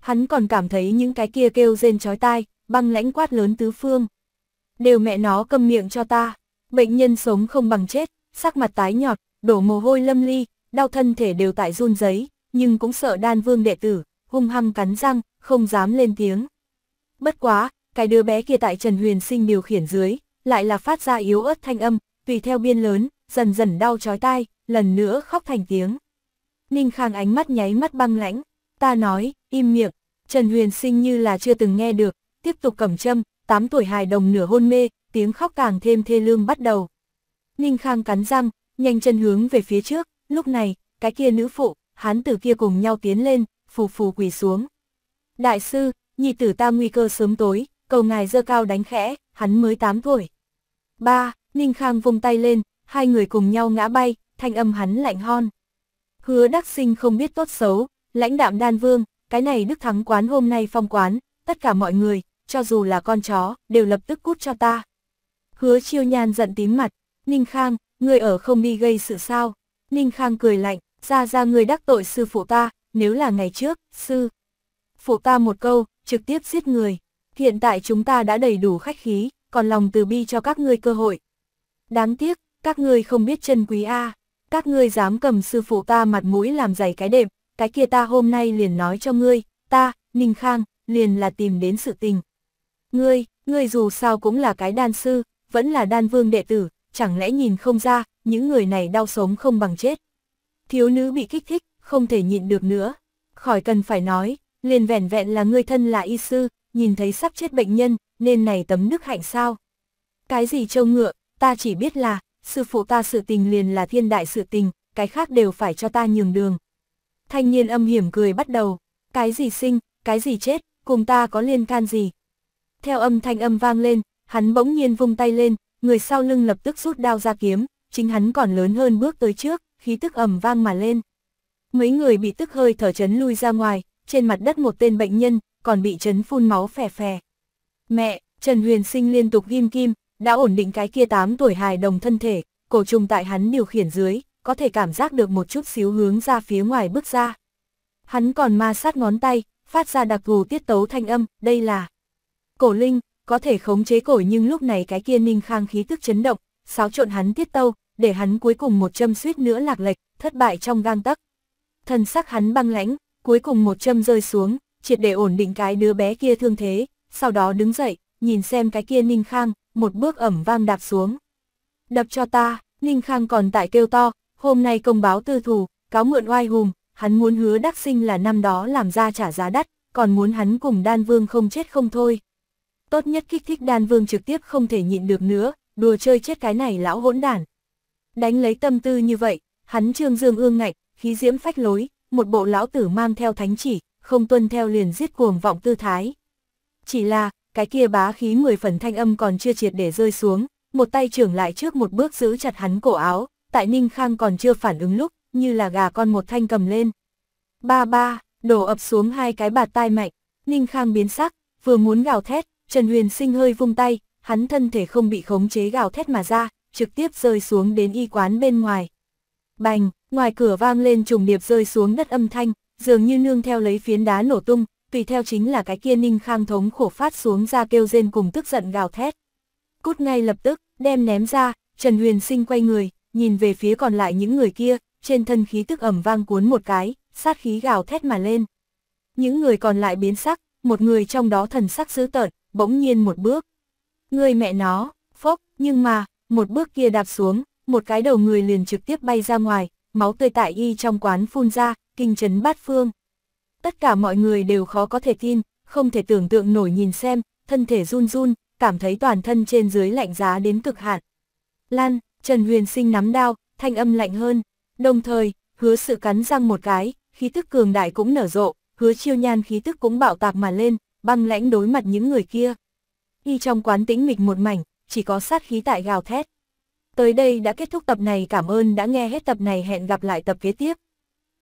Hắn còn cảm thấy những cái kia kêu rên chói tai, băng lãnh quát lớn tứ phương. Đều mẹ nó câm miệng cho ta, bệnh nhân sống không bằng chết, sắc mặt tái nhọt, đổ mồ hôi lâm ly, đau thân thể đều tại run giấy, nhưng cũng sợ đan vương đệ tử, hung hăng cắn răng, không dám lên tiếng. Bất quá, cái đứa bé kia tại Trần Huyền Sinh điều khiển dưới, lại là phát ra yếu ớt thanh âm, tùy theo biên lớn, dần dần đau chói tai, lần nữa khóc thành tiếng. Ninh Khang ánh mắt nháy mắt băng lãnh, ta nói, im miệng, Trần Huyền Sinh như là chưa từng nghe được, tiếp tục cầm châm, 8 tuổi hài đồng nửa hôn mê, tiếng khóc càng thêm thê lương bắt đầu. Ninh Khang cắn răng, nhanh chân hướng về phía trước, lúc này, cái kia nữ phụ, hán tử kia cùng nhau tiến lên, phù phù quỳ xuống. Đại sư, nhị tử ta nguy cơ sớm tối, cầu ngài dơ cao đánh khẽ, hắn mới 8 tuổi. Ba, Ninh Khang vung tay lên, hai người cùng nhau ngã bay, thanh âm hắn lạnh hon. Hứa đắc sinh không biết tốt xấu, lãnh đạm đan vương, cái này đức thắng quán hôm nay phong quán, tất cả mọi người, cho dù là con chó, đều lập tức cút cho ta. Hứa chiêu nhan giận tím mặt, Ninh Khang, người ở không đi gây sự sao. Ninh Khang cười lạnh, ra ra người đắc tội sư phụ ta, nếu là ngày trước, sư, phụ ta một câu, trực tiếp giết người. Hiện tại chúng ta đã đầy đủ khách khí, còn lòng từ bi cho các ngươi cơ hội. Đáng tiếc, các ngươi không biết chân quý A, các ngươi dám cầm sư phụ ta mặt mũi làm giày cái đệm, cái kia ta hôm nay liền nói cho ngươi, ta, Ninh Khang, liền là tìm đến sự tình. Ngươi, ngươi dù sao cũng là cái đan sư, vẫn là đan vương đệ tử, chẳng lẽ nhìn không ra, những người này đau sống không bằng chết. Thiếu nữ bị kích thích, không thể nhịn được nữa. Khỏi cần phải nói, liền vẻn vẹn là người thân là y sư, nhìn thấy sắp chết bệnh nhân, nên này tấm đức hạnh sao? Cái gì châu ngựa, ta chỉ biết là, sư phụ ta sự tình liền là thiên đại sự tình, cái khác đều phải cho ta nhường đường. Thanh niên âm hiểm cười bắt đầu, cái gì sinh, cái gì chết, cùng ta có liên can gì? Theo âm thanh âm vang lên, hắn bỗng nhiên vung tay lên, người sau lưng lập tức rút đao ra kiếm, chính hắn còn lớn hơn bước tới trước, khí tức ẩm vang mà lên. Mấy người bị tức hơi thở chấn lui ra ngoài, trên mặt đất một tên bệnh nhân, còn bị chấn phun máu phè phè. Mẹ, Trần Huyền Sinh liên tục ghim kim, đã ổn định cái kia 8 tuổi hài đồng thân thể, cổ trùng tại hắn điều khiển dưới, có thể cảm giác được một chút xíu hướng ra phía ngoài bước ra. Hắn còn ma sát ngón tay, phát ra đặc thù tiết tấu thanh âm, đây là cổ linh, có thể khống chế cổ nhưng lúc này cái kia ninh khang khí tức chấn động, xáo trộn hắn tiết tâu, để hắn cuối cùng một châm suýt nữa lạc lệch, thất bại trong gang tắc. Thần sắc hắn băng lãnh, cuối cùng một châm rơi xuống, triệt để ổn định cái đứa bé kia thương thế, sau đó đứng dậy, nhìn xem cái kia Ninh Khang, một bước ẩm vang đạp xuống. Đập cho ta, Ninh Khang còn tại kêu to, hôm nay công báo tư thù, cáo mượn oai hùng, hắn muốn hứa đắc sinh là năm đó làm ra trả giá đắt, còn muốn hắn cùng đan vương không chết không thôi. Tốt nhất kích thích đan vương trực tiếp không thể nhịn được nữa, đùa chơi chết cái này lão hỗn đản. Đánh lấy tâm tư như vậy, hắn trương dương ương ngạch khí diễm phách lối, một bộ lão tử mang theo thánh chỉ, không tuân theo liền giết cuồng vọng tư thái. Chỉ là, cái kia bá khí mười phần thanh âm còn chưa triệt để rơi xuống, một tay trưởng lại trước một bước giữ chặt hắn cổ áo, tại Ninh Khang còn chưa phản ứng lúc, như là gà con một thanh cầm lên. Ba ba, đổ ập xuống hai cái bạt tai mạnh, Ninh Khang biến sắc, vừa muốn gào thét, Trần Huyền sinh hơi vung tay, hắn thân thể không bị khống chế gào thét mà ra, trực tiếp rơi xuống đến y quán bên ngoài. Bành, Ngoài cửa vang lên trùng điệp rơi xuống đất âm thanh, dường như nương theo lấy phiến đá nổ tung, tùy theo chính là cái kia ninh khang thống khổ phát xuống ra kêu rên cùng tức giận gào thét. Cút ngay lập tức, đem ném ra, Trần Huyền Sinh quay người, nhìn về phía còn lại những người kia, trên thân khí tức ẩm vang cuốn một cái, sát khí gào thét mà lên. Những người còn lại biến sắc, một người trong đó thần sắc dữ tợn, bỗng nhiên một bước. Người mẹ nó, phốc, nhưng mà, một bước kia đạp xuống, một cái đầu người liền trực tiếp bay ra ngoài, máu tươi tại y trong quán phun ra, kinh chấn bát phương. Tất cả mọi người đều khó có thể tin, không thể tưởng tượng nổi nhìn xem, thân thể run run, cảm thấy toàn thân trên dưới lạnh giá đến cực hạn. Lan, Trần Huyền Sinh nắm đao, thanh âm lạnh hơn, đồng thời, hứa sự cắn răng một cái, khí tức cường đại cũng nở rộ, hứa chiêu nhan khí tức cũng bạo tạc mà lên, băng lãnh đối mặt những người kia. Y trong quán tĩnh mịch một mảnh, chỉ có sát khí tại gào thét. Tới đây đã kết thúc tập này cảm ơn đã nghe hết tập này hẹn gặp lại tập kế tiếp.